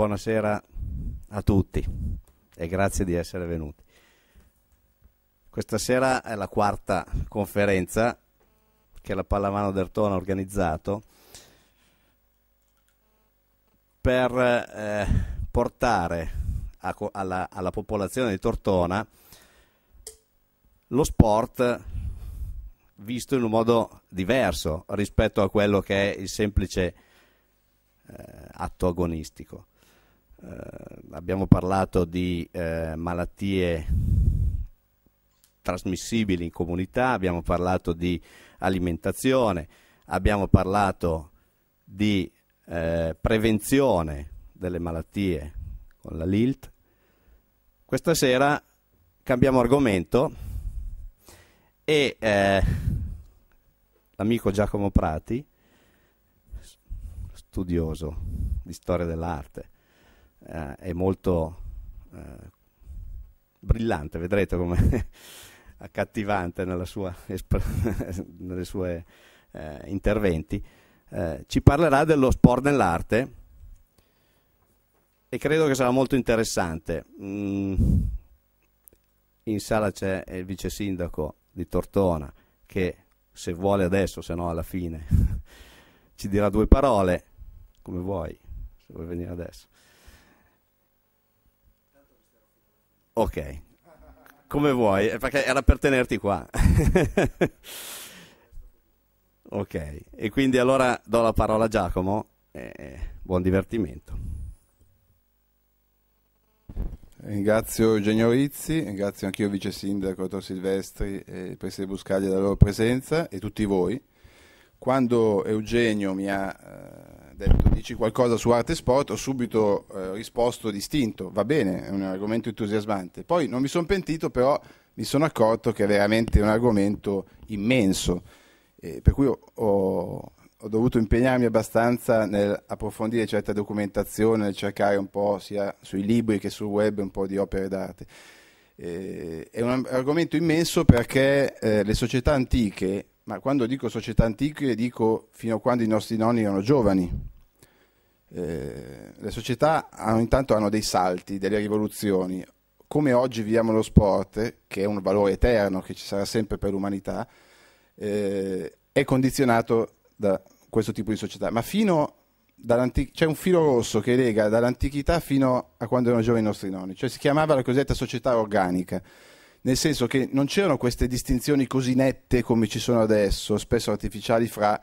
Buonasera a tutti e grazie di essere venuti. Questa sera è la quarta conferenza che la Pallamano d'Ertona ha organizzato per eh, portare a, alla, alla popolazione di Tortona lo sport visto in un modo diverso rispetto a quello che è il semplice eh, atto agonistico. Eh, abbiamo parlato di eh, malattie trasmissibili in comunità, abbiamo parlato di alimentazione, abbiamo parlato di eh, prevenzione delle malattie con la LILT. Questa sera cambiamo argomento e eh, l'amico Giacomo Prati, studioso di storia dell'arte, eh, è molto eh, brillante, vedrete come accattivante nelle sue eh, interventi, eh, ci parlerà dello sport nell'arte e credo che sarà molto interessante. Mm, in sala c'è il vice sindaco di Tortona che se vuole adesso, se no alla fine, ci dirà due parole, come vuoi, se vuoi venire adesso. Ok, come vuoi, eh, perché era per tenerti qua. ok, e quindi allora do la parola a Giacomo e buon divertimento. Ringrazio Eugenio Rizzi, ringrazio anch'io il vice sindaco Dottor Silvestri e il presidente Buscaglia della loro presenza e tutti voi. Quando Eugenio mi ha eh, detto dici qualcosa su arte e sport, ho subito eh, risposto distinto, va bene, è un argomento entusiasmante. Poi non mi sono pentito, però mi sono accorto che è veramente un argomento immenso, eh, per cui ho, ho, dovuto impegnarmi abbastanza nell'approfondire certa documentazione, nel cercare un po' sia sui libri che sul web un po' di opere d'arte. Eh, è un argomento immenso perché eh, le società antiche, ma quando dico società antiche dico fino a quando i nostri nonni erano giovani, eh, le società hanno, intanto hanno dei salti, delle rivoluzioni. Come oggi viviamo lo sport, che è un valore eterno, che ci sarà sempre per l'umanità, eh, è condizionato da questo tipo di società. Ma fino c'è un filo rosso che lega dall'antichità fino a quando erano giovani i nostri nonni, cioè si chiamava la cosiddetta società organica, nel senso che non c'erano queste distinzioni così nette come ci sono adesso, spesso artificiali, fra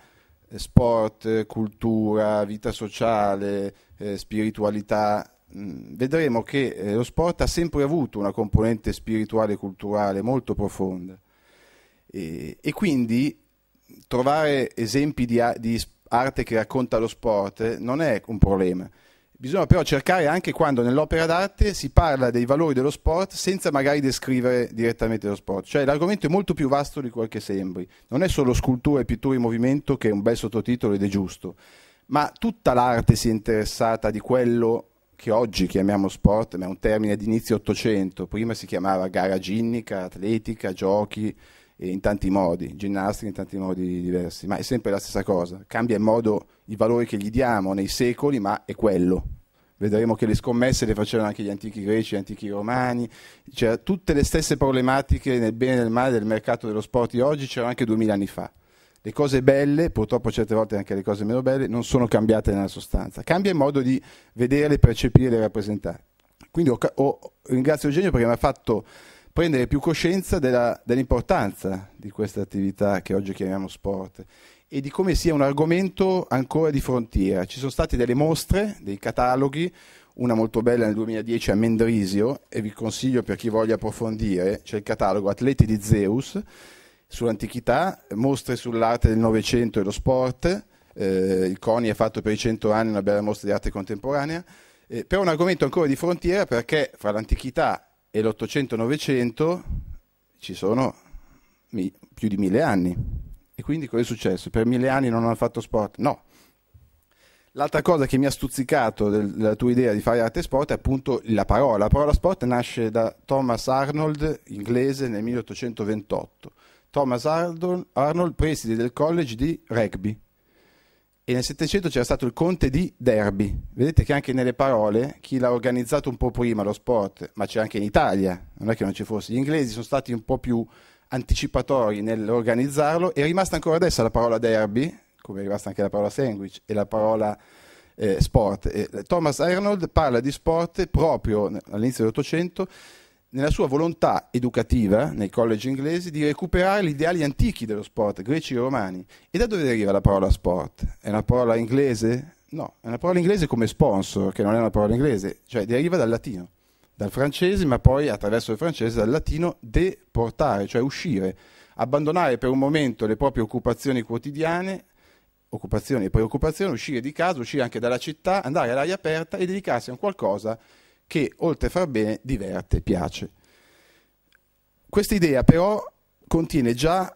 eh, sport, eh, cultura, vita sociale, eh, spiritualità, mm, vedremo che eh, lo sport ha sempre avuto una componente spirituale e culturale molto profonda e, e quindi trovare esempi di, di arte che racconta lo sport non è un problema. Bisogna però cercare anche quando nell'opera d'arte si parla dei valori dello sport senza magari descrivere direttamente lo sport. Cioè l'argomento è molto più vasto di quel che sembri. Non è solo scultura e pittura in movimento che è un bel sottotitolo ed è giusto, ma tutta l'arte si è interessata di quello che oggi chiamiamo sport, ma è un termine di inizio 800. Prima si chiamava gara ginnica, atletica, giochi, eh, in tanti modi, ginnastica in tanti modi diversi, ma è sempre la stessa cosa, cambia in modo i valori che gli diamo nei secoli, ma è quello. Vedremo che le scommesse le facevano anche gli antichi greci, gli antichi romani, c'era tutte le stesse problematiche nel bene e nel male del mercato dello sport di oggi, c'erano anche duemila anni fa. Le cose belle, purtroppo certe volte anche le cose meno belle, non sono cambiate nella sostanza, cambia il modo di vederle, percepirle e rappresentare. Quindi ho, ho, ringrazio Eugenio perché mi ha fatto prendere più coscienza dell'importanza di questa attività che oggi chiamiamo sport e di come sia un argomento ancora di frontiera. Ci sono state delle mostre, dei cataloghi, una molto bella nel 2010 a Mendrisio e vi consiglio per chi voglia approfondire, c'è il catalogo Atleti di Zeus sull'antichità, mostre sull'arte del Novecento e lo sport, eh, il CONI ha fatto per i 100 anni una bella mostra di arte contemporanea, eh, però è un argomento ancora di frontiera perché fra l'antichità e l'Ottocento-Novecento ci sono più di mille anni. E quindi cosa è successo? Per mille anni non hanno fatto sport? No. L'altra cosa che mi ha stuzzicato del, della tua idea di fare arte e sport è appunto la parola. La parola sport nasce da Thomas Arnold, inglese, nel 1828. Thomas Arnold, Arnold preside del college di rugby e nel Settecento c'era stato il conte di Derby. Vedete che anche nelle parole, chi l'ha organizzato un po' prima lo sport, ma c'è anche in Italia, non è che non ci fosse, gli inglesi sono stati un po' più anticipatori nell'organizzarlo, è rimasta ancora adesso la parola derby, come è rimasta anche la parola sandwich e la parola eh, sport. E Thomas Arnold parla di sport proprio all'inizio dell'Ottocento nella sua volontà educativa nei college inglesi di recuperare gli ideali antichi dello sport, greci e romani. E da dove deriva la parola sport? È una parola inglese? No, è una parola inglese come sponsor, che non è una parola inglese, cioè deriva dal latino, dal francese, ma poi attraverso il francese dal latino deportare, cioè uscire, abbandonare per un momento le proprie occupazioni quotidiane, occupazioni e preoccupazioni, uscire di casa, uscire anche dalla città, andare all'aria aperta e dedicarsi a un qualcosa che oltre a far bene diverte piace. Questa idea però contiene già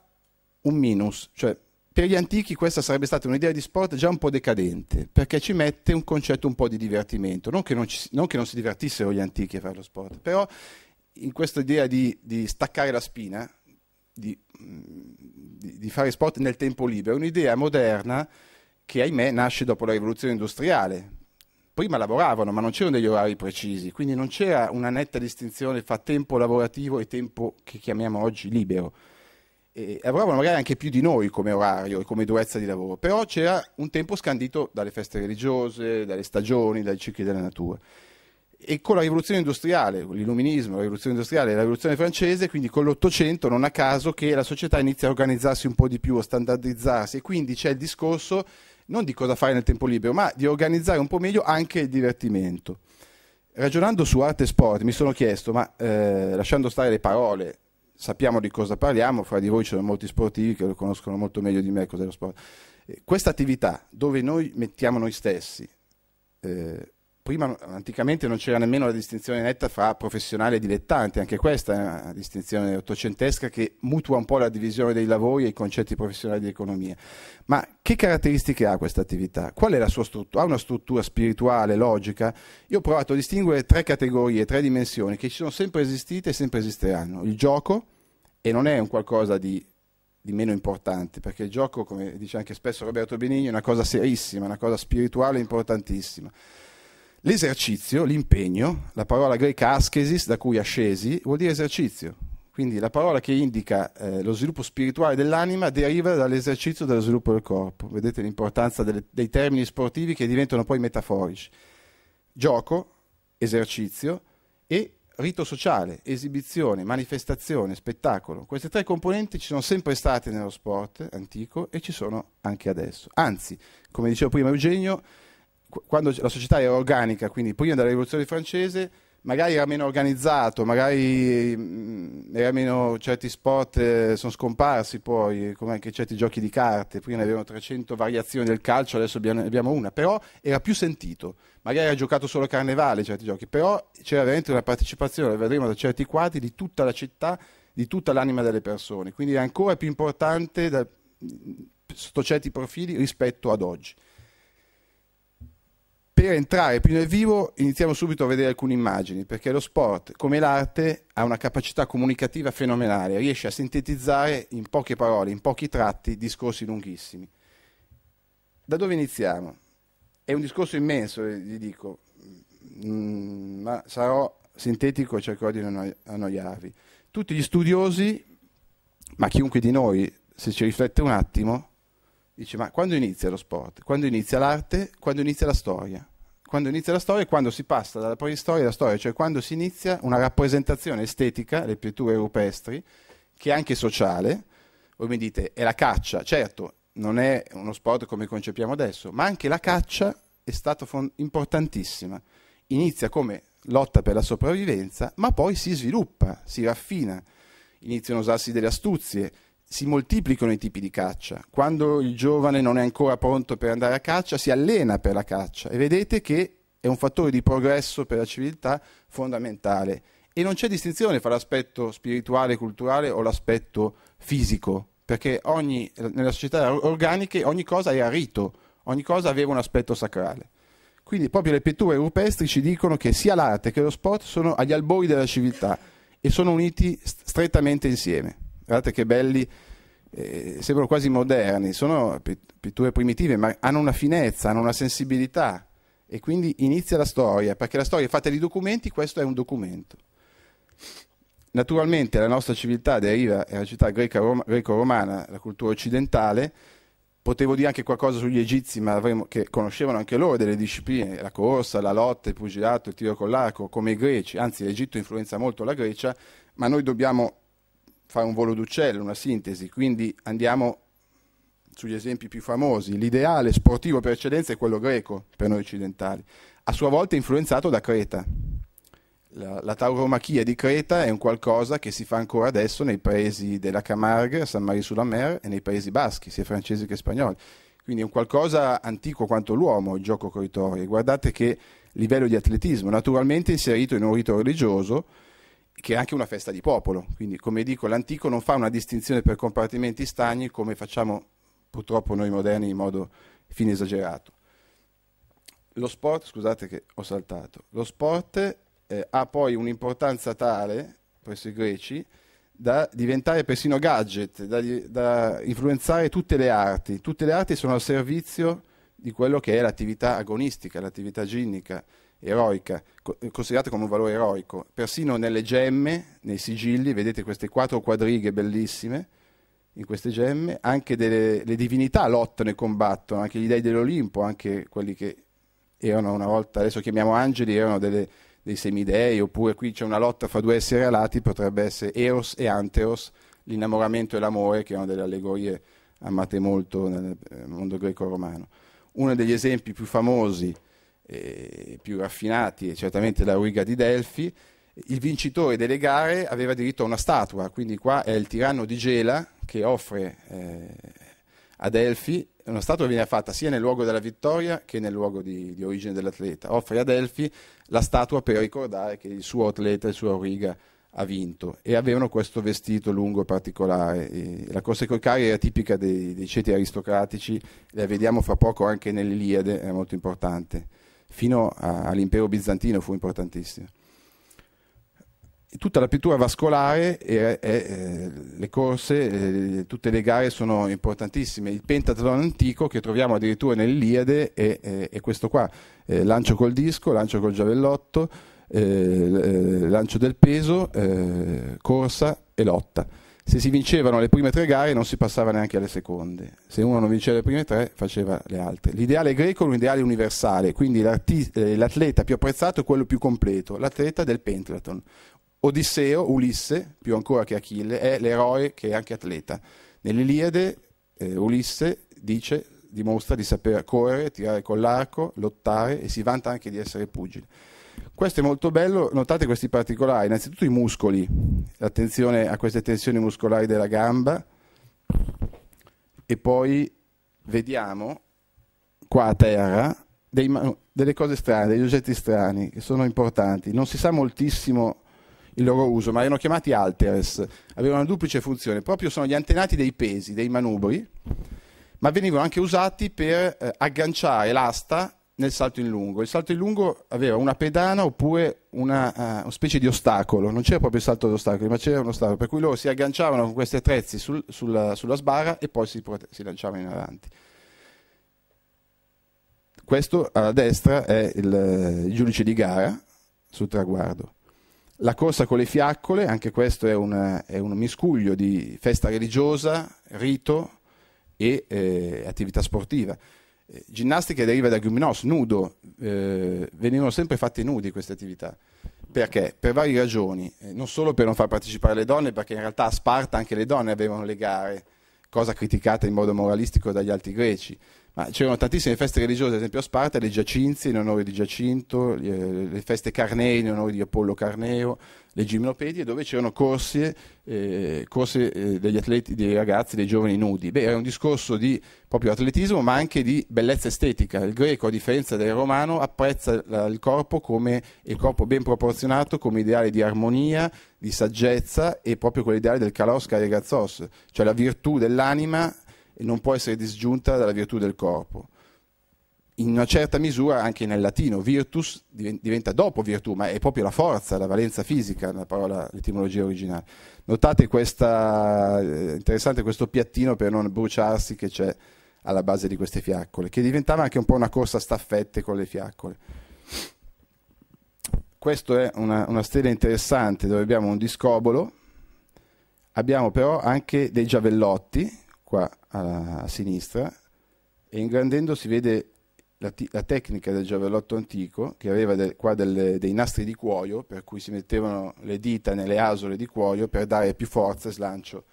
un minus, cioè per gli antichi questa sarebbe stata un'idea di sport già un po' decadente, perché ci mette un concetto un po' di divertimento, non che non, ci, non, che non si divertissero gli antichi a fare lo sport, però in questa idea di, di staccare la spina, di, di, fare sport nel tempo libero, è un'idea moderna che ahimè nasce dopo la rivoluzione industriale, prima lavoravano, ma non c'erano degli orari precisi, quindi non c'era una netta distinzione fra tempo lavorativo e tempo che chiamiamo oggi libero. E lavoravano magari anche più di noi come orario e come durezza di lavoro, però c'era un tempo scandito dalle feste religiose, dalle stagioni, dai cicli della natura. E con la rivoluzione industriale, l'illuminismo, la rivoluzione industriale e la rivoluzione francese, quindi con l'Ottocento, non a caso che la società inizia a organizzarsi un po' di più, a standardizzarsi, e quindi c'è il discorso non di cosa fare nel tempo libero, ma di organizzare un po' meglio anche il divertimento. Ragionando su arte e sport mi sono chiesto, ma eh, lasciando stare le parole, sappiamo di cosa parliamo, fra di voi ci sono molti sportivi che lo conoscono molto meglio di me cos'è lo sport. Eh, questa attività dove noi mettiamo noi stessi, eh, prima anticamente non c'era nemmeno la distinzione netta fra professionale e dilettante, anche questa è una distinzione ottocentesca che mutua un po' la divisione dei lavori e i concetti professionali di economia. Ma che caratteristiche ha questa attività? Qual è la sua struttura? Ha una struttura spirituale, logica? Io ho provato a distinguere tre categorie, tre dimensioni che ci sono sempre esistite e sempre esisteranno. Il gioco, e non è un qualcosa di di meno importante, perché il gioco, come dice anche spesso Roberto Benigni, è una cosa serissima, una cosa spirituale importantissima. L'esercizio, l'impegno, la parola greca ascesis, da cui ascesi, vuol dire esercizio. Quindi la parola che indica eh, lo sviluppo spirituale dell'anima deriva dall'esercizio dello sviluppo del corpo. Vedete l'importanza delle, dei termini sportivi che diventano poi metaforici. Gioco, esercizio e rito sociale, esibizione, manifestazione, spettacolo. Queste tre componenti ci sono sempre state nello sport antico e ci sono anche adesso. Anzi, come dicevo prima Eugenio, quando la società era organica, quindi prima della rivoluzione francese, magari era meno organizzato, magari mm, era meno, certi sport eh, sono scomparsi poi, come anche certi giochi di carte, prima ne avevano 300 variazioni del calcio, adesso ne abbiamo una, però era più sentito, magari era giocato solo a carnevale certi giochi, però c'era veramente una partecipazione, la vedremo da certi quadri, di tutta la città, di tutta l'anima delle persone, quindi è ancora più importante da, mm, sotto certi profili rispetto ad oggi. Per entrare più nel vivo iniziamo subito a vedere alcune immagini, perché lo sport, come l'arte, ha una capacità comunicativa fenomenale, riesce a sintetizzare in poche parole, in pochi tratti, discorsi lunghissimi. Da dove iniziamo? È un discorso immenso, vi eh, dico, mm, ma sarò sintetico e cercherò di non annoiarvi. Tutti gli studiosi, ma chiunque di noi, se ci riflette un attimo, Dice, ma quando inizia lo sport? Quando inizia l'arte? Quando inizia la storia? Quando inizia la storia quando si passa dalla preistoria alla storia, cioè quando si inizia una rappresentazione estetica, le pitture rupestri, che è anche sociale. Voi mi dite, è la caccia. Certo, non è uno sport come concepiamo adesso, ma anche la caccia è stata importantissima. Inizia come lotta per la sopravvivenza, ma poi si sviluppa, si raffina, iniziano a usarsi delle astuzie, si moltiplicano i tipi di caccia. Quando il giovane non è ancora pronto per andare a caccia, si allena per la caccia e vedete che è un fattore di progresso per la civiltà fondamentale. E non c'è distinzione fra l'aspetto spirituale, culturale o l'aspetto fisico, perché ogni, nelle società organica ogni cosa era rito, ogni cosa aveva un aspetto sacrale. Quindi proprio le pitture rupestri ci dicono che sia l'arte che lo sport sono agli albori della civiltà e sono uniti strettamente insieme guardate che belli, eh, sembrano quasi moderni, sono pitture primitive, ma hanno una finezza, hanno una sensibilità e quindi inizia la storia, perché la storia è fatta di documenti, questo è un documento. Naturalmente la nostra civiltà deriva dalla civiltà greco-romana, la cultura occidentale, potevo dire anche qualcosa sugli egizi, ma avremo, che conoscevano anche loro delle discipline, la corsa, la lotta, il pugilato, il tiro con l'arco, come i greci, anzi l'Egitto influenza molto la Grecia, ma noi dobbiamo fare un volo d'uccello, una sintesi, quindi andiamo sugli esempi più famosi. L'ideale sportivo per eccellenza è quello greco per noi occidentali, a sua volta influenzato da Creta. La, la tauromachia di Creta è un qualcosa che si fa ancora adesso nei paesi della Camargue, San Marino sulla Mer e nei paesi baschi, sia francesi che spagnoli. Quindi è un qualcosa antico quanto l'uomo, il gioco coi tori. Guardate che livello di atletismo, naturalmente inserito in un rito religioso, che è anche una festa di popolo. Quindi, come dico, l'antico non fa una distinzione per compartimenti stagni come facciamo purtroppo noi moderni in modo fine esagerato. Lo sport, scusate che ho saltato, lo sport eh, ha poi un'importanza tale presso i greci da diventare persino gadget, da, da influenzare tutte le arti. Tutte le arti sono al servizio di quello che è l'attività agonistica, l'attività ginnica eroica, considerata come un valore eroico. Persino nelle gemme, nei sigilli, vedete queste quattro quadrighe bellissime, in queste gemme, anche delle, le divinità lottano e combattono, anche gli dei dell'Olimpo, anche quelli che erano una volta, adesso chiamiamo angeli, erano delle, dei semidei, oppure qui c'è una lotta fra due esseri alati, potrebbe essere Eros e Anteros, l'innamoramento e l'amore, che erano delle allegorie amate molto nel mondo greco-romano. Uno degli esempi più famosi eh, più raffinati, e certamente la riga di Delfi, il vincitore delle gare aveva diritto a una statua, quindi qua è il tiranno di Gela che offre eh, a Delfi, una statua viene fatta sia nel luogo della vittoria che nel luogo di, di origine dell'atleta, offre a Delfi la statua per ricordare che il suo atleta, il suo riga ha vinto e avevano questo vestito lungo particolare. E la corsa coi carri era tipica dei, dei ceti aristocratici, la vediamo fra poco anche nell'Iliade, è molto importante fino a, all'impero bizantino fu importantissima. Tutta la pittura vascolare e, e le corse, e, tutte le gare sono importantissime. Il pentatlon antico che troviamo addirittura nell'Iliade è, è questo qua, eh, lancio col disco, lancio col giavellotto, eh, eh lancio del peso, eh, corsa e lotta se si vincevano le prime tre gare non si passava neanche alle seconde, se uno non vinceva le prime tre faceva le altre. L'ideale greco è un ideale universale, quindi eh, l'atleta più apprezzato è quello più completo, l'atleta del Pentlaton. Odisseo, Ulisse, più ancora che Achille, è l'eroe che è anche atleta. Nell'Iliade eh, Ulisse dice, dimostra di saper correre, tirare con l'arco, lottare e si vanta anche di essere pugile. Questo è molto bello, notate questi particolari, innanzitutto i muscoli, attenzione a queste tensioni muscolari della gamba e poi vediamo qua a terra dei, delle cose strane, degli oggetti strani che sono importanti. Non si sa moltissimo il loro uso, ma erano chiamati alteres, avevano una duplice funzione, proprio sono gli antenati dei pesi, dei manubri, ma venivano anche usati per eh, agganciare l'asta nel salto in lungo. Il salto in lungo aveva una pedana oppure una, uh, una specie di ostacolo, non c'era proprio il salto d'ostacoli, ma c'era un ostacolo, per cui loro si agganciavano con questi attrezzi sul, sulla, sulla, sbarra e poi si, si, lanciavano in avanti. Questo alla destra è il, eh, il giudice di gara sul traguardo. La corsa con le fiaccole, anche questo è un, è un miscuglio di festa religiosa, rito e eh, attività sportiva. Eh, ginnastica deriva da Guminos, nudo, eh, venivano sempre fatte nudi queste attività. Perché? Per varie ragioni, eh, non solo per non far partecipare le donne, perché in realtà a Sparta anche le donne avevano le gare, cosa criticata in modo moralistico dagli altri greci, ma c'erano tantissime feste religiose, ad esempio a Sparta, le Giacinzi in onore di Giacinto, eh, le feste Carnei in onore di Apollo Carneo, le gimnopedie, dove c'erano corsi, eh, corsi eh, degli atleti, dei ragazzi, dei giovani nudi. Beh, era un discorso di proprio atletismo, ma anche di bellezza estetica. Il greco, a differenza del romano, apprezza il corpo come il corpo ben proporzionato, come ideale di armonia, di saggezza e proprio quell'ideale del kalos kairazos, cioè la virtù dell'anima e non può essere disgiunta dalla virtù del corpo. In una certa misura anche nel latino, virtus diventa dopo virtù, ma è proprio la forza, la valenza fisica, la parola, l'etimologia originale. Notate questa, eh, interessante questo piattino per non bruciarsi che c'è alla base di queste fiaccole, che diventava anche un po' una corsa a staffette con le fiaccole. Questa è una, una stella interessante dove abbiamo un discobolo, abbiamo però anche dei giavellotti, qua a, a sinistra e ingrandendo si vede la, la, tecnica del giavellotto antico che aveva de qua delle, dei nastri di cuoio per cui si mettevano le dita nelle asole di cuoio per dare più forza e slancio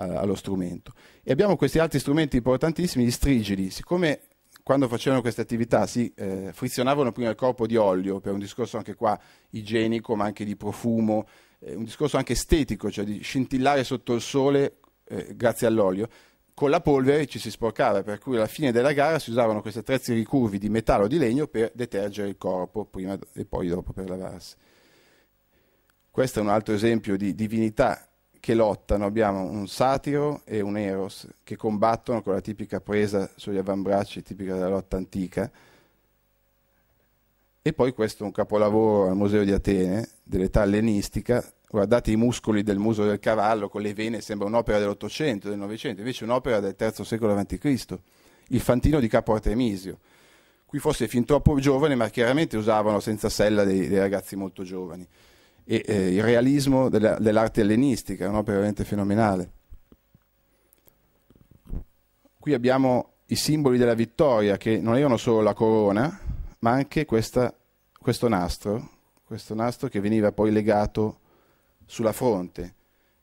allo strumento. E abbiamo questi altri strumenti importantissimi, gli strigili. Siccome quando facevano queste attività si eh, frizionavano prima il corpo di olio, per un discorso anche qua igienico, ma anche di profumo, eh, un discorso anche estetico, cioè di scintillare sotto il sole eh, grazie all'olio, con la polvere ci si sporcava, per cui alla fine della gara si usavano questi attrezzi ricurvi di metallo o di legno per detergere il corpo prima e poi dopo per lavarsi. Questo è un altro esempio di divinità che lottano. Abbiamo un satiro e un eros che combattono con la tipica presa sugli avambracci, tipica della lotta antica. E poi questo è un capolavoro al Museo di Atene dell'età ellenistica guardate i muscoli del muso del cavallo con le vene, sembra un'opera dell'Ottocento, del Novecento, invece un'opera del III secolo a.C., il fantino di Capo Artemisio. Qui forse fin troppo giovane, ma chiaramente usavano senza sella dei, dei ragazzi molto giovani. E eh, il realismo della, dell'arte ellenistica un'opera veramente fenomenale. Qui abbiamo i simboli della vittoria, che non erano solo la corona, ma anche questa, questo nastro, questo nastro che veniva poi legato sulla fronte.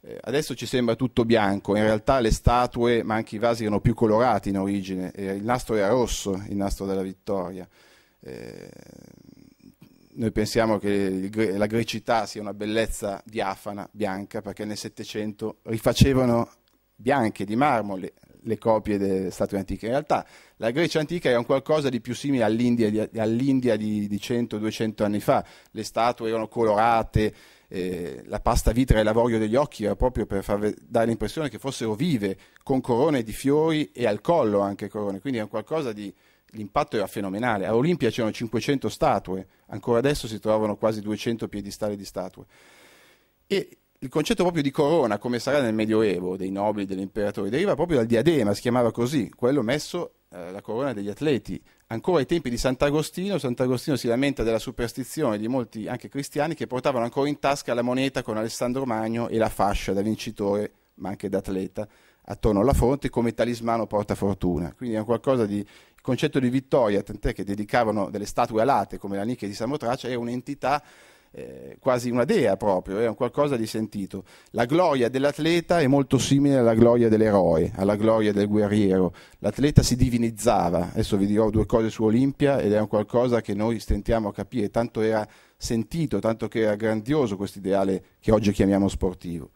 Eh, adesso ci sembra tutto bianco, in realtà le statue, ma anche i vasi erano più colorati in origine, eh, il nastro era rosso, il nastro della vittoria. Eh, noi pensiamo che la grecità sia una bellezza diafana, bianca, perché nel Settecento rifacevano bianche di marmo le, le copie delle statue antiche. In realtà la Grecia antica era un qualcosa di più simile all'India di, all di, di 100-200 anni fa. Le statue erano colorate, eh, la pasta vitrea e l'avorio degli occhi era proprio per far dare l'impressione che fossero vive, con corone di fiori e al collo anche corone, quindi era qualcosa di... L'impatto era fenomenale. A Olimpia c'erano 500 statue, ancora adesso si trovano quasi 200 piedistali di statue. E il concetto proprio di corona, come sarà nel Medioevo, dei nobili, degli imperatori, deriva proprio dal diadema, si chiamava così, quello messo, eh, la corona degli atleti, Ancora ai tempi di Sant'Agostino, Sant'Agostino si lamenta della superstizione di molti anche cristiani che portavano ancora in tasca la moneta con Alessandro Magno e la fascia da vincitore, ma anche da atleta, attorno alla fronte come talismano porta fortuna. Quindi è qualcosa di il concetto di vittoria, tant'è che dedicavano delle statue alate come la nicchia di Samotracia, è un'entità eh, quasi una dea proprio, è un qualcosa di sentito. La gloria dell'atleta è molto simile alla gloria dell'eroe, alla gloria del guerriero. L'atleta si divinizzava, adesso vi dirò due cose su Olimpia ed è un qualcosa che noi stentiamo a capire, tanto era sentito, tanto che era grandioso questo ideale che oggi chiamiamo sportivo.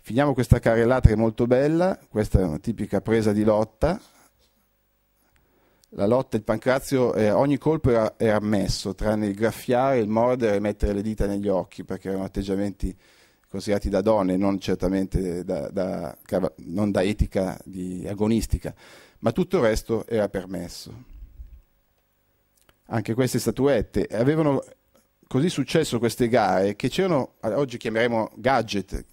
Finiamo questa carrellata che è molto bella, questa è una tipica presa di lotta, la lotta, del pancrazio, eh, ogni colpo era, era, ammesso, tranne il graffiare, il mordere e mettere le dita negli occhi, perché erano atteggiamenti considerati da donne, non certamente da, da, non da etica di, agonistica, ma tutto il resto era permesso. Anche queste statuette avevano così successo queste gare che c'erano, oggi chiameremo gadget,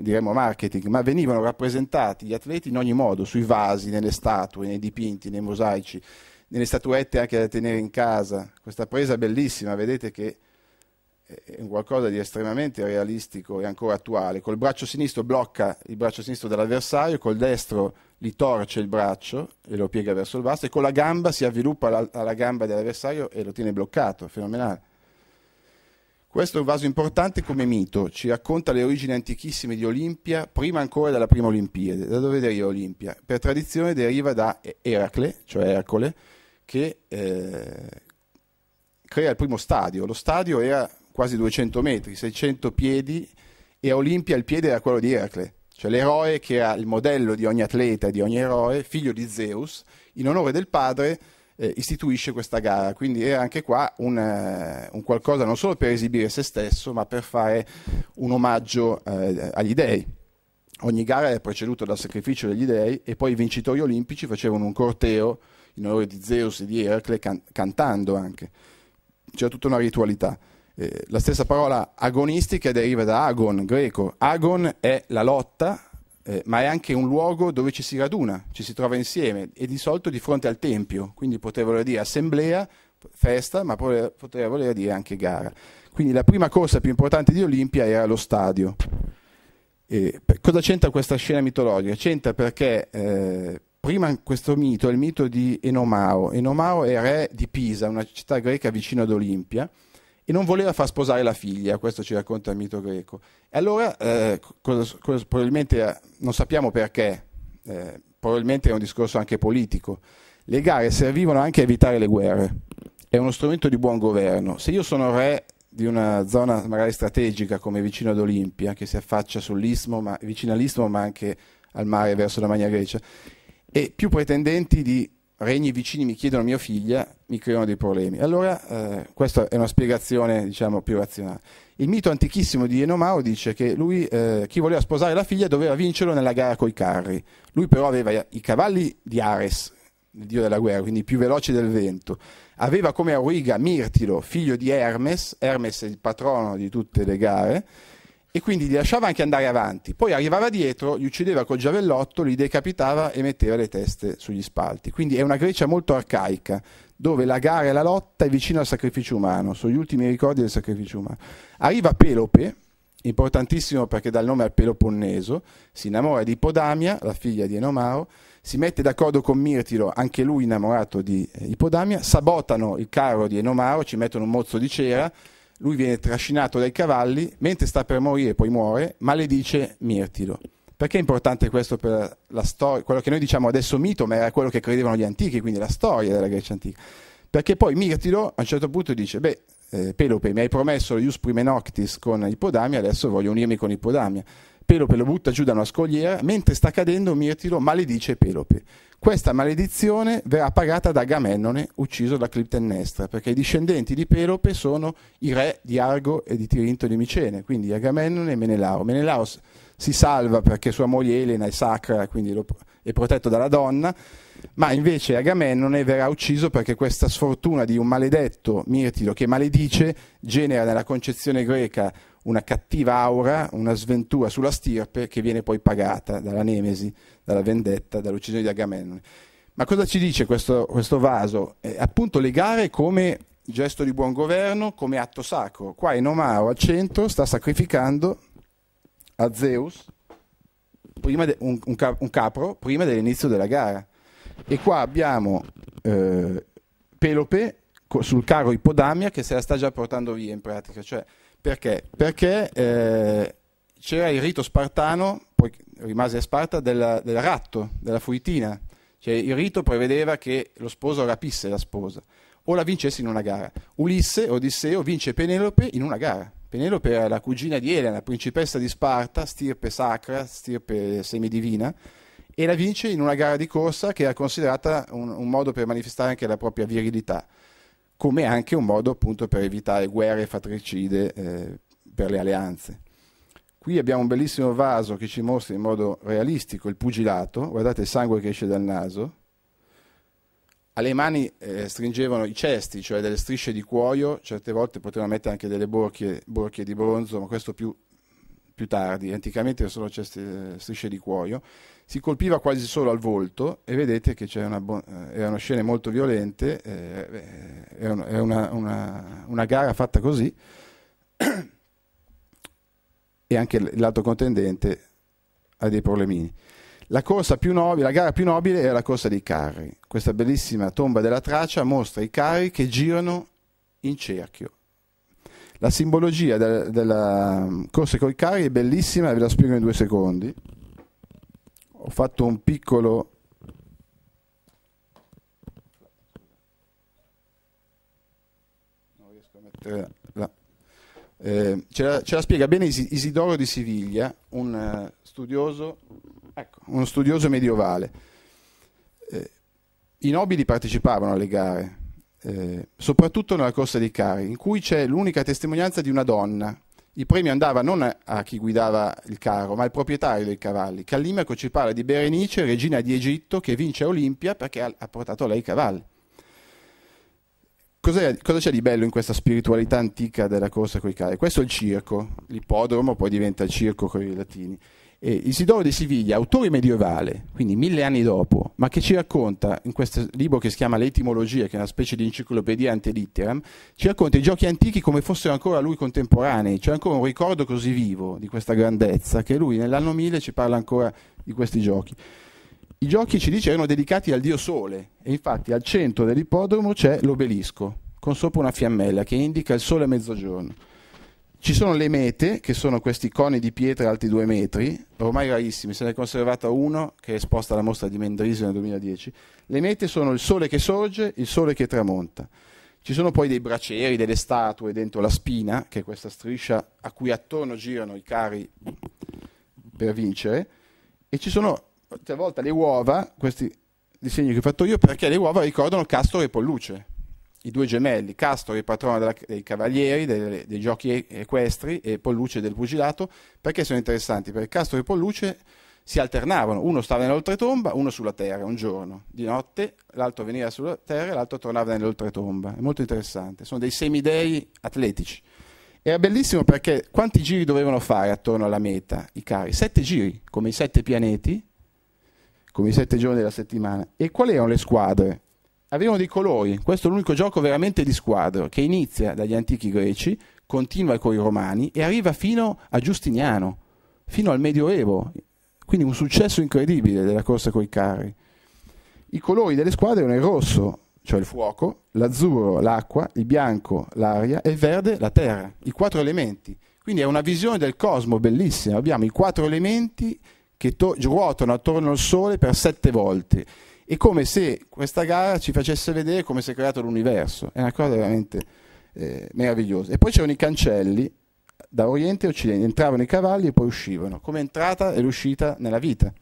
diremmo marketing, ma venivano rappresentati gli atleti in ogni modo, sui vasi, nelle statue, nei dipinti, nei mosaici, nelle statuette anche da tenere in casa. Questa presa bellissima, vedete che è qualcosa di estremamente realistico e ancora attuale. Col braccio sinistro blocca il braccio sinistro dell'avversario, col destro gli torce il braccio e lo piega verso il basso e con la gamba si avviluppa alla, alla gamba dell'avversario e lo tiene bloccato, fenomenale. Questo è un vaso importante come mito, ci racconta le origini antichissime di Olimpia, prima ancora della prima Olimpiade. Da dove deriva Olimpia? Per tradizione deriva da Eracle, cioè Ercole, che eh, crea il primo stadio. Lo stadio era quasi 200 metri, 600 piedi, e a Olimpia il piede era quello di Eracle, cioè l'eroe che era il modello di ogni atleta e di ogni eroe, figlio di Zeus, in onore del padre eh, istituisce questa gara, quindi è anche qua un, uh, un, qualcosa non solo per esibire se stesso, ma per fare un omaggio uh, agli dei. Ogni gara è preceduta dal sacrificio degli dei e poi i vincitori olimpici facevano un corteo in onore di Zeus e di Eracle can cantando anche. C'era tutta una ritualità. Eh, la stessa parola agonistica deriva da agon, greco. Agon è la lotta, eh, ma è anche un luogo dove ci si raduna, ci si trova insieme e di solito di fronte al tempio, quindi poteva voler dire assemblea, festa, ma poteva voler dire anche gara. Quindi la prima corsa più importante di Olimpia era lo stadio. Eh, cosa c'entra questa scena mitologica? C'entra perché eh, prima questo mito è il mito di Enomao. Enomao è re di Pisa, una città greca vicino ad Olimpia, e non voleva far sposare la figlia, questo ci racconta il mito greco. E allora, eh, cosa, cosa, probabilmente, eh, non sappiamo perché, eh, probabilmente è un discorso anche politico, le gare servivano anche a evitare le guerre, è uno strumento di buon governo. Se io sono re di una zona magari strategica come vicino ad Olimpia, che si affaccia sull'istmo, ma vicino all'istmo ma anche al mare verso la Magna Grecia, e più pretendenti di regni vicini mi chiedono mia figlia, mi creano dei problemi. Allora, eh, questa è una spiegazione, diciamo, più razionale. Il mito antichissimo di Enomao dice che lui, eh, chi voleva sposare la figlia doveva vincerlo nella gara coi carri. Lui però aveva i cavalli di Ares, il dio della guerra, quindi più veloci del vento. Aveva come auriga Mirtilo, figlio di Hermes, Hermes è il patrono di tutte le gare, e quindi li lasciava anche andare avanti. Poi arrivava dietro, li uccideva col giavellotto, li decapitava e metteva le teste sugli spalti. Quindi è una Grecia molto arcaica, dove la gara e la lotta è vicino al sacrificio umano, sono gli ultimi ricordi del sacrificio umano. Arriva Pelope, importantissimo perché dà il nome al Peloponneso, si innamora di Ipodamia, la figlia di Enomao, si mette d'accordo con Mirtilo, anche lui innamorato di eh, Ipodamia, sabotano il carro di Enomao, ci mettono un mozzo di cera, lui viene trascinato dai cavalli, mentre sta per morire, poi muore, maledice Mirtilo. Perché è importante questo per la storia? Quello che noi diciamo adesso mito, ma era quello che credevano gli antichi, quindi la storia della Grecia antica. Perché poi Mirtilo a un certo punto dice, beh, eh, Pelope, mi hai promesso lo ius prime noctis con Ippodamia, adesso voglio unirmi con Ippodamia. Pelope lo butta giù da una scogliera, mentre sta cadendo Mirtilo maledice Pelope. Questa maledizione verrà pagata da Agamennone, ucciso da Cliptennestra, perché i discendenti di Pelope sono i re di Argo e di Tirinto e di Micene, quindi Agamennone e Menelao. Menelao si salva perché sua moglie Elena è sacra, quindi lo, è protetto dalla donna, ma invece Agamennone verrà ucciso perché questa sfortuna di un maledetto Mirtilo che maledice genera nella concezione greca una cattiva aura, una sventura sulla stirpe che viene poi pagata dalla nemesi, dalla vendetta, dall'uccisione di Agamennone. Ma cosa ci dice questo, questo vaso? Eh, appunto legare come gesto di buon governo, come atto sacro. Qua Enomao al centro sta sacrificando a Zeus de, un, un, cap, un, capro prima dell'inizio della gara. E qua abbiamo eh, Pelope sul carro Ippodamia che se la sta già portando via in pratica, cioè perché? Perché eh, c'era il rito spartano, poi rimase a Sparta, della, del ratto, della fuitina. Cioè il rito prevedeva che lo sposo rapisse la sposa o la vincesse in una gara. Ulisse, Odisseo, vince Penelope in una gara. Penelope era la cugina di Elena, principessa di Sparta, stirpe sacra, stirpe semidivina, e la vince in una gara di corsa che era considerata un, un modo per manifestare anche la propria virilità come anche un modo appunto per evitare guerre fratricide eh, per le alleanze. Qui abbiamo un bellissimo vaso che ci mostra in modo realistico il pugilato, guardate il sangue che esce dal naso, alle mani eh, stringevano i cesti, cioè delle strisce di cuoio, certe volte potevano mettere anche delle borchie, borchie di bronzo, ma questo più, più tardi, anticamente erano solo ceste, eh, strisce di cuoio, si colpiva quasi solo al volto e vedete che c'è una, eh, erano scene molto violente, è, eh, eh, un, è una, una, una, gara fatta così e anche il lato contendente ha dei problemini. La, nobile, la gara più nobile è la corsa dei carri. Questa bellissima tomba della traccia mostra i carri che girano in cerchio. La simbologia de della mm, corsa con i carri è bellissima, ve la spiego in due secondi ho fatto un piccolo non riesco a mettere la eh, ce, la, ce, la, spiega bene Isidoro di Siviglia, un eh, studioso, ecco, uno studioso medievale. Eh, I nobili partecipavano alle gare, eh, soprattutto nella corsa di Cari, in cui c'è l'unica testimonianza di una donna il premio andava non a chi guidava il carro, ma al proprietario dei cavalli. Callimaco ci parla di Berenice, regina di Egitto, che vince Olimpia perché ha, portato lei i cavalli. Cos'è, cosa c'è di bello in questa spiritualità antica della corsa con i carri? Questo è il circo, l'ippodromo poi diventa il circo con i latini eh, Isidoro di Siviglia, autore medievale, quindi mille anni dopo, ma che ci racconta in questo libro che si chiama Le etimologie, che è una specie di enciclopedia antelitteram, ci racconta i giochi antichi come fossero ancora a lui contemporanei, c'è ancora un ricordo così vivo di questa grandezza che lui nell'anno 1000 ci parla ancora di questi giochi. I giochi, ci dice, erano dedicati al dio Sole e infatti al centro dell'ippodromo c'è l'obelisco con sopra una fiammella che indica il Sole a mezzogiorno. Ci sono le mete, che sono questi coni di pietra alti due metri, ormai rarissimi, se ne è conservato uno che è esposto alla mostra di Mendrisio nel 2010. Le mete sono il sole che sorge, il sole che tramonta. Ci sono poi dei braceri, delle statue dentro la spina, che è questa striscia a cui attorno girano i cari per vincere, e ci sono talvolta le uova, questi disegni che ho fatto io, perché le uova ricordano Castro e Polluce i due gemelli, Castro è patrono della, dei cavalieri, dei, dei, giochi equestri e Polluce del pugilato, perché sono interessanti? Perché Castro e Polluce si alternavano, uno stava nell'oltretomba, uno sulla terra, un giorno, di notte, l'altro veniva sulla terra e l'altro tornava nell'oltretomba, è molto interessante, sono dei semidei atletici. Era bellissimo perché quanti giri dovevano fare attorno alla meta i cari? Sette giri, come i sette pianeti, come i sette giorni della settimana. E quali erano le squadre? avevano dei colori. Questo è l'unico gioco veramente di squadra che inizia dagli antichi greci, continua con i romani e arriva fino a Giustiniano, fino al Medioevo. Quindi un successo incredibile della corsa coi carri. I colori delle squadre erano il rosso, cioè il fuoco, l'azzurro, l'acqua, il bianco, l'aria e il verde, la terra. I quattro elementi. Quindi è una visione del cosmo bellissima. Abbiamo i quattro elementi che to- ruotano attorno al Sole per sette volte è come se questa gara ci facesse vedere come si è creato l'universo, è una cosa veramente eh, meravigliosa. E poi c'erano i cancelli da Oriente e Occidente, entravano i cavalli e poi uscivano, come entrata e l'uscita nella vita.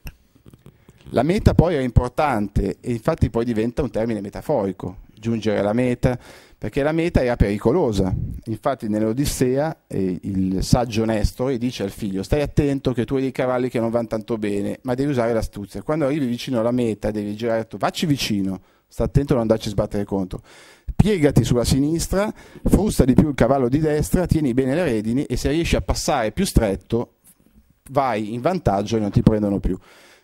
La meta poi era importante e infatti poi diventa un termine metaforico, giungere alla meta, perché la meta era pericolosa. Infatti nell'Odissea eh, il saggio Nestore dice al figlio stai attento che tu hai dei cavalli che non vanno tanto bene, ma devi usare l'astuzia. Quando arrivi vicino alla meta devi girare tu, vacci vicino, sta attento a non andarci a sbattere contro. Piegati sulla sinistra, frusta di più il cavallo di destra, tieni bene le redini e se riesci a passare più stretto vai in vantaggio e non ti prendono più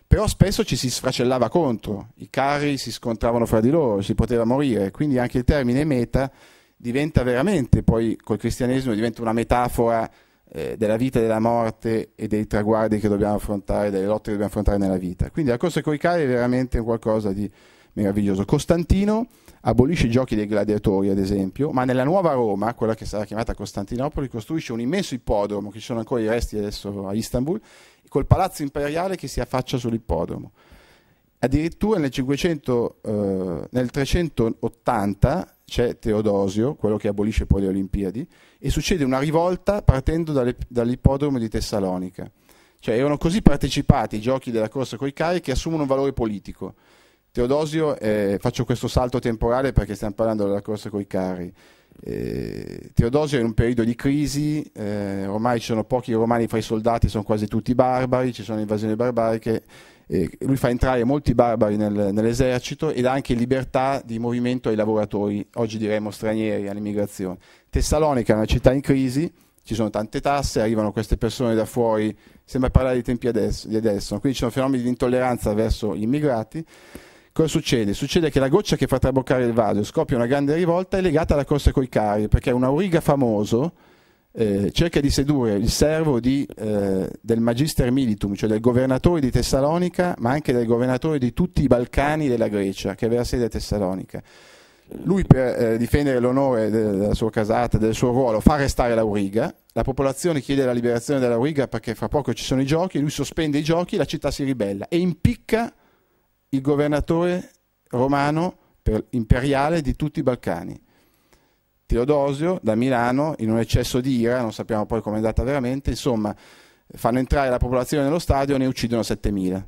però spesso ci si sfracellava contro, i carri si scontravano fra di loro, si poteva morire, quindi anche il termine meta diventa veramente, poi col cristianesimo diventa una metafora eh, della vita e della morte e dei traguardi che dobbiamo affrontare, delle lotte che dobbiamo affrontare nella vita. Quindi la corsa con i carri è veramente qualcosa di meraviglioso. Costantino abolisce i giochi dei gladiatori, ad esempio, ma nella nuova Roma, quella che sarà chiamata Costantinopoli, costruisce un immenso ippodromo, che ci sono ancora i resti adesso a Istanbul, col palazzo imperiale che si affaccia sull'ippodromo. Addirittura nel, 500, eh, nel 380 c'è Teodosio, quello che abolisce poi le Olimpiadi, e succede una rivolta partendo dall'ippodromo di Tessalonica. Cioè erano così partecipati i giochi della corsa coi carri che assumono un valore politico. Teodosio, eh, faccio questo salto temporale perché stiamo parlando della corsa coi carri. Eh, Teodosio è in un periodo di crisi, eh, ormai ci sono pochi romani fra i soldati, sono quasi tutti barbari, ci sono invasioni barbariche, eh, lui fa entrare molti barbari nel, nell'esercito e dà anche libertà di movimento ai lavoratori, oggi diremmo stranieri, all'immigrazione. Tessalonica è una città in crisi, ci sono tante tasse, arrivano queste persone da fuori, sembra parlare dei tempi adesso, di adesso, quindi ci sono fenomeni di intolleranza verso gli immigrati. Cosa succede? Succede che la goccia che fa traboccare il vaso scoppia una grande rivolta è legata alla corsa coi carri, perché un auriga famoso eh, cerca di sedurre il servo di, eh, del magister militum, cioè del governatore di Tessalonica, ma anche del governatore di tutti i Balcani della Grecia, che aveva sede a Tessalonica. Lui per eh, difendere l'onore della sua casata, del suo ruolo, fa arrestare l'Auriga, la popolazione chiede la liberazione dell'Auriga perché fra poco ci sono i giochi, lui sospende i giochi, la città si ribella e impicca il governatore romano per, imperiale di tutti i Balcani. Teodosio da Milano, in un eccesso di ira, non sappiamo poi come è andata veramente, insomma, fanno entrare la popolazione nello stadio e ne uccidono 7.000.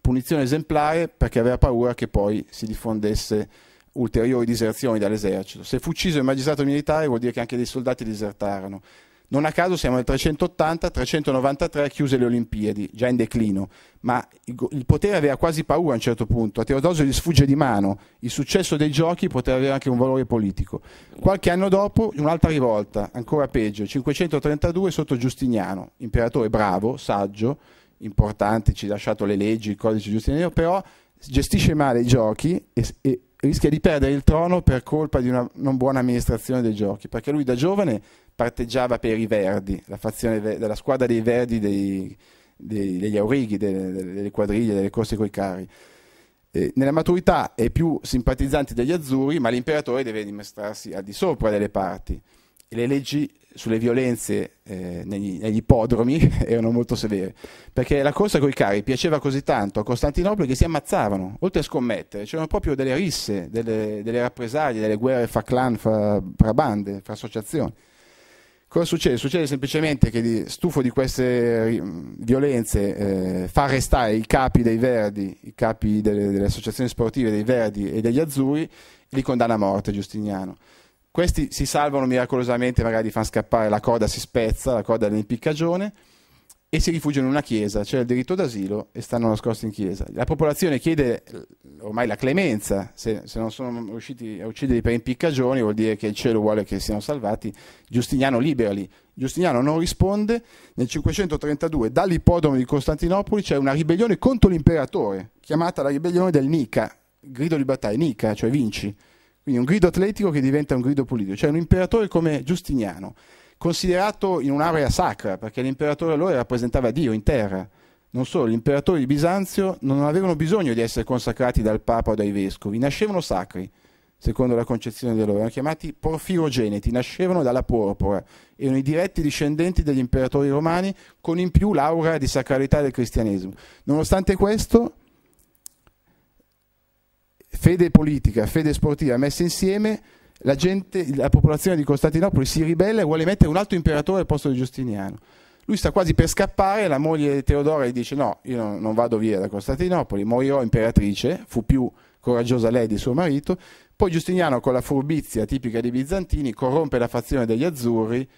Punizione esemplare perché aveva paura che poi si diffondesse ulteriori diserzioni dall'esercito. Se fu ucciso il magistrato militare vuol dire che anche dei soldati disertarono non a caso siamo nel 380, 393 chiuse le Olimpiadi, già in declino, ma il potere aveva quasi paura a un certo punto, a Teodosio gli sfugge di mano, il successo dei giochi poteva avere anche un valore politico. Qualche anno dopo un'altra rivolta, ancora peggio, 532 sotto Giustiniano, imperatore bravo, saggio, importante, ci ha lasciato le leggi, il codice giustiniano, però gestisce male i giochi e, e rischia di perdere il trono per colpa di una non buona amministrazione dei giochi, perché lui da giovane parteggiava per i Verdi, la fazione della squadra dei Verdi dei, dei, degli aurighi, delle, delle, quadriglie, delle corse coi carri. nella maturità è più simpatizzante degli azzurri, ma l'imperatore deve dimostrarsi al di sopra delle parti. le leggi sulle violenze eh, negli, negli, ippodromi erano molto severe, perché la corsa coi carri piaceva così tanto a Costantinopoli che si ammazzavano, oltre a scommettere, c'erano proprio delle risse, delle, delle rappresaglie, delle guerre fra clan, fra, fra bande, fra associazioni. Cosa succede? Succede semplicemente che stufo di queste eh, violenze eh, fa arrestare i capi dei Verdi, i capi delle, delle, associazioni sportive dei Verdi e degli Azzurri e li condanna a morte Giustiniano. Questi si salvano miracolosamente, magari li fanno scappare, la corda, si spezza, la coda dell'impiccagione e si rifugiano in una chiesa, cioè il diritto d'asilo, e stanno nascosti in chiesa. La popolazione chiede eh, ormai la clemenza, se, se non sono riusciti a ucciderli per impiccagioni vuol dire che il cielo vuole che siano salvati, Giustiniano liberali. Giustiniano non risponde, nel 532 dall'ippodromo di Costantinopoli c'è una ribellione contro l'imperatore, chiamata la ribellione del Nica, grido di battaglia, Nica, cioè vinci. Quindi un grido atletico che diventa un grido politico, cioè un imperatore come Giustiniano considerato in un'area sacra, perché l'imperatore allora rappresentava Dio in terra. Non solo, gli imperatori di Bisanzio non avevano bisogno di essere consacrati dal Papa o dai vescovi, nascevano sacri, secondo la concezione di loro, erano chiamati porfirogeneti, nascevano dalla porpora, erano i diretti discendenti degli imperatori romani, con in più l'aura di sacralità del cristianesimo. Nonostante questo, fede politica, fede sportiva messe insieme, la, gente, la popolazione di Costantinopoli si ribella e vuole mettere un altro imperatore al posto di Giustiniano. Lui sta quasi per scappare, la moglie di Teodora gli dice no, io non vado via da Costantinopoli, morirò imperatrice, fu più coraggiosa lei di suo marito, poi Giustiniano con la furbizia tipica dei bizantini corrompe la fazione degli azzurri,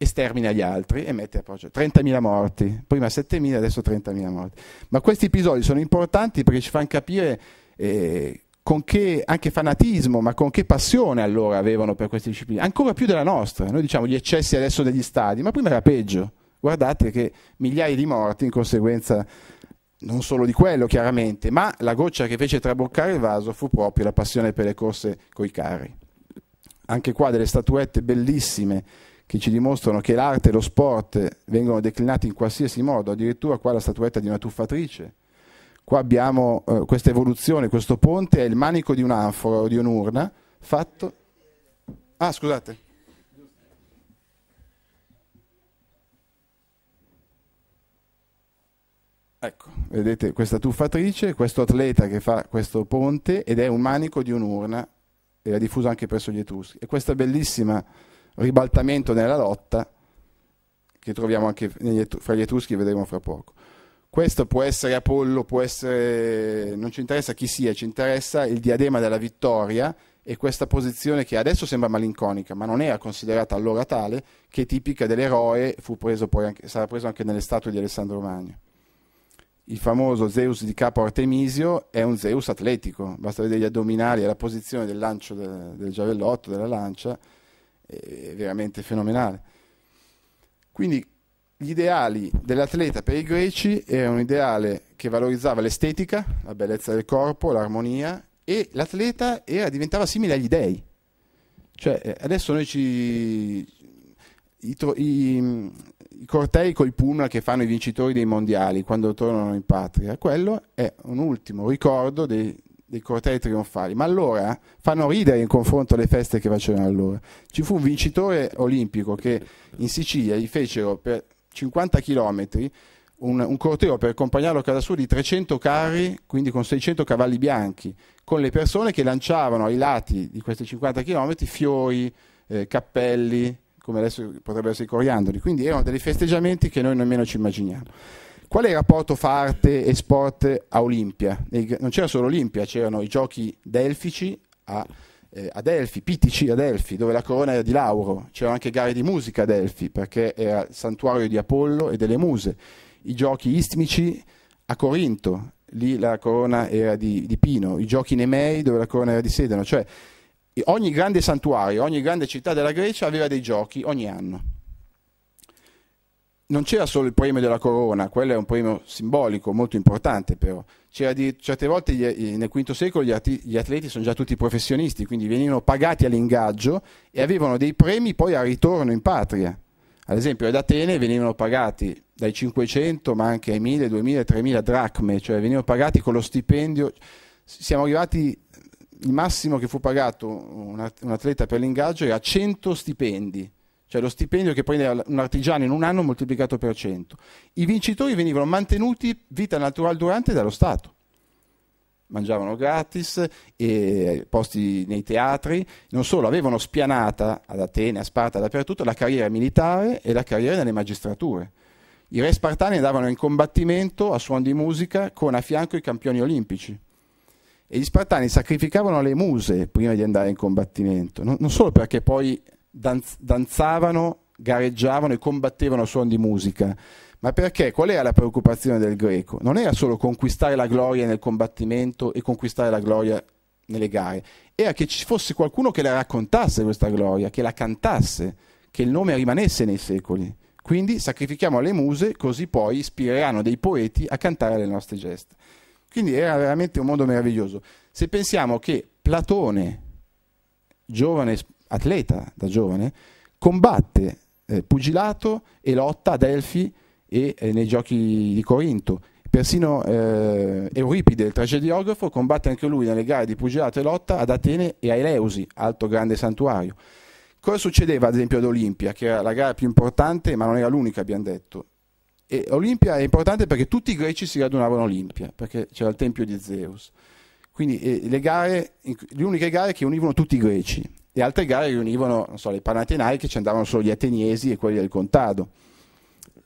stermina gli altri e mette a processo 30.000 morti, prima 7.000, adesso 30.000 morti. Ma questi episodi sono importanti perché ci fanno capire eh, con che anche fanatismo, ma con che passione allora avevano per queste discipline, ancora più della nostra. Noi diciamo gli eccessi adesso degli stadi, ma prima era peggio. Guardate che migliaia di morti in conseguenza non solo di quello chiaramente, ma la goccia che fece traboccare il vaso fu proprio la passione per le corse coi carri. Anche qua delle statuette bellissime che ci dimostrano che l'arte e lo sport vengono declinati in qualsiasi modo, addirittura qua la statuetta di una tuffatrice, Qua abbiamo eh, questa evoluzione, questo ponte è il manico di un'anfora o di un'urna fatto... Ah, scusate. Ecco, vedete questa tuffatrice, questo atleta che fa questo ponte ed è un manico di un'urna, era diffuso anche presso gli Etruschi. E questo bellissimo ribaltamento nella lotta che troviamo anche fra gli Etruschi, vedremo fra poco. Questo può essere Apollo, può essere... non ci interessa chi sia, ci interessa il diadema della vittoria e questa posizione che adesso sembra malinconica, ma non era considerata allora tale, che è tipica dell'eroe, preso anche, sarà preso anche nelle statue di Alessandro Magno. Il famoso Zeus di capo Artemisio è un Zeus atletico, basta vedere gli addominali e la posizione del lancio de, del giavellotto, della lancia, è veramente fenomenale. Quindi gli ideali dell'atleta per i greci era un ideale che valorizzava l'estetica, la bellezza del corpo, l'armonia e l'atleta era, diventava simile agli dei. Cioè, eh, adesso noi ci... I, i, i cortei col Puma che fanno i vincitori dei mondiali quando tornano in patria, quello è un ultimo ricordo dei, dei cortei trionfali, ma allora fanno ridere in confronto alle feste che facevano allora. Ci fu un vincitore olimpico che in Sicilia gli fecero per 50 km, un, un corteo per accompagnarlo a casa sua di 300 carri, quindi con 600 cavalli bianchi, con le persone che lanciavano ai lati di questi 50 km fiori, eh, cappelli, come adesso potrebbero essere i coriandoli. Quindi erano dei festeggiamenti che noi nemmeno ci immaginiamo. Qual è il rapporto fra arte e sport a Olimpia? Non c'era solo Olimpia, c'erano i giochi delfici a eh, a Delfi, Pitici a dove la corona era di Lauro, c'erano anche gare di musica a Delfi, perché era il santuario di Apollo e delle Muse, i giochi istmici a Corinto, lì la corona era di, di Pino, i giochi Nemei dove la corona era di Sedano, cioè ogni grande santuario, ogni grande città della Grecia aveva dei giochi ogni anno non c'era solo il premio della corona, quello è un premio simbolico molto importante però, di, certe volte gli, eh, nel V secolo gli, ati, gli, atleti sono già tutti professionisti, quindi venivano pagati all'ingaggio e avevano dei premi poi a ritorno in patria. Ad esempio ad Atene venivano pagati dai 500 ma anche ai 1000, 2000, 3000 dracme, cioè venivano pagati con lo stipendio. Siamo arrivati, il massimo che fu pagato un atleta per l'ingaggio era 100 stipendi cioè lo stipendio che prende un artigiano in un anno moltiplicato per 100. I vincitori venivano mantenuti vita natural durante dallo Stato. Mangiavano gratis, eh, posti nei teatri, non solo, avevano spianata ad Atene, a Sparta, dappertutto la carriera militare e la carriera nelle magistrature. I re spartani andavano in combattimento a suon di musica con a fianco i campioni olimpici. E gli spartani sacrificavano le muse prima di andare in combattimento, non, non solo perché poi danz danzavano, gareggiavano e combattevano a suon di musica. Ma perché? Qual era la preoccupazione del greco? Non era solo conquistare la gloria nel combattimento e conquistare la gloria nelle gare, era che ci fosse qualcuno che la raccontasse questa gloria, che la cantasse, che il nome rimanesse nei secoli. Quindi sacrifichiamo le muse, così poi ispireranno dei poeti a cantare le nostre gesta. Quindi era veramente un mondo meraviglioso. Se pensiamo che Platone, giovane atleta da giovane, combatte eh, pugilato e lotta ad Elfi e eh, nei giochi di Corinto. Persino eh, Euripide, il tragediografo, combatte anche lui nelle gare di pugilato e lotta ad Atene e a Eleusi, altro grande santuario. Cosa succedeva ad esempio ad Olimpia, che era la gara più importante, ma non era l'unica, abbiamo detto? E Olimpia è importante perché tutti i greci si radunavano a Olimpia, perché c'era il tempio di Zeus. Quindi eh, le, gare, le uniche gare che univano tutti i greci, le altre gare riunivano, so, le Panatenai che ci andavano solo gli ateniesi e quelli del contado.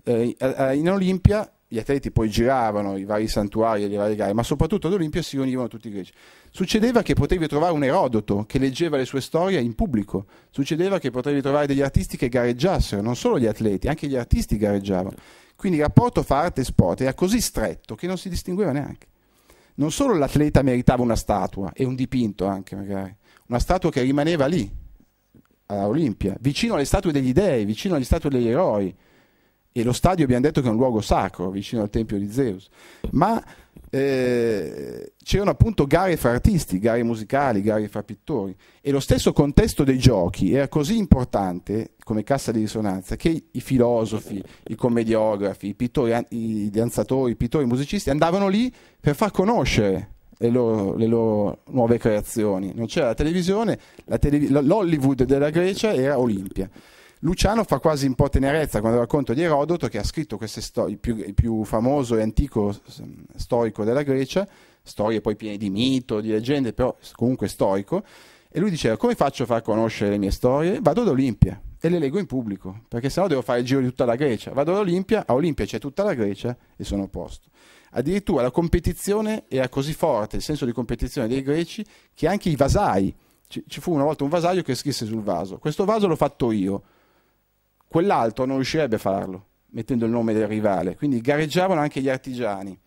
Eh, in Olimpia gli atleti poi giravano i vari santuari e le varie gare, ma soprattutto ad Olimpia si riunivano tutti i greci. Succedeva che potevi trovare un Erodoto che leggeva le sue storie in pubblico, succedeva che potevi trovare degli artisti che gareggiassero, non solo gli atleti, anche gli artisti gareggiavano. Quindi il rapporto fra arte e sport era così stretto che non si distingueva neanche. Non solo l'atleta meritava una statua e un dipinto anche magari, una statua che rimaneva lì, a Olimpia, vicino alle statue degli dei, vicino alle statue degli eroi. E lo stadio abbiamo detto che è un luogo sacro, vicino al tempio di Zeus. Ma eh, c'erano appunto gare fra artisti, gare musicali, gare fra pittori. E lo stesso contesto dei giochi era così importante come cassa di risonanza che i filosofi, i commediografi, i pittori, i danzatori, i pittori, i musicisti andavano lì per far conoscere le loro, le loro nuove creazioni. Non c'era la televisione, l'Hollywood della Grecia era Olimpia. Luciano fa quasi un po' tenerezza quando racconta di Erodoto che ha scritto il più, il più famoso e antico storico della Grecia, storie poi piene di mito, di leggende, però comunque storico, e lui diceva come faccio a far conoscere le mie storie? Vado ad Olimpia e le leggo in pubblico, perché sennò devo fare il giro di tutta la Grecia. Vado ad Olimpia, a Olimpia c'è tutta la Grecia e sono a posto. Addirittura la competizione era così forte, il senso di competizione dei greci, che anche i vasai, ci, ci fu una volta un vasaio che scrisse sul vaso, questo vaso l'ho fatto io, quell'altro non riuscirebbe a farlo, mettendo il nome del rivale, quindi gareggiavano anche gli artigiani.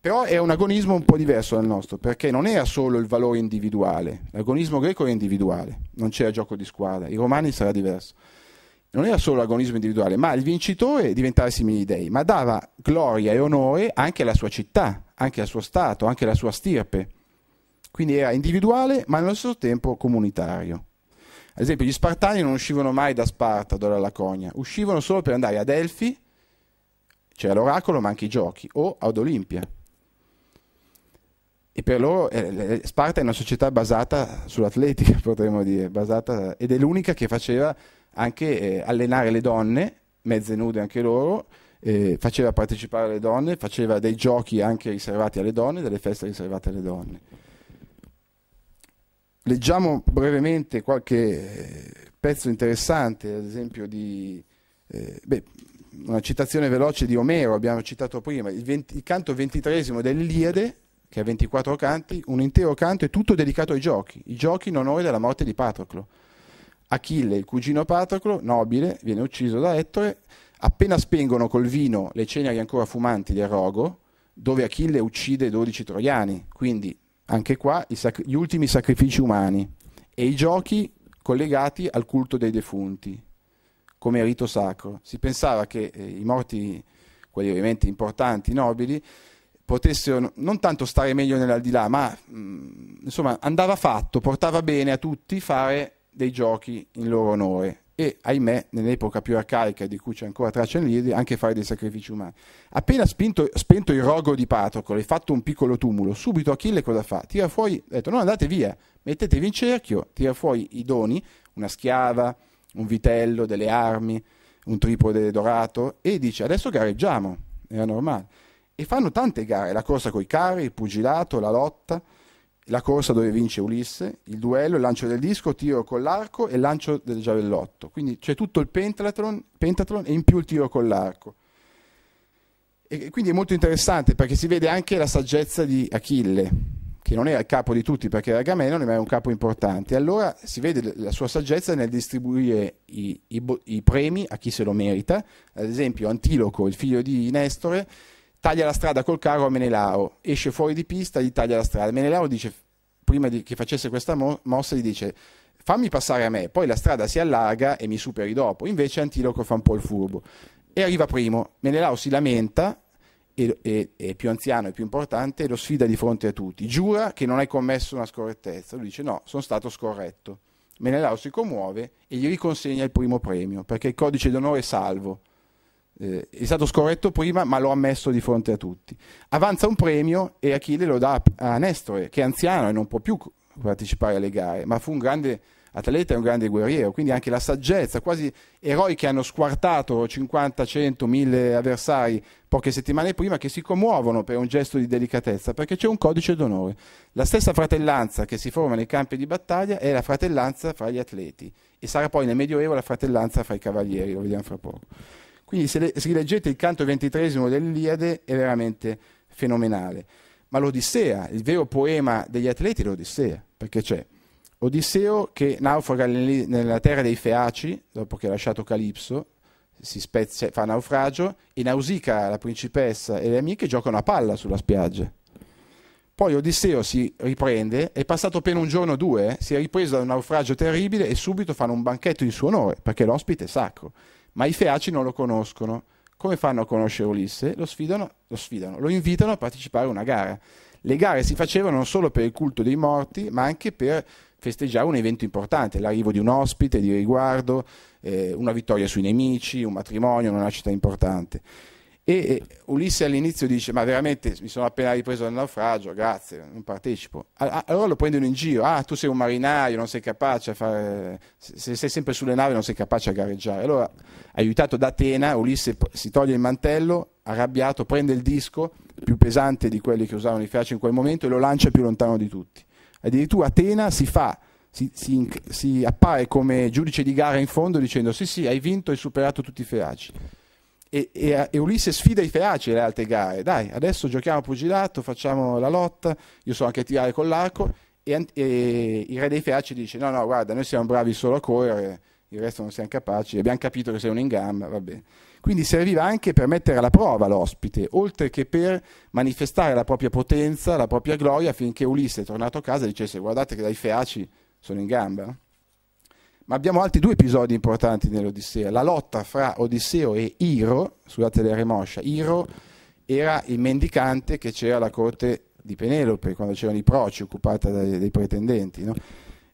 Però è un agonismo un po' diverso dal nostro, perché non era solo il valore individuale, l'agonismo greco era individuale, non c'era gioco di squadra, i romani sarà diverso non era solo l'agonismo individuale, ma il vincitore diventava simile ai dei, ma dava gloria e onore anche alla sua città, anche al suo stato, anche alla sua stirpe. Quindi era individuale, ma allo stesso tempo comunitario. Ad esempio, gli Spartani non uscivano mai da Sparta dalla Laconia, uscivano solo per andare a Delfi, c'era l'oracolo, ma anche i giochi, o ad Olimpia. E per loro eh, eh, eh Sparta è una società basata sull'atletica, potremmo dire, basata, ed è l'unica che faceva anche eh, allenare le donne, mezze nude anche loro, eh, faceva partecipare le donne, faceva dei giochi anche riservati alle donne, delle feste riservate alle donne. Leggiamo brevemente qualche eh, pezzo interessante, ad esempio di... Eh, beh, una citazione veloce di Omero, abbiamo citato prima, il, 20, il canto ventitresimo dell'Iliade, che ha 24 canti, un intero canto è tutto dedicato ai giochi, i giochi in onore della morte di Patroclo. Achille, il cugino Patroclo, nobile, viene ucciso da Ettore, appena spengono col vino le ceneri ancora fumanti del rogo, dove Achille uccide 12 troiani, quindi anche qua sac- gli ultimi sacrifici umani e i giochi collegati al culto dei defunti come rito sacro. Si pensava che eh, i morti, quelli ovviamente importanti, nobili, potessero non tanto stare meglio nell'aldilà, ma mh, mm, insomma andava fatto, portava bene a tutti fare dei giochi in loro onore e ahimè nell'epoca più arcaica di cui c'è ancora traccia nel libro anche fare dei sacrifici umani appena spinto, spento il rogo di Patrocolo e fatto un piccolo tumulo subito Achille cosa fa? tira fuori, ha detto no andate via mettetevi in cerchio, tira fuori i doni una schiava, un vitello delle armi, un tripode dorato e dice adesso gareggiamo era normale e fanno tante gare, la corsa coi carri, il pugilato, la lotta la corsa dove vince Ulisse, il duello, il lancio del disco, tiro con l'arco e il lancio del giavellotto. Quindi c'è tutto il pentathlon, pentathlon e in più il tiro con l'arco. E quindi è molto interessante perché si vede anche la saggezza di Achille, che non era il capo di tutti perché era Agamennone, ma è un capo importante. Allora si vede la sua saggezza nel distribuire i, i, i premi a chi se lo merita. Ad esempio Antiloco, il figlio di Nestore, taglia la strada col carro a Menelao, esce fuori di pista, gli taglia la strada. Menelao dice, prima che facesse questa mossa, gli dice fammi passare a me, poi la strada si allarga e mi superi dopo. Invece Antiloco fa un po' il furbo. E arriva primo, Menelao si lamenta, è, è più anziano e più importante, e lo sfida di fronte a tutti. Giura che non hai commesso una scorrettezza. Lui dice no, sono stato scorretto. Menelao si commuove e gli riconsegna il primo premio, perché il codice d'onore è salvo eh, è stato scorretto prima, ma lo ha messo di fronte a tutti. Avanza un premio e Achille lo dà a Nestore, che è anziano e non può più partecipare alle gare, ma fu un grande atleta e un grande guerriero, quindi anche la saggezza, quasi eroi che hanno squartato 50, 100, 1000 avversari poche settimane prima, che si commuovono per un gesto di delicatezza, perché c'è un codice d'onore. La stessa fratellanza che si forma nei campi di battaglia è la fratellanza fra gli atleti e sarà poi nel Medioevo la fratellanza fra i cavalieri, lo vediamo fra poco. Quindi se, le, se leggete il canto ventitresimo dell'Iliade è veramente fenomenale. Ma l'Odissea, il vero poema degli atleti è l'Odissea, perché c'è Odisseo che naufraga nella terra dei Feaci, dopo che ha lasciato Calipso, spezia, fa naufragio, e Nausica, la principessa e le amiche giocano a palla sulla spiaggia. Poi Odisseo si riprende, è passato appena un giorno o due, eh, si è ripreso da un naufragio terribile e subito fanno un banchetto in suo onore, perché l'ospite è sacro ma i feaci non lo conoscono. Come fanno a conoscere Ulisse? Lo sfidano, lo sfidano, lo invitano a partecipare a una gara. Le gare si facevano non solo per il culto dei morti, ma anche per festeggiare un evento importante, l'arrivo di un ospite di riguardo, eh, una vittoria sui nemici, un matrimonio una nascita importante. E Ulisse all'inizio dice, ma veramente mi sono appena ripreso dal naufragio, grazie, non partecipo. Allora lo prendono in giro, ah tu sei un marinaio, non sei capace a fare, se sei sempre sulle navi non sei capace a gareggiare. Allora aiutato da Atena, Ulisse si toglie il mantello, arrabbiato, prende il disco, più pesante di quelli che usavano i fraci in quel momento, e lo lancia più lontano di tutti. Addirittura Atena si fa si, si, si, appare come giudice di gara in fondo dicendo sì sì hai vinto hai superato tutti i feaci e, e, e, Ulisse sfida i Feaci le altre gare. Dai, adesso giochiamo pugilato, facciamo la lotta. Io so anche tirare con l'arco. E, e il re dei Feaci dice: No, no, guarda, noi siamo bravi solo a correre, il resto non siamo capaci. Abbiamo capito che sei un ingamba. Va bene. Quindi serviva anche per mettere alla prova l'ospite, oltre che per manifestare la propria potenza, la propria gloria, finché Ulisse, tornato a casa, dicesse: Guardate che dai Feaci sono in gamba. No? Ma abbiamo altri due episodi importanti nell'Odissea, la lotta fra Odisseo e Iro scusate la remoscia, Iro era il mendicante che c'era alla corte di Penelope, quando c'erano i proci occupati dai, dai pretendenti. No?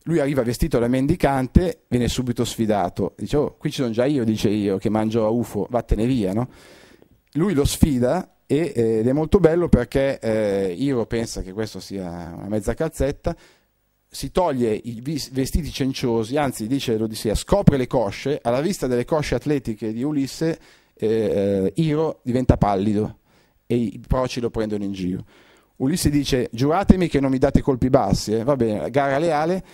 Lui arriva vestito da mendicante, viene subito sfidato. Dice, oh, qui ci sono già io, dice io, che mangio a UFO, vattene via. No? Lui lo sfida e, eh, ed è molto bello perché eh, Iro pensa che questo sia una mezza calzetta, si toglie i vestiti cenciosi, anzi dice l'Odissea, scopre le cosce, alla vista delle cosce atletiche di Ulisse, eh, eh, Iro diventa pallido e i proci lo prendono in giro. Ulisse dice, giuratemi che non mi date colpi bassi, eh? va bene, gara leale,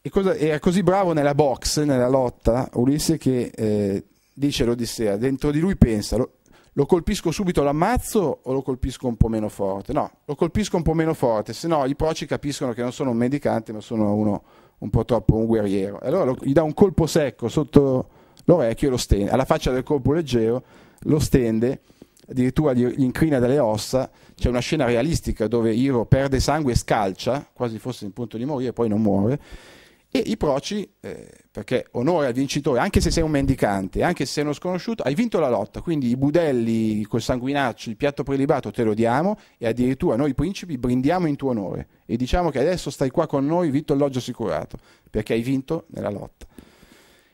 e cosa, era così bravo nella box, nella lotta, Ulisse che eh, dice l'Odissea, dentro di lui pensa, lo, lo colpisco subito, l'ammazzo o lo colpisco un po' meno forte? No, lo colpisco un po' meno forte, se no i proci capiscono che non sono un medicante ma sono uno un po' troppo un guerriero. Allora lo, gli dà un colpo secco sotto l'orecchio e lo stende, alla faccia del colpo leggero lo stende, addirittura gli, gli incrina delle ossa, c'è una scena realistica dove Iro perde sangue e scalcia, quasi fosse in punto di morire, poi non muore, e i proci... Eh, perché onore al vincitore, anche se sei un mendicante, anche se sei uno sconosciuto, hai vinto la lotta, quindi i budelli col sanguinaccio, il piatto prelibato te lo diamo e addirittura noi principi brindiamo in tuo onore e diciamo che adesso stai qua con noi, vitto alloggio assicurato, perché hai vinto nella lotta.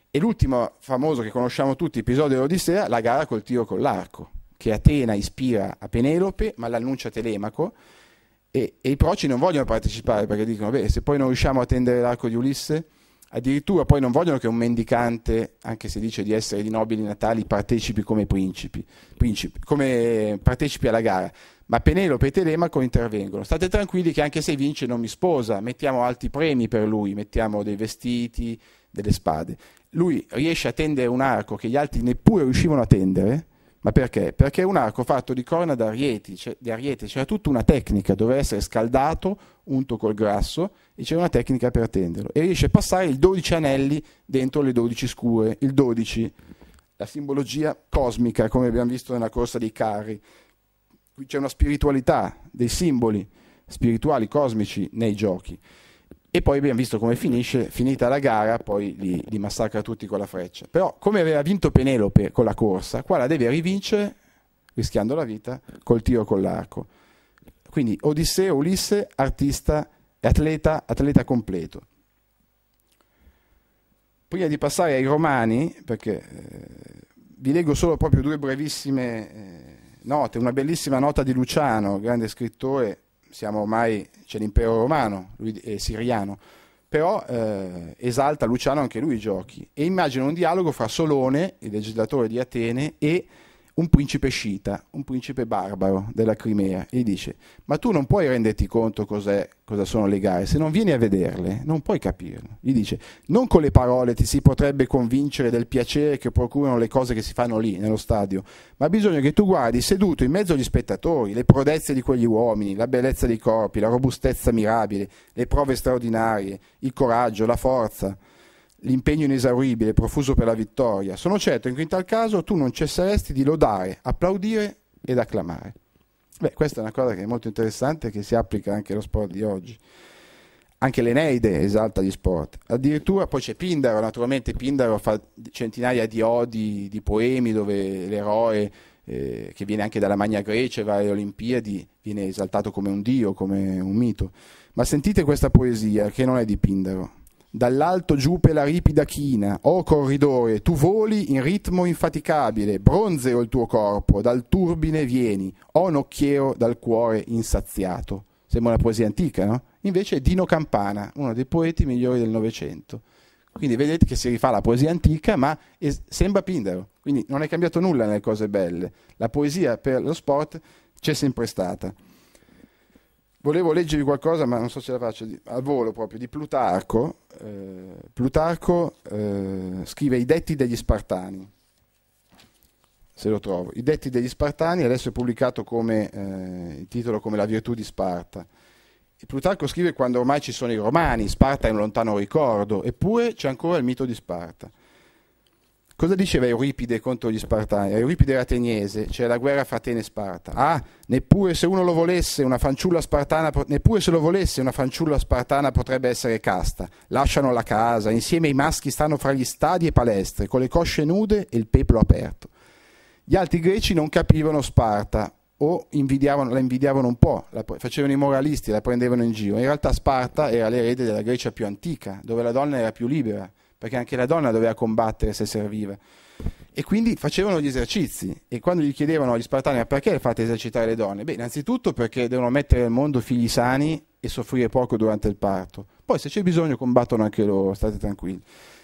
E l'ultimo famoso che conosciamo tutti, episodio di Odissea, la gara col tiro con l'arco, che Atena ispira a Penelope, ma l'annuncia Telemaco, e, e i proci non vogliono partecipare perché dicono, beh, se poi non riusciamo a tendere l'arco di Ulisse Addirittura poi non vogliono che un mendicante, anche se dice di essere di nobili natali, partecipi come principi, principi come partecipi alla gara. Ma Penelope e Telemaco intervengono. State tranquilli che anche se vince non mi sposa, mettiamo alti premi per lui, mettiamo dei vestiti, delle spade. Lui riesce a tendere un arco che gli altri neppure riuscivano a tendere. Ma perché? Perché è un arco fatto di corna d'ariete, di ariete, c'era tutta una tecnica, doveva essere scaldato, unto col grasso e c'è una tecnica per tenderlo e riesce a passare il 12 anelli dentro le 12 scure, il 12, la simbologia cosmica come abbiamo visto nella corsa dei carri. Qui c'è una spiritualità dei simboli spirituali cosmici nei giochi. E poi abbiamo visto come finisce, finita la gara, poi li, li massacra tutti con la freccia. Però come aveva vinto Penelope con la corsa, qua la deve rivincere rischiando la vita col tiro con l'arco. Quindi Odisseo, Ulisse, artista, e atleta, atleta completo. Prima di passare ai Romani, perché eh, vi leggo solo proprio due brevissime eh, note, una bellissima nota di Luciano, grande scrittore, siamo ormai, c'è l'impero romano, lui è siriano, però eh, esalta Luciano anche lui i giochi e immagina un dialogo fra Solone, il legislatore di Atene, e un principe sciita, un principe barbaro della Crimea, e gli dice, ma tu non puoi renderti conto cosa sono le gare, se non vieni a vederle non puoi capirlo. Gli dice, non con le parole ti si potrebbe convincere del piacere che procurano le cose che si fanno lì, nello stadio, ma bisogna che tu guardi seduto in mezzo agli spettatori, le prodezze di quegli uomini, la bellezza dei corpi, la robustezza mirabile, le prove straordinarie, il coraggio, la forza l'impegno inesauribile profuso per la vittoria, sono certo che in tal caso tu non cesseresti di lodare, applaudire ed acclamare. Beh, questa è una cosa che è molto interessante e che si applica anche allo sport di oggi. Anche l'Eneide esalta gli sport. Addirittura poi c'è Pindaro, naturalmente Pindaro fa centinaia di odi, di poemi dove l'eroe, eh, che viene anche dalla Magna Grecia e va alle Olimpiadi, viene esaltato come un dio, come un mito. Ma sentite questa poesia che non è di Pindaro, Dall'alto giù per la ripida china, o oh corridore, tu voli in ritmo infaticabile, bronzeo il tuo corpo, dal turbine vieni, o oh nocchiero dal cuore insaziato. Sembra una poesia antica, no? Invece è Dino Campana, uno dei poeti migliori del Novecento. Quindi vedete che si rifà la poesia antica, ma sembra Pindaro. Quindi non è cambiato nulla nelle cose belle. La poesia per lo sport c'è sempre stata volevo leggervi qualcosa, ma non so se la faccio, di, al volo proprio, di Plutarco. Eh, Plutarco eh, scrive I detti degli Spartani, se lo trovo. I detti degli Spartani, adesso è pubblicato come, eh, il titolo come La virtù di Sparta. Plutarco scrive quando ormai ci sono i romani, Sparta è un lontano ricordo, eppure c'è ancora il mito di Sparta. Cosa diceva Euripide contro gli Spartani? Euripide era ateniese, c'è la guerra fra Atene e Sparta. Ah, neppure se uno lo volesse, una fanciulla spartana, neppure se lo volesse, una fanciulla spartana potrebbe essere casta. Lasciano la casa, insieme i maschi stanno fra gli stadi e palestre, con le cosce nude e il peplo aperto. Gli altri greci non capivano Sparta o invidiavano, la invidiavano un po', la, facevano i moralisti, la prendevano in giro. In realtà Sparta era l'erede della Grecia più antica, dove la donna era più libera perché anche la donna doveva combattere se serviva. E quindi facevano gli esercizi. E quando gli chiedevano agli spartani perché fate esercitare le donne? Beh, innanzitutto perché devono mettere al mondo figli sani e soffrire poco durante il parto. Poi se c'è bisogno combattono anche loro, state tranquilli.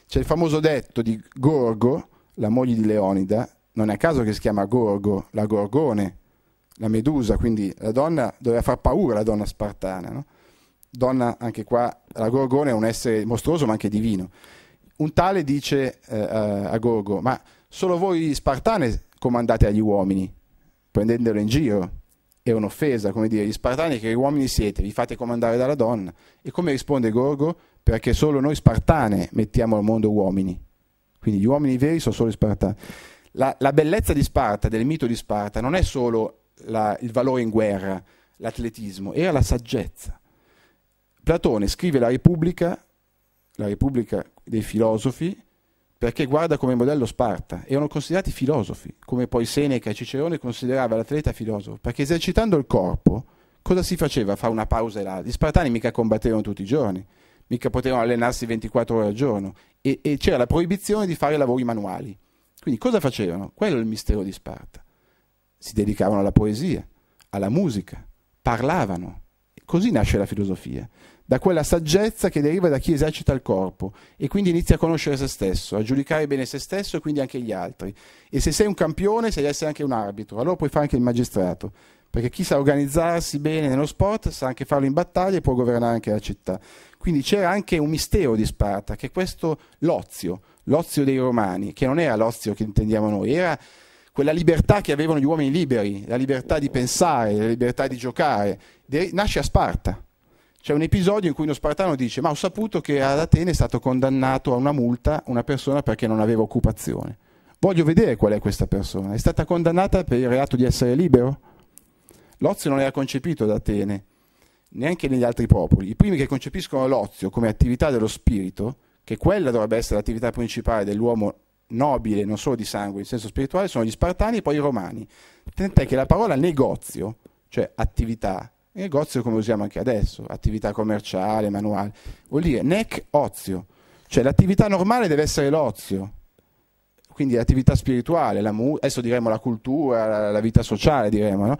C'è il famoso detto di Gorgo, la moglie di Leonida, non è a caso che si chiama Gorgo, la Gorgone, la Medusa, quindi la donna doveva far paura la donna spartana, no? Donna anche qua, la Gorgone è un essere mostruoso ma anche divino un tale dice eh, eh a Gorgo, ma solo voi spartani comandate agli uomini, prendendolo in giro. È un'offesa, come dire, gli spartani che uomini siete, vi fate comandare dalla donna. E come risponde Gorgo? Perché solo noi spartane mettiamo al mondo uomini. Quindi gli uomini veri sono solo gli spartani. La, la bellezza di Sparta, del mito di Sparta, non è solo la, il valore in guerra, l'atletismo, era la saggezza. Platone scrive la Repubblica, la Repubblica dei filosofi perché guarda come modello Sparta, erano considerati filosofi, come poi Seneca e Cicerone considerava l'atleta filosofo, perché esercitando il corpo, cosa si faceva fra una pausa e l'altra? Gli spartani mica combattevano tutti i giorni, mica potevano allenarsi 24 ore al giorno e, e c'era la proibizione di fare lavori manuali. Quindi cosa facevano? Quello è il mistero di Sparta. Si dedicavano alla poesia, alla musica, parlavano. Così nasce la filosofia da quella saggezza che deriva da chi esercita il corpo e quindi inizia a conoscere se stesso, a giudicare bene se stesso e quindi anche gli altri. E se sei un campione, sai essere anche un arbitro, allora puoi fare anche il magistrato, perché chi sa organizzarsi bene nello sport sa anche farlo in battaglia e può governare anche la città. Quindi c'era anche un mistero di Sparta, che è questo l'ozio, l'ozio dei romani, che non era l'ozio che intendiamo noi, era quella libertà che avevano gli uomini liberi, la libertà di pensare, la libertà di giocare, nasce a Sparta c'è un episodio in cui uno spartano dice: Ma ho saputo che ad Atene è stato condannato a una multa una persona perché non aveva occupazione. Voglio vedere qual è questa persona. È stata condannata per il reato di essere libero? L'ozio non era concepito ad Atene, neanche negli altri popoli. I primi che concepiscono l'ozio come attività dello spirito, che quella dovrebbe essere l'attività principale dell'uomo nobile, non solo di sangue, in senso spirituale, sono gli spartani e poi i romani. Tant'è che la parola negozio, cioè attività, il negozio come usiamo anche adesso, attività commerciale, manuale. Vuol dire nec ozio, cioè l'attività normale deve essere l'ozio, quindi l'attività spirituale, la mu- adesso diremo la cultura, la, la vita sociale, diremo, no?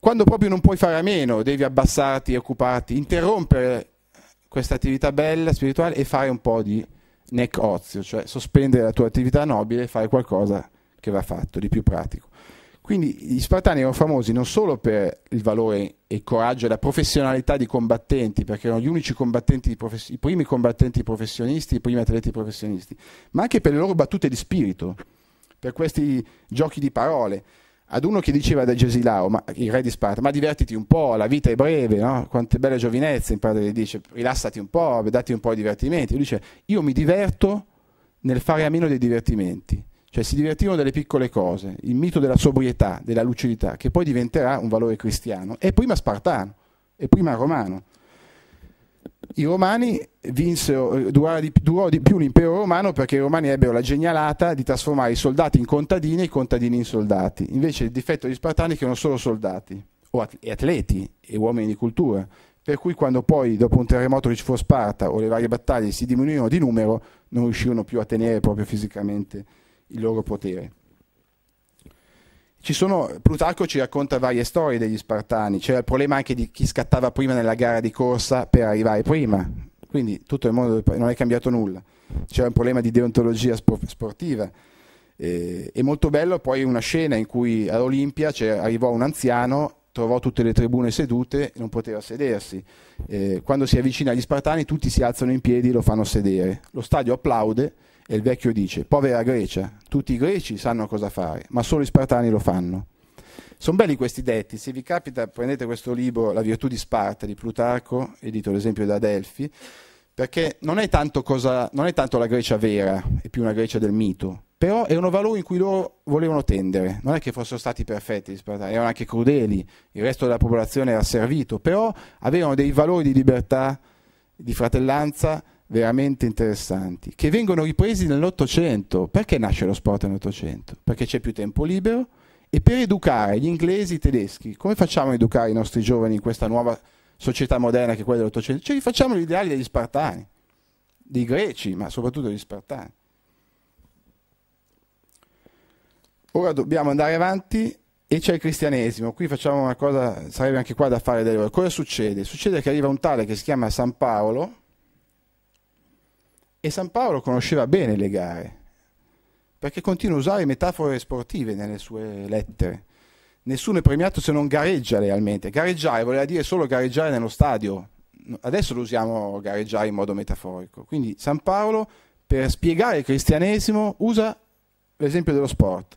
Quando proprio non puoi fare a meno, devi abbassarti, occuparti, interrompere questa attività bella, spirituale e fare un po' di nec ozio, cioè sospendere la tua attività nobile e fare qualcosa che va fatto di più pratico. Quindi gli Spartani erano famosi non solo per il valore e il coraggio e la professionalità di combattenti, perché erano gli unici combattenti, i primi combattenti professionisti, i primi atleti professionisti, ma anche per le loro battute di spirito, per questi giochi di parole. Ad uno che diceva da Gesilao, ma, il re di Sparta, ma divertiti un po', la vita è breve, no? quante belle giovinezze, il padre gli dice, rilassati un po', dati un po' di divertimenti. Lui dice, io mi diverto nel fare a meno dei divertimenti cioè si divertivano delle piccole cose, il mito della sobrietà, della lucidità, che poi diventerà un valore cristiano, e prima spartano, e prima romano. I romani vinsero, eh, durò di, durò di più l'impero romano perché i romani ebbero la genialata di trasformare i soldati in contadini e i contadini in soldati. Invece il difetto degli spartani è che erano solo soldati, o e atleti, e uomini di cultura, per cui quando poi dopo un terremoto che ci fu a Sparta o le varie battaglie si diminuirono di numero, non riuscirono più a tenere proprio fisicamente il loro potere. Sono, Plutarco ci racconta varie storie degli spartani, c'era il problema anche di chi scattava prima nella gara di corsa per arrivare prima, quindi tutto il mondo non è cambiato nulla, c'era un problema di deontologia sportiva. Eh, è molto bello poi una scena in cui all'Olimpia arrivò un anziano, trovò tutte le tribune sedute e non poteva sedersi. Eh, quando si avvicina agli Spartani tutti si alzano in piedi e lo fanno sedere. Lo stadio applaude e il vecchio dice, povera Grecia, tutti i greci sanno cosa fare, ma solo i spartani lo fanno. Sono belli questi detti, se vi capita prendete questo libro La virtù di Sparta di Plutarco, edito ad esempio da Delfi, perché non è, cosa, non è tanto la Grecia vera, è più una Grecia del mito, però erano valori in cui loro volevano tendere, non è che fossero stati perfetti gli spartani, erano anche crudeli, il resto della popolazione era servito, però avevano dei valori di libertà, di fratellanza, veramente interessanti, che vengono ripresi nell'Ottocento. Perché nasce lo sport nell'Ottocento? Perché c'è più tempo libero e per educare gli inglesi e i tedeschi, come facciamo a educare i nostri giovani in questa nuova società moderna che è quella dell'Ottocento? Cioè, rifacciamo gli ideali degli spartani, dei greci, ma soprattutto degli spartani. Ora dobbiamo andare avanti e c'è il cristianesimo. Qui facciamo una cosa, sarebbe anche qua da fare delle ore. Cosa succede? Succede che arriva un tale che si chiama San Paolo, e San Paolo conosceva bene le gare, perché continua a usare metafore sportive nelle sue lettere. Nessuno è premiato se non gareggia realmente. Gareggiare voleva dire solo gareggiare nello stadio. Adesso lo usiamo gareggiare in modo metaforico. Quindi San Paolo, per spiegare il cristianesimo, usa l'esempio dello sport.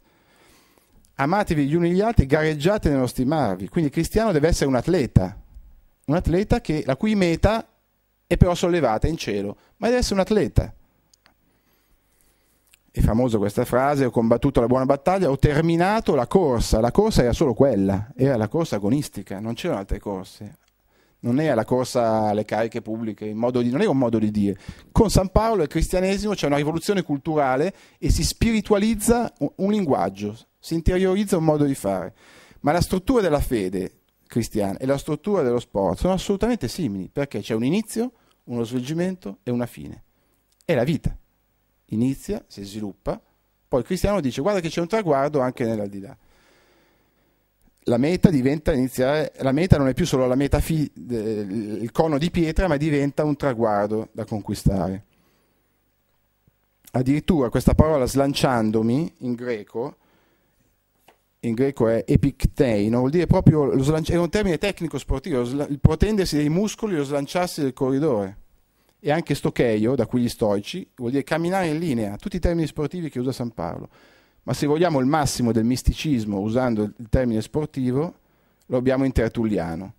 Amatevi gli uni gli altri, gareggiate nello stimarvi. Quindi il cristiano deve essere un atleta, un atleta che, la cui meta e però sollevata in cielo, ma deve essere un atleta. È famosa questa frase, ho combattuto la buona battaglia, ho terminato la corsa, la corsa era solo quella, era la corsa agonistica, non c'erano altre corse, non era la corsa alle cariche pubbliche, di, non era un modo di dire. Con San Paolo e il cristianesimo c'è una rivoluzione culturale e si spiritualizza un, un linguaggio, si interiorizza un modo di fare. Ma la struttura della fede cristiana e la struttura dello sport sono assolutamente simili, perché c'è un inizio, uno svolgimento e una fine. È la vita. Inizia, si sviluppa, poi il cristiano dice guarda che c'è un traguardo anche nell'aldilà. La meta, diventa iniziare, la meta non è più solo la fi, il cono di pietra, ma diventa un traguardo da conquistare. Addirittura questa parola slanciandomi in greco in greco è epicteino, vuol dire proprio lo è un termine tecnico sportivo, il protendersi dei muscoli, lo slanciarsi del corridore. E anche stocheio, da cui gli stoici, vuol dire camminare in linea, tutti i termini sportivi che usa San Paolo. Ma se vogliamo il massimo del misticismo usando il termine sportivo, lo abbiamo in Tertulliano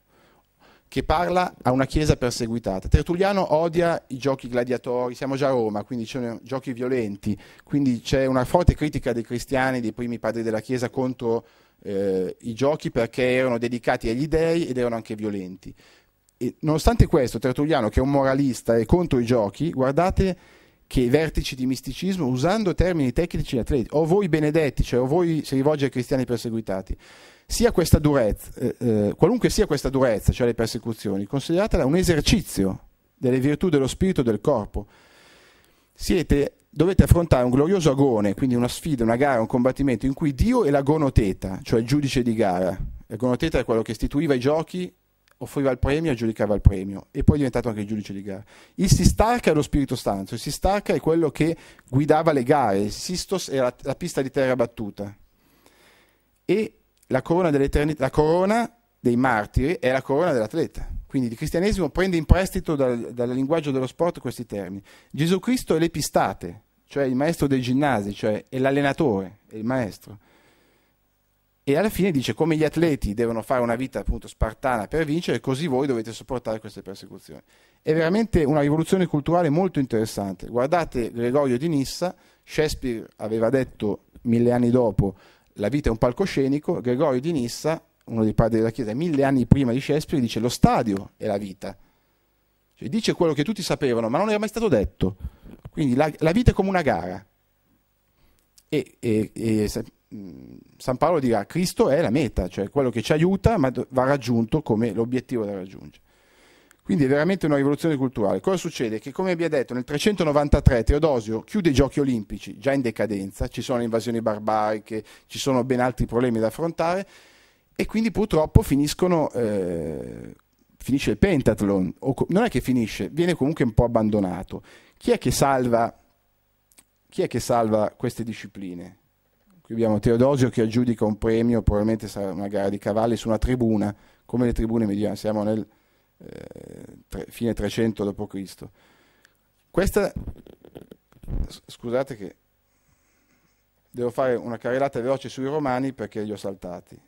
che parla a una chiesa perseguitata. Tertulliano odia i giochi gladiatori, siamo già a Roma, quindi ci sono giochi violenti, quindi c'è una forte critica dei cristiani, dei primi padri della chiesa contro eh, i giochi perché erano dedicati agli dèi ed erano anche violenti. E nonostante questo, Tertulliano, che è un moralista e contro i giochi, guardate che vertici di misticismo, usando termini tecnici e atleti, o voi benedetti, cioè o voi si rivolge ai cristiani perseguitati, sia questa durezza, eh, eh, qualunque sia questa durezza, cioè le persecuzioni, consideratela un esercizio delle virtù dello spirito e del corpo. Siete, dovete affrontare un glorioso agone, quindi una sfida, una gara, un combattimento in cui Dio è l'agonoteta, cioè il giudice di gara. L'agonoteta è quello che istituiva i giochi, offriva il premio e giudicava il premio, e poi è diventato anche il giudice di gara. Il sistarca è lo spirito stanzo, il sistarca è quello che guidava le gare, il sistos era la, la pista di terra battuta. E la corona, la corona dei martiri è la corona dell'atleta. Quindi il cristianesimo prende in prestito dal, dal linguaggio dello sport questi termini. Gesù Cristo è l'epistate, cioè il maestro dei ginnasi, cioè è l'allenatore, è il maestro. E alla fine dice come gli atleti devono fare una vita appunto spartana per vincere, così voi dovete sopportare queste persecuzioni. È veramente una rivoluzione culturale molto interessante. Guardate Gregorio di Nissa, Shakespeare aveva detto mille anni dopo la vita è un palcoscenico, Gregorio di Nissa, uno dei padri della Chiesa, mille anni prima di Shakespeare, dice lo stadio è la vita. Cioè, dice quello che tutti sapevano, ma non era mai stato detto. Quindi la, la vita è come una gara. E, e, e, San mm, Paolo dirà Cristo è la meta, cioè quello che ci aiuta, ma va raggiunto come l'obiettivo da raggiungere. Quindi è veramente una rivoluzione culturale. Cosa succede? Che come vi ho detto nel 393 Teodosio chiude i giochi olimpici, già in decadenza, ci sono invasioni barbariche, ci sono ben altri problemi da affrontare e quindi purtroppo finiscono... Eh, finisce il pentathlon, o, non è che finisce, viene comunque un po' abbandonato. Chi è che salva, chi è che salva queste discipline? Qui abbiamo Teodosio che aggiudica un premio, probabilmente sarà una gara di cavalli su una tribuna, come le tribune mediane, siamo nel eh, tre, fine 300 d.C. Questa, scusate che devo fare una carrellata veloce sui romani perché li ho saltati.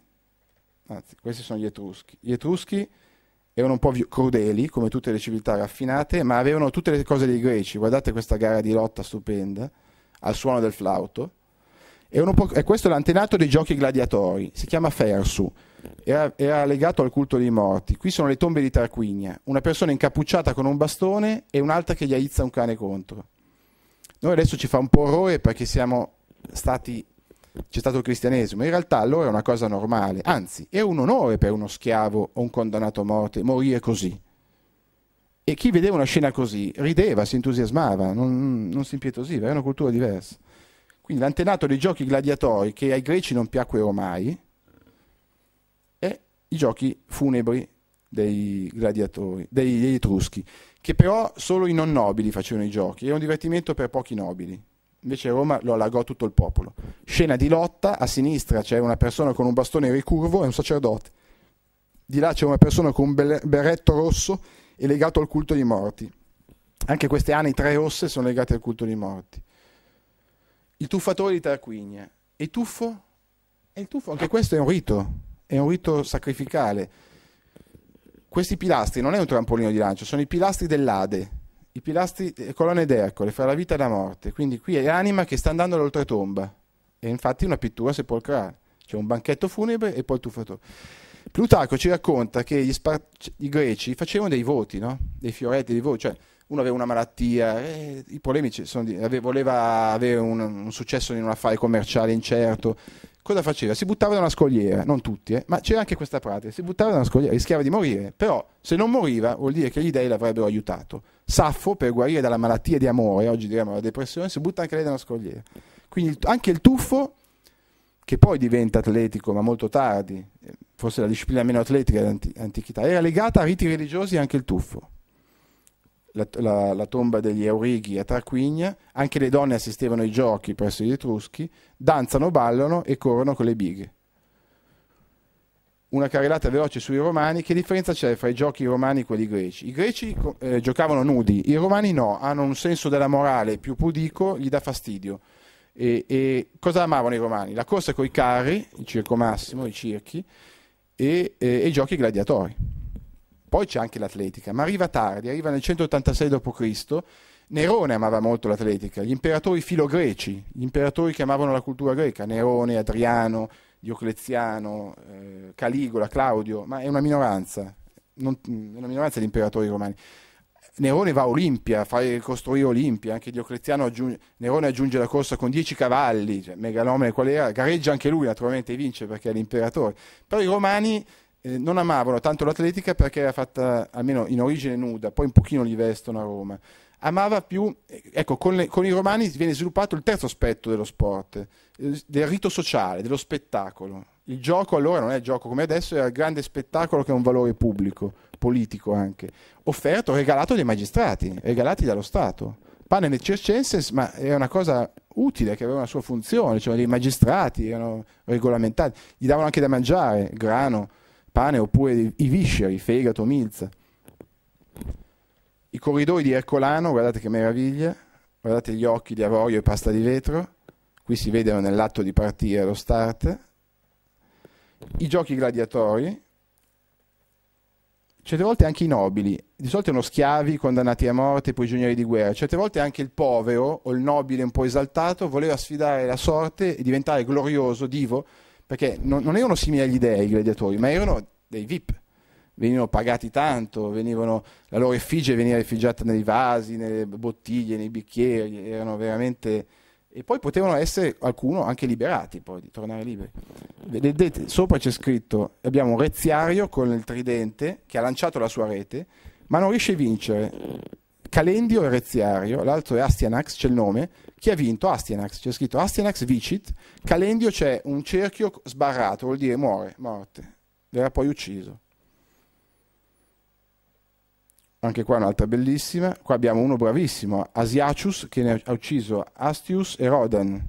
Anzi, questi sono gli etruschi. Gli etruschi erano un po' crudeli, come tutte le civiltà raffinate, ma avevano tutte le cose dei greci. Guardate questa gara di lotta stupenda, al suono del flauto. e questo è l'antenato dei giochi gladiatori, si chiama Fersu era, legato al culto dei morti. Qui sono le tombe di Tarquinia, una persona incappucciata con un bastone e un'altra che gli aizza un cane contro. Noi adesso ci fa un po' orrore perché siamo stati, c'è stato il cristianesimo, in realtà allora è una cosa normale, anzi è un onore per uno schiavo o un condannato a morte morire così. E chi vedeva una scena così rideva, si entusiasmava, non, non si impietosiva, era una cultura diversa. Quindi l'antenato dei giochi gladiatori che ai greci non piacquero mai, i giochi funebri dei gladiatori, dei, degli etruschi, che però solo i non nobili facevano i giochi, era un divertimento per pochi nobili. Invece Roma lo allargò tutto il popolo. Scena di lotta, a sinistra c'è una persona con un bastone ricurvo e un sacerdote. Di là c'è una persona con un berretto rosso e legato al culto dei morti. Anche queste anni tre rosse sono legate al culto dei morti. Il tuffatore di Tarquinia. E tuffo? E il tuffo, anche questo è un rito è un rito sacrificale. Questi pilastri non è un trampolino di lancio, sono i pilastri dell'Ade, i pilastri, le eh, colonne d'Ercole, fra la vita e la morte. Quindi qui è l'anima che sta andando all'oltretomba. È infatti una pittura sepolcrale, c'è un banchetto funebre e poi il tuffatore. Plutarco ci racconta che i greci facevano dei voti, no? dei fioretti, dei voti, cioè uno aveva una malattia, eh, i polemici sono di, voleva avere un, un, successo in un affare commerciale incerto, cosa faceva? Si buttava da una scogliera, non tutti, eh, ma c'era anche questa pratica, si buttava da una scogliera, rischiava di morire, però se non moriva vuol dire che gli dei l'avrebbero aiutato. Saffo, per guarire dalla malattia di amore, oggi diremmo la depressione, si butta anche lei da una scogliera. Quindi anche il tuffo, che poi diventa atletico, ma molto tardi, eh, forse la disciplina meno atletica dell'antichità, era legata a riti religiosi anche il tuffo la, la, la, tomba degli Aurighi a Tarquinia, anche le donne assistevano ai giochi presso gli Etruschi, danzano, ballano e corrono con le bighe. Una carrellata veloce sui romani, che differenza c'è fra i giochi romani e quelli greci? I greci eh, giocavano nudi, i romani no, hanno un senso della morale più pudico, gli dà fastidio. E, e cosa amavano i romani? La corsa con i carri, il circo massimo, i circhi, e, e, e i giochi gladiatori. Poi c'è anche l'atletica, ma arriva tardi, arriva nel 186 d.C. Nerone amava molto l'atletica, gli imperatori filogreci, gli imperatori che amavano la cultura greca, Nerone, Adriano, Diocleziano, eh, Caligola, Claudio, ma è una minoranza, non, è una minoranza di imperatori romani. Nerone va a Olimpia, a fare costruire Olimpia, anche Diocleziano aggiunge, Nerone aggiunge la corsa con 10 cavalli, cioè megalomane qual era, gareggia anche lui naturalmente e vince perché è l'imperatore. Però i romani eh, non amavano tanto l'atletica perché era fatta almeno in origine nuda, poi un pochino li vestono a Roma. Amava più, eh, ecco, con, le, con i romani viene sviluppato il terzo aspetto dello sport, eh, del rito sociale, dello spettacolo. Il gioco allora non è il gioco come adesso, era il grande spettacolo che ha un valore pubblico, politico anche, offerto, regalato dai magistrati, regalati dallo Stato. Pane circenses, ma era una cosa utile, che aveva una sua funzione, cioè i magistrati erano regolamentati, gli davano anche da mangiare, grano, pane oppure i visceri, fegato, milza. I corridoi di Ercolano, guardate che meraviglia, guardate gli occhi di avorio e pasta di vetro, qui si vedono nell'atto di partire lo start. I giochi gladiatori, certe volte anche i nobili, di solito erano schiavi, condannati a morte, prigionieri di guerra, certe volte anche il povero o il nobile un po' esaltato voleva sfidare la sorte e diventare glorioso, divo, perché non, non erano simili agli dei, i gladiatori, ma erano dei VIP, venivano pagati tanto, venivano, la loro effigie veniva effigiata nei vasi, nelle bottiglie, nei bicchieri, erano veramente... E poi potevano essere alcuno anche liberati, poi di tornare liberi. Vedete, sopra c'è scritto, abbiamo un Reziario con il tridente che ha lanciato la sua rete, ma non riesce a vincere. Calendio e Reziario, l'altro è Astianax, c'è il nome, chi ha vinto? Astianax, c'è scritto Astianax vicit, Calendio c'è un cerchio sbarrato, vuol dire muore, morte, verrà poi ucciso. Anche qua un'altra bellissima, qua abbiamo uno bravissimo, Asiacius che ha ucciso Astius e Rodan.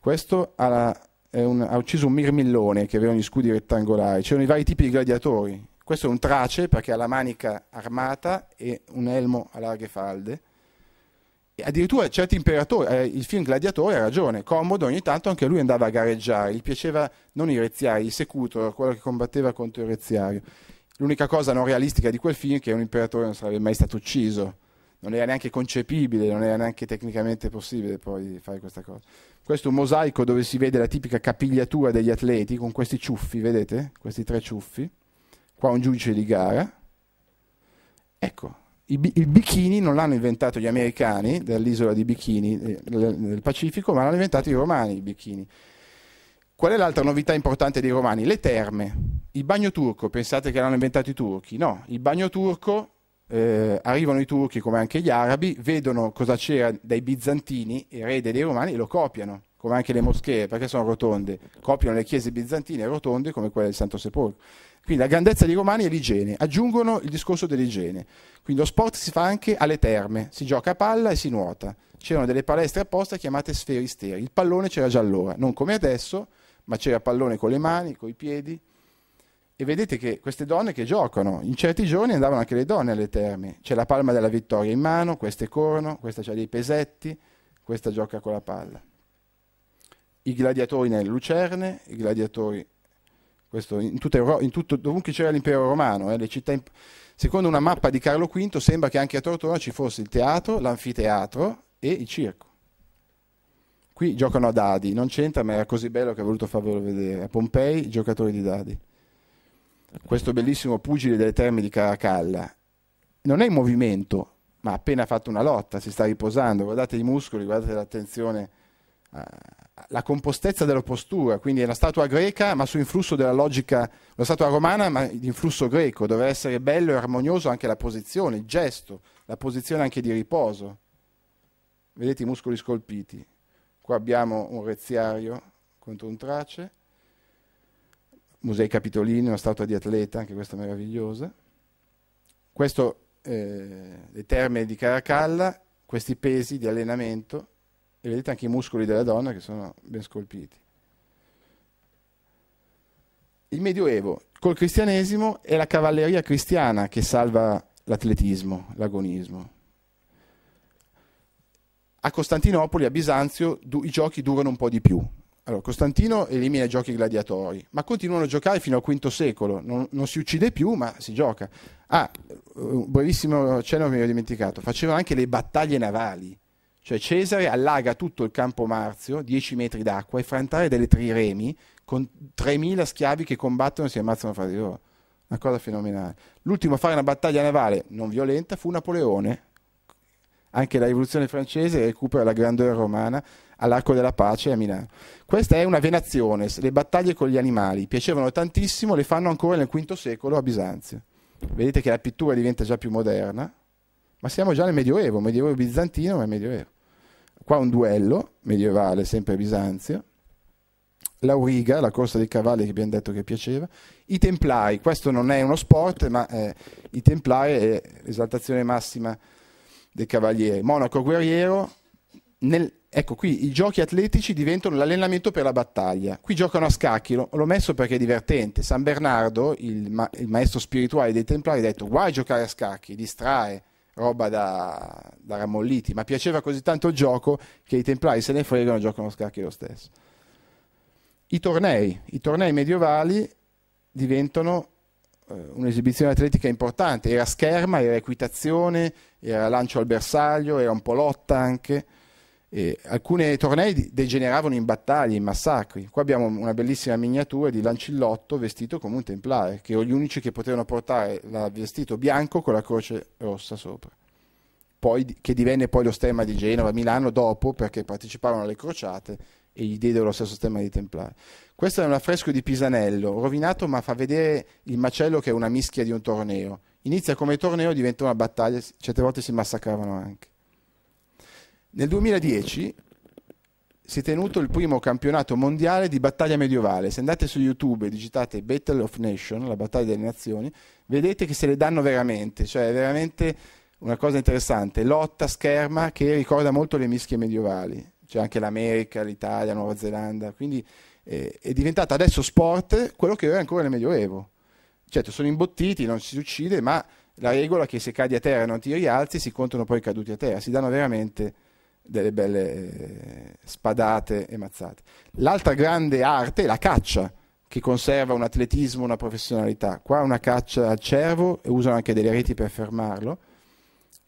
Questo ha, la, un, ha ucciso un mirmillone che aveva gli scudi rettangolari, c'erano i vari tipi di gladiatori, questo è un trace perché ha la manica armata e un elmo a larghe falde. E addirittura certi imperatori, eh, il film Gladiatore ha ragione, comodo ogni tanto anche lui andava a gareggiare, gli piaceva non i reziari, il secuto, quello che combatteva contro il reziario. L'unica cosa non realistica di quel film è che un imperatore non sarebbe mai stato ucciso, non era neanche concepibile, non era neanche tecnicamente possibile poi fare questa cosa. Questo è un mosaico dove si vede la tipica capigliatura degli atleti con questi ciuffi, vedete? Questi tre ciuffi qua un giudice di gara. Ecco, il bikini non l'hanno inventato gli americani dell'isola di Bikini nel eh, Pacifico, ma l'hanno inventato i romani i bikini. Qual è l'altra novità importante dei romani? Le terme. Il bagno turco, pensate che l'hanno inventato i turchi? No, il bagno turco, eh, arrivano i turchi come anche gli arabi, vedono cosa c'era dai bizantini, erede dei romani, e lo copiano, come anche le moschee, perché sono rotonde. Copiano le chiese bizantine rotonde come quelle del Santo Sepolcro quindi la grandezza dei romani è l'igiene, aggiungono il discorso dell'igiene. Quindi lo sport si fa anche alle terme, si gioca a palla e si nuota. C'erano delle palestre apposta chiamate sferisteri, il pallone c'era già allora, non come adesso, ma c'era pallone con le mani, con i piedi. E vedete che queste donne che giocano, in certi giorni andavano anche le donne alle terme, c'è la palma della vittoria in mano, queste corrono, questa ha dei pesetti, questa gioca con la palla. I gladiatori nelle lucerne, i gladiatori questo in, Euro- in tutto, dovunque c'era l'impero romano, eh, le città imp- secondo una mappa di Carlo V sembra che anche a Tortona ci fosse il teatro, l'anfiteatro e il circo. Qui giocano a dadi, non c'entra, ma era così bello che ho voluto farvelo vedere. A Pompei, giocatori di dadi. Questo bellissimo pugile delle terme di Caracalla. Non è in movimento, ma ha appena fatto una lotta, si sta riposando. Guardate i muscoli, guardate l'attenzione a, la compostezza della postura, quindi è una statua greca ma su influsso della logica, una statua romana ma di influsso greco, doveva essere bello e armonioso anche la posizione, il gesto, la posizione anche di riposo. Vedete i muscoli scolpiti. Qua abbiamo un reziario contro un trace, Musei Capitolini, una statua di atleta, anche questa meravigliosa. Questo, eh, le terme di Caracalla, questi pesi di allenamento e vedete anche i muscoli della donna che sono ben scolpiti. Il Medioevo, col cristianesimo, è la cavalleria cristiana che salva l'atletismo, l'agonismo. A Costantinopoli, a Bisanzio, i giochi durano un po' di più. Allora, Costantino elimina i giochi gladiatori, ma continuano a giocare fino al V secolo. Non, non si uccide più, ma si gioca. Ah, un eh, brevissimo cenno che mi ho dimenticato. Facevano anche le battaglie navali cioè Cesare allaga tutto il campo Marzio, 10 metri d'acqua, e fa entrare delle triremi con 3.000 schiavi che combattono e si ammazzano fra di loro. Una cosa fenomenale. L'ultimo a fare una battaglia navale non violenta fu Napoleone. Anche la rivoluzione francese recupera la grandeur romana all'Arco della Pace a Milano. Questa è una venazione, le battaglie con gli animali. Piacevano tantissimo, le fanno ancora nel V secolo a Bisanzio. Vedete che la pittura diventa già più moderna, ma siamo già nel Medioevo, Medioevo bizantino, ma è Medioevo. Qua un duello medievale, sempre a Bisanzio. L'auriga, la corsa dei cavalli che abbiamo detto che piaceva. I Templari, questo non è uno sport, ma eh, i Templari è l'esaltazione massima dei cavalieri. Monaco guerriero, nel, ecco qui i giochi atletici diventano l'allenamento per la battaglia. Qui giocano a scacchi, lo, l'ho messo perché è divertente. San Bernardo, il, ma, il maestro spirituale dei templari, ha detto guai giocare a scacchi, distrae roba da, da ramolliti, ma piaceva così tanto il gioco che i templari se ne fregano e giocano a scacchi lo stesso. I tornei, i tornei medievali diventano eh, un'esibizione atletica importante, era scherma, era equitazione, era lancio al bersaglio, era un po' lotta anche eh, alcuni tornei degeneravano in battaglie, in massacri. Qua abbiamo una bellissima miniatura di Lancillotto vestito come un templare, che erano gli unici che potevano portare il vestito bianco con la croce rossa sopra. Poi, che divenne poi lo stemma di Genova, Milano dopo, perché parteciparono alle crociate e gli diedero lo stesso stemma di templare. Questo è un affresco di Pisanello, rovinato ma fa vedere il macello che è una mischia di un torneo. Inizia come torneo, diventa una battaglia, certe volte si massacravano anche. Nel 2010 si è tenuto il primo campionato mondiale di battaglia medievale. Se andate su YouTube e digitate Battle of Nations, la battaglia delle nazioni, vedete che se le danno veramente, cioè è veramente una cosa interessante, lotta, scherma che ricorda molto le mischie medievali, cioè anche l'America, l'Italia, Nuova Zelanda, quindi eh, è diventata adesso sport quello che era ancora nel Medioevo. Certo, sono imbottiti, non si uccide, ma la regola è che se cadi a terra e non ti rialzi, si contano poi i caduti a terra, si danno veramente delle belle eh, spadate e mazzate. L'altra grande arte è la caccia, che conserva un atletismo, una professionalità. Qua una caccia al cervo e usano anche delle reti per fermarlo.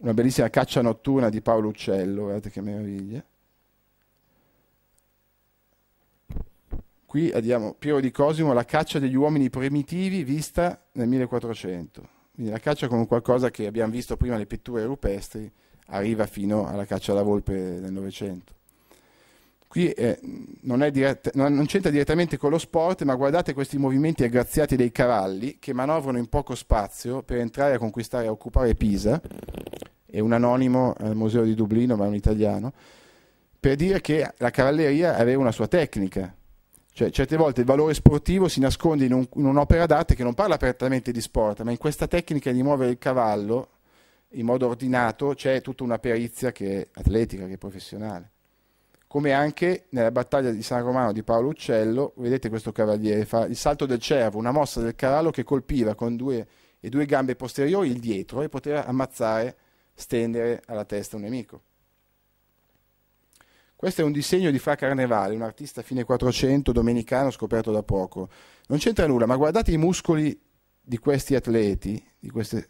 Una bellissima caccia notturna di Paolo Uccello, guardate che meraviglia. Qui abbiamo Piero di Cosimo, la caccia degli uomini primitivi vista nel 1400. Quindi la caccia come qualcosa che abbiamo visto prima nelle pitture rupestri, arriva fino alla caccia alla volpe del Novecento. Qui eh, non, dirett- non, non, c'entra direttamente con lo sport, ma guardate questi movimenti aggraziati dei cavalli che manovrano in poco spazio per entrare a conquistare e occupare Pisa. È un anonimo al Museo di Dublino, ma è un italiano, per dire che la cavalleria aveva una sua tecnica. Cioè, certe volte il valore sportivo si nasconde in, un, in un'opera d'arte che non parla prettamente di sport, ma in questa tecnica di muovere il cavallo in modo ordinato c'è tutta una perizia che è atletica, che è professionale. Come anche nella battaglia di San Romano di Paolo Uccello, vedete questo cavaliere, fa il salto del cervo, una mossa del cavallo che colpiva con due, le due gambe posteriori il dietro e poteva ammazzare, stendere alla testa un nemico. Questo è un disegno di Fra Carnevale, un artista fine 400 domenicano scoperto da poco. Non c'entra nulla, ma guardate i muscoli di questi atleti, di queste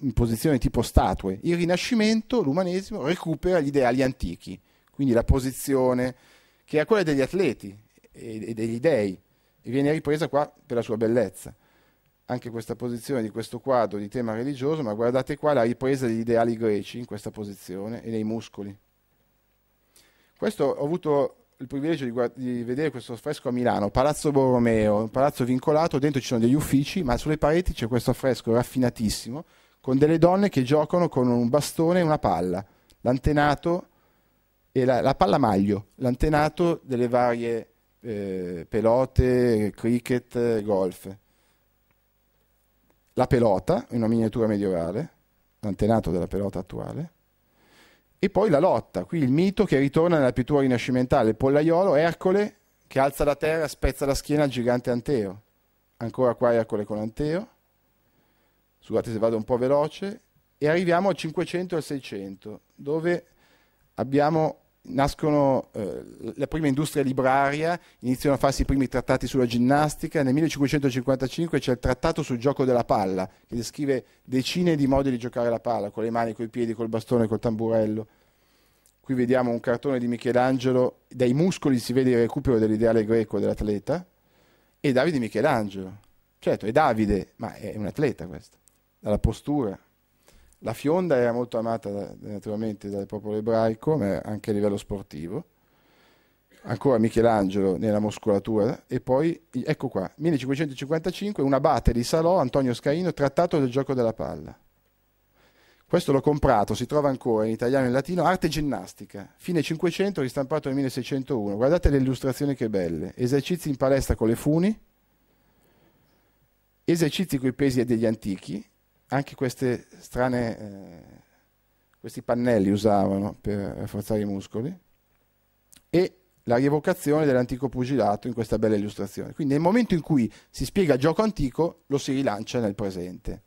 in posizione tipo statue. Il Rinascimento, l'umanesimo, recupera gli ideali antichi, quindi la posizione che è quella degli atleti e, degli dei, e viene ripresa qua per la sua bellezza. Anche questa posizione di questo quadro di tema religioso, ma guardate qua la ripresa degli ideali greci in questa posizione e nei muscoli. Questo ho avuto il privilegio di, guard- di, vedere questo affresco a Milano, Palazzo Borromeo, un palazzo vincolato, dentro ci sono degli uffici, ma sulle pareti c'è questo affresco raffinatissimo con delle donne che giocano con un bastone e una palla, l'antenato e la, la palla maglio, l'antenato delle varie eh, pelote, cricket, golf. La pelota, una miniatura medievale, l'antenato della pelota attuale. E poi la lotta, qui il mito che ritorna nella pittura rinascimentale, il pollaiolo, Ercole che alza la terra, spezza la schiena al gigante Anteo. Ancora qua Ercole con Anteo scusate se vado un po' veloce, e arriviamo al 500 e al 600, dove abbiamo, nascono eh, la prima industria libraria, iniziano a farsi i primi trattati sulla ginnastica, nel 1555 c'è il trattato sul gioco della palla, che descrive decine di modi di giocare la palla, con le mani, con i piedi, col bastone, col tamburello. Qui vediamo un cartone di Michelangelo, dai muscoli si vede il recupero dell'ideale greco dell'atleta, e Davide Michelangelo. Certo, è Davide, ma è un atleta questo dalla postura. La fionda era molto amata da, naturalmente dal popolo ebraico, ma anche a livello sportivo. Ancora Michelangelo nella muscolatura. E poi, ecco qua, 1555, un abate di Salò, Antonio Scaino, trattato del gioco della palla. Questo l'ho comprato, si trova ancora in italiano e in latino, Arte ginnastica, fine 500, ristampato nel 1601. Guardate le illustrazioni che belle. Esercizi in palestra con le funi, esercizi con i pesi degli antichi, anche strane, eh, questi pannelli usavano per rafforzare i muscoli e la rievocazione dell'antico pugilato in questa bella illustrazione. Quindi nel momento in cui si spiega il gioco antico lo si rilancia nel presente.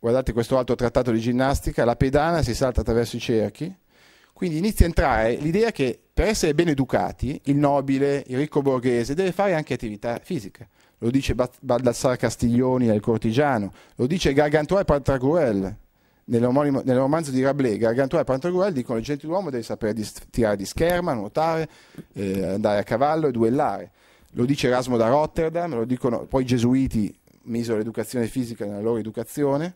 Guardate questo altro trattato di ginnastica, la pedana si salta attraverso i cerchi, quindi inizia a entrare l'idea che per essere ben educati il nobile, il ricco borghese deve fare anche attività fisica lo dice Baldassare Castiglioni nel Cortigiano, lo dice Gargantua e Pantagruel. Nel romanzo di Rabelais, Gargantua e Pantagruel dicono il gentiluomo deve sapere di tirare di scherma, nuotare, eh, andare a cavallo e duellare. Lo dice Erasmo da Rotterdam, lo dicono poi i gesuiti misero l'educazione fisica nella loro educazione.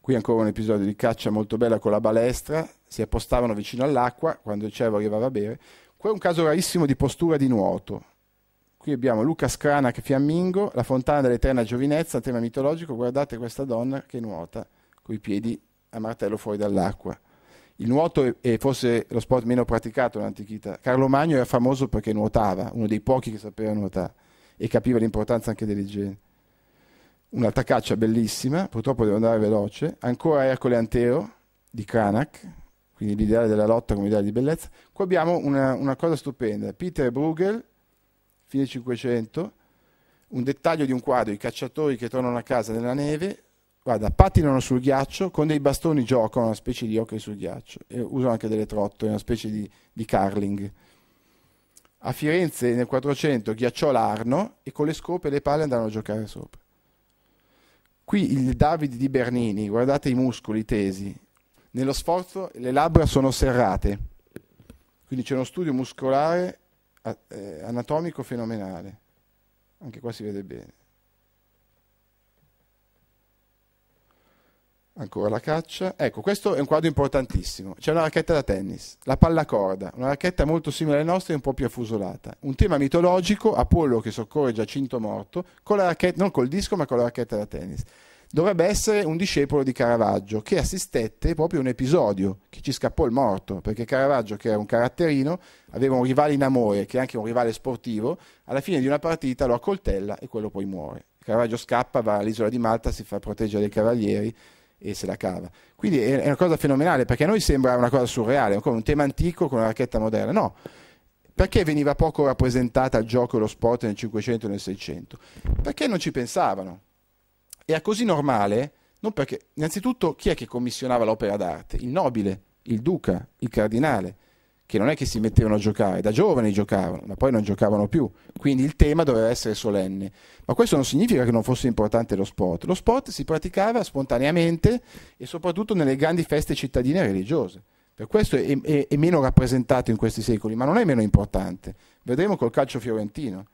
Qui ancora un episodio di caccia molto bella con la balestra, si appostavano vicino all'acqua quando il cervo arrivava a bere. Qui è un caso rarissimo di postura di nuoto, Qui abbiamo Luca Scrana fiammingo, la fontana dell'eterna giovinezza, tema mitologico, guardate questa donna che nuota coi piedi a martello fuori dall'acqua. Il nuoto è, forse lo sport meno praticato nell'antichità. Carlo Magno era famoso perché nuotava, uno dei pochi che sapeva nuotare e capiva l'importanza anche dell'igiene. Un'altra caccia bellissima, purtroppo devo andare veloce, ancora Ercole Anteo di Cranach, quindi l'ideale della lotta come ideale di bellezza. Qui abbiamo una, una cosa stupenda, Peter Bruegel fine Cinquecento, un dettaglio di un quadro, i cacciatori che tornano a casa nella neve, guarda, pattinano sul ghiaccio, con dei bastoni giocano una specie di hockey sul ghiaccio, e usano anche delle trottole, una specie di, di curling. A Firenze nel 400 ghiacciò l'Arno e con le scope e le palle andarono a giocare sopra. Qui il David di Bernini, guardate i muscoli tesi, nello sforzo le labbra sono serrate, quindi c'è uno studio muscolare eh, anatomico fenomenale. Anche qua si vede bene. Ancora la caccia. Ecco, questo è un quadro importantissimo. C'è una racchetta da tennis, la pallacorda, una racchetta molto simile alle nostre e un po' più affusolata. Un tema mitologico, Apollo che soccorre Giacinto morto, con la racchetta, non col disco ma con la racchetta da tennis dovrebbe essere un discepolo di Caravaggio che assistette proprio a un episodio che ci scappò il morto, perché Caravaggio, che era un caratterino, aveva un rivale in amore, che è anche un rivale sportivo, alla fine di una partita lo accoltella e quello poi muore. Caravaggio scappa, va all'isola di Malta, si fa proteggere dai cavalieri e se la cava. Quindi è una cosa fenomenale, perché a noi sembra una cosa surreale, come un tema antico con una racchetta moderna. No, perché veniva poco rappresentata il gioco e lo sport nel 500 e nel 600? Perché non ci pensavano era così normale, non perché, innanzitutto, chi è che commissionava l'opera d'arte? Il nobile, il duca, il cardinale, che non è che si mettevano a giocare, da giovani giocavano, ma poi non giocavano più, quindi il tema doveva essere solenne. Ma questo non significa che non fosse importante lo sport, lo sport si praticava spontaneamente e soprattutto nelle grandi feste cittadine religiose. Per questo è, è, è meno rappresentato in questi secoli, ma non è meno importante. Vedremo col calcio fiorentino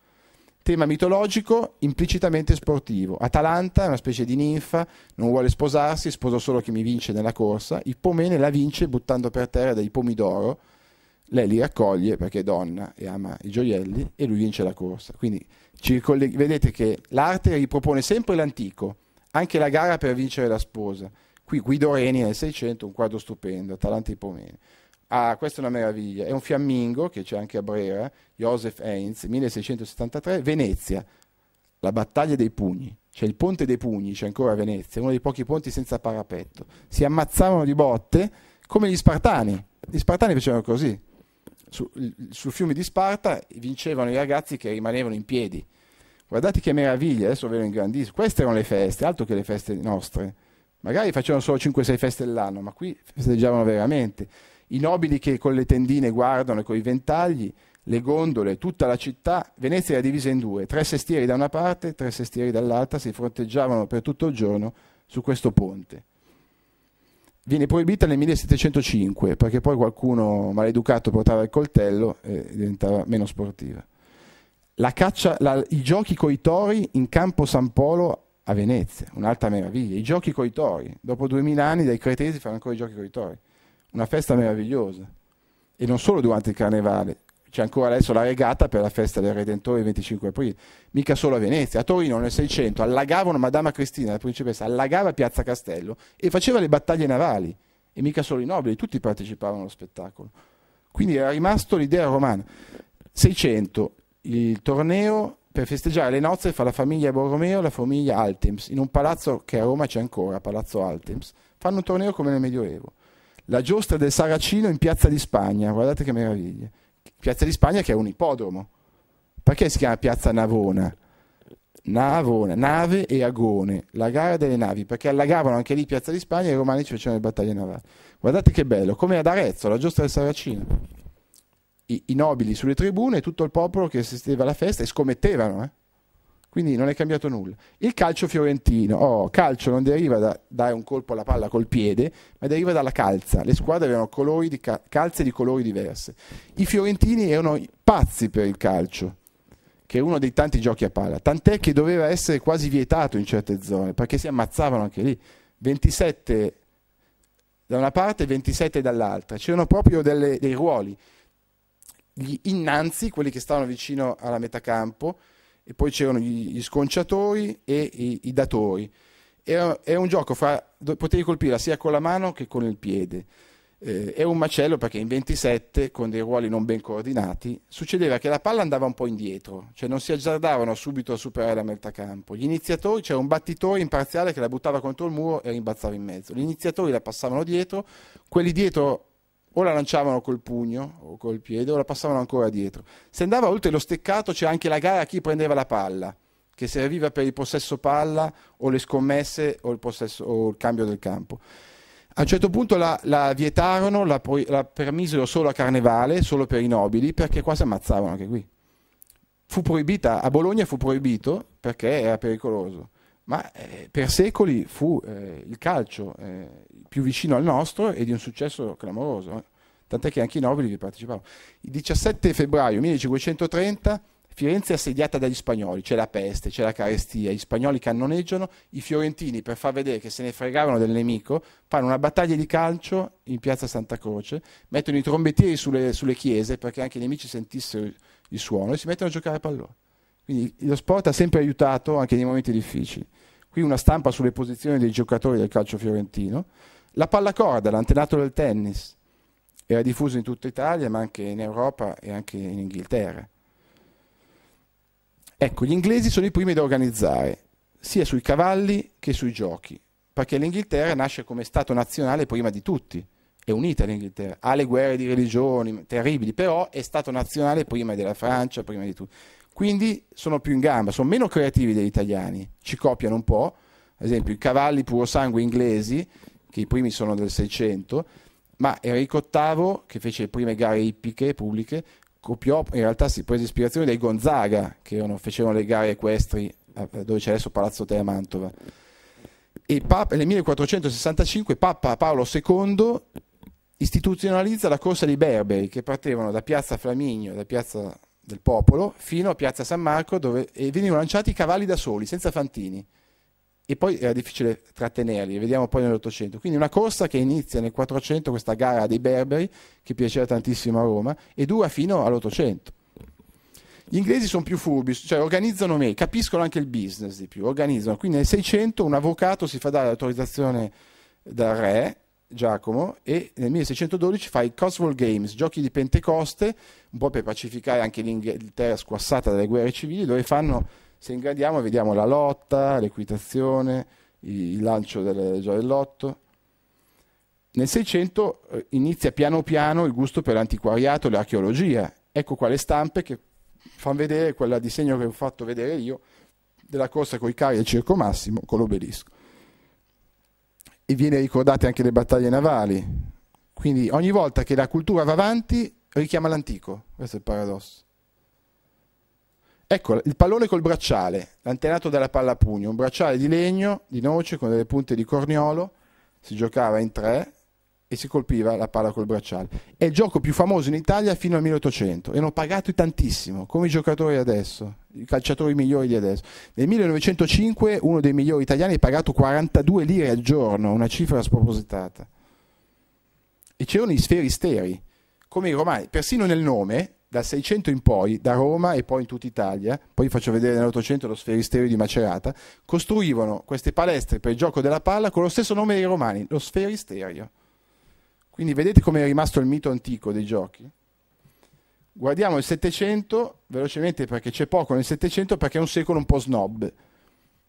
tema mitologico implicitamente sportivo. Atalanta è una specie di ninfa, non vuole sposarsi, sposa solo chi mi vince nella corsa. Ippomene la vince buttando per terra dei pomidoro. Lei li raccoglie perché è donna e ama i gioielli e lui vince la corsa. Quindi ricolleg- vedete che l'arte ripropone sempre l'antico, anche la gara per vincere la sposa. Qui Guido Reni nel 600, un quadro stupendo, Atalanta e Ippomene. Ah, questa è una meraviglia, è un fiammingo che c'è anche a Brera, Joseph Heinz, 1673, Venezia, la battaglia dei pugni. C'è il ponte dei pugni, c'è ancora a Venezia, uno dei pochi ponti senza parapetto. Si ammazzavano di botte come gli spartani. Gli spartani facevano così. Su, sul fiume di Sparta vincevano i ragazzi che rimanevano in piedi. Guardate che meraviglia, adesso ve lo ingrandisco. Queste erano le feste, altro che le feste nostre. Magari facevano solo 5-6 feste all'anno, ma qui festeggiavano veramente i nobili che con le tendine guardano e con i ventagli, le gondole, tutta la città, Venezia era divisa in due, tre sestieri da una parte, tre sestieri dall'altra, si fronteggiavano per tutto il giorno su questo ponte. Viene proibita nel 1705 perché poi qualcuno maleducato portava il coltello e diventava meno sportiva. La caccia, la, I giochi coi tori in campo San Polo a Venezia, un'altra meraviglia. I giochi coi tori, dopo duemila anni dai cretesi fanno ancora i giochi coi tori una festa meravigliosa. E non solo durante il carnevale, c'è ancora adesso la regata per la festa del Redentore il 25 aprile, mica solo a Venezia, a Torino nel 600 allagavano Madama Cristina, la principessa, allagava Piazza Castello e faceva le battaglie navali, e mica solo i nobili, tutti partecipavano allo spettacolo. Quindi era rimasto l'idea romana. 600, il torneo per festeggiare le nozze fra la famiglia Borromeo e la famiglia Altems, in un palazzo che a Roma c'è ancora, Palazzo Altems, fanno un torneo come nel Medioevo la giostra del Saracino in Piazza di Spagna, guardate che meraviglia. Piazza di Spagna che è un ippodromo. Perché si chiama Piazza Navona? Navona, nave e agone, la gara delle navi, perché allagavano anche lì Piazza di Spagna e i romani ci facevano le battaglie navali. Guardate che bello, come ad Arezzo, la giostra del Saracino. I, i nobili sulle tribune, tutto il popolo che assisteva alla festa e scommettevano, eh? Quindi non è cambiato nulla. Il calcio fiorentino, oh, calcio non deriva da dare un colpo alla palla col piede, ma deriva dalla calza. Le squadre avevano colori di ca- calze di colori diverse. I fiorentini erano pazzi per il calcio, che è uno dei tanti giochi a palla, tant'è che doveva essere quasi vietato in certe zone, perché si ammazzavano anche lì. 27 da una parte e 27 dall'altra. C'erano proprio delle, dei ruoli. Gli innanzi, quelli che stavano vicino alla metà campo, e poi c'erano gli, gli sconciatori e i, i datori. Era, era, un gioco fra, potevi colpire sia con la mano che con il piede. Eh, era un macello perché in 27, con dei ruoli non ben coordinati, succedeva che la palla andava un po' indietro, cioè non si azzardavano subito a superare la metà campo. Gli iniziatori, c'era un battitore imparziale che la buttava contro il muro e rimbalzava in mezzo. Gli iniziatori la passavano dietro, quelli dietro o la lanciavano col pugno o col piede o la passavano ancora dietro. Se andava oltre lo steccato c'era anche la gara a chi prendeva la palla, che serviva per il possesso palla o le scommesse o il, possesso, o il cambio del campo. A un certo punto la, la vietarono, la, la, permisero solo a carnevale, solo per i nobili, perché qua si ammazzavano anche qui. Fu proibita, a Bologna fu proibito perché era pericoloso, ma eh, per secoli fu eh, il calcio, eh, più vicino al nostro e di un successo clamoroso. Eh. Tant'è che anche i nobili vi partecipavano. Il 17 febbraio 1530 Firenze è assediata dagli spagnoli, c'è la peste, c'è la carestia, gli spagnoli cannoneggiano, i fiorentini per far vedere che se ne fregavano del nemico fanno una battaglia di calcio in piazza Santa Croce, mettono i trombettieri sulle, sulle chiese perché anche i nemici sentissero il suono e si mettono a giocare a pallone. Quindi lo sport ha sempre aiutato anche nei momenti difficili. Qui una stampa sulle posizioni dei giocatori del calcio fiorentino. La pallacorda, l'antenato del tennis, era diffuso in tutta Italia, ma anche in Europa e anche in Inghilterra. Ecco, gli inglesi sono i primi ad organizzare, sia sui cavalli che sui giochi, perché l'Inghilterra nasce come Stato nazionale prima di tutti, è unita l'Inghilterra, ha le guerre di religioni terribili, però è Stato nazionale prima della Francia, prima di tutti. Quindi sono più in gamba, sono meno creativi degli italiani, ci copiano un po', ad esempio i cavalli puro sangue inglesi che i primi sono del 600, ma Enrico VIII, che fece le prime gare ippiche pubbliche, copiò, in realtà si prese ispirazione dai Gonzaga, che erano, facevano le gare equestri eh, dove c'è adesso Palazzo Tè a Mantova. E Papa, nel 1465 Papa Paolo II istituzionalizza la corsa dei berberi che partevano da piazza Flaminio, da piazza del popolo, fino a piazza San Marco dove venivano lanciati i cavalli da soli, senza fantini e poi era difficile trattenerli, vediamo poi nell'Ottocento. Quindi una corsa che inizia nel 400, questa gara dei Berberi, che piaceva tantissimo a Roma, e dura fino all'Ottocento. Gli inglesi sono più furbi, cioè organizzano meglio, capiscono anche il business di più, organizzano. Quindi nel 600 un avvocato si fa dare l'autorizzazione dal re, Giacomo, e nel 1612 fa i Coswell Games, giochi di Pentecoste, un po' per pacificare anche l'Inghilterra squassata dalle guerre civili, dove fanno se ingrandiamo vediamo la lotta, l'equitazione, il lancio del gioiellotto. Nel 600 eh, inizia piano piano il gusto per l'antiquariato e l'archeologia. Ecco qua le stampe che fanno vedere quel disegno che ho fatto vedere io della corsa con i carri al Circo Massimo con l'obelisco. E viene ricordate anche le battaglie navali. Quindi ogni volta che la cultura va avanti richiama l'antico. Questo è il paradosso. Ecco il pallone col bracciale, l'antenato della palla a pugno, un bracciale di legno, di noce, con delle punte di corniolo, si giocava in tre e si colpiva la palla col bracciale. È il gioco più famoso in Italia fino al 1800 e hanno pagato tantissimo, come i giocatori adesso, i calciatori migliori di adesso. Nel 1905 uno dei migliori italiani ha pagato 42 lire al giorno, una cifra spropositata. E c'erano i sferi steri, come i romani, persino nel nome dal 600 in poi, da Roma e poi in tutta Italia, poi faccio vedere nell'Ottocento lo sferisterio di Macerata, costruivano queste palestre per il gioco della palla con lo stesso nome dei romani, lo sferisterio. Quindi vedete come è rimasto il mito antico dei giochi. Guardiamo il 700, velocemente perché c'è poco nel 700, perché è un secolo un po' snob,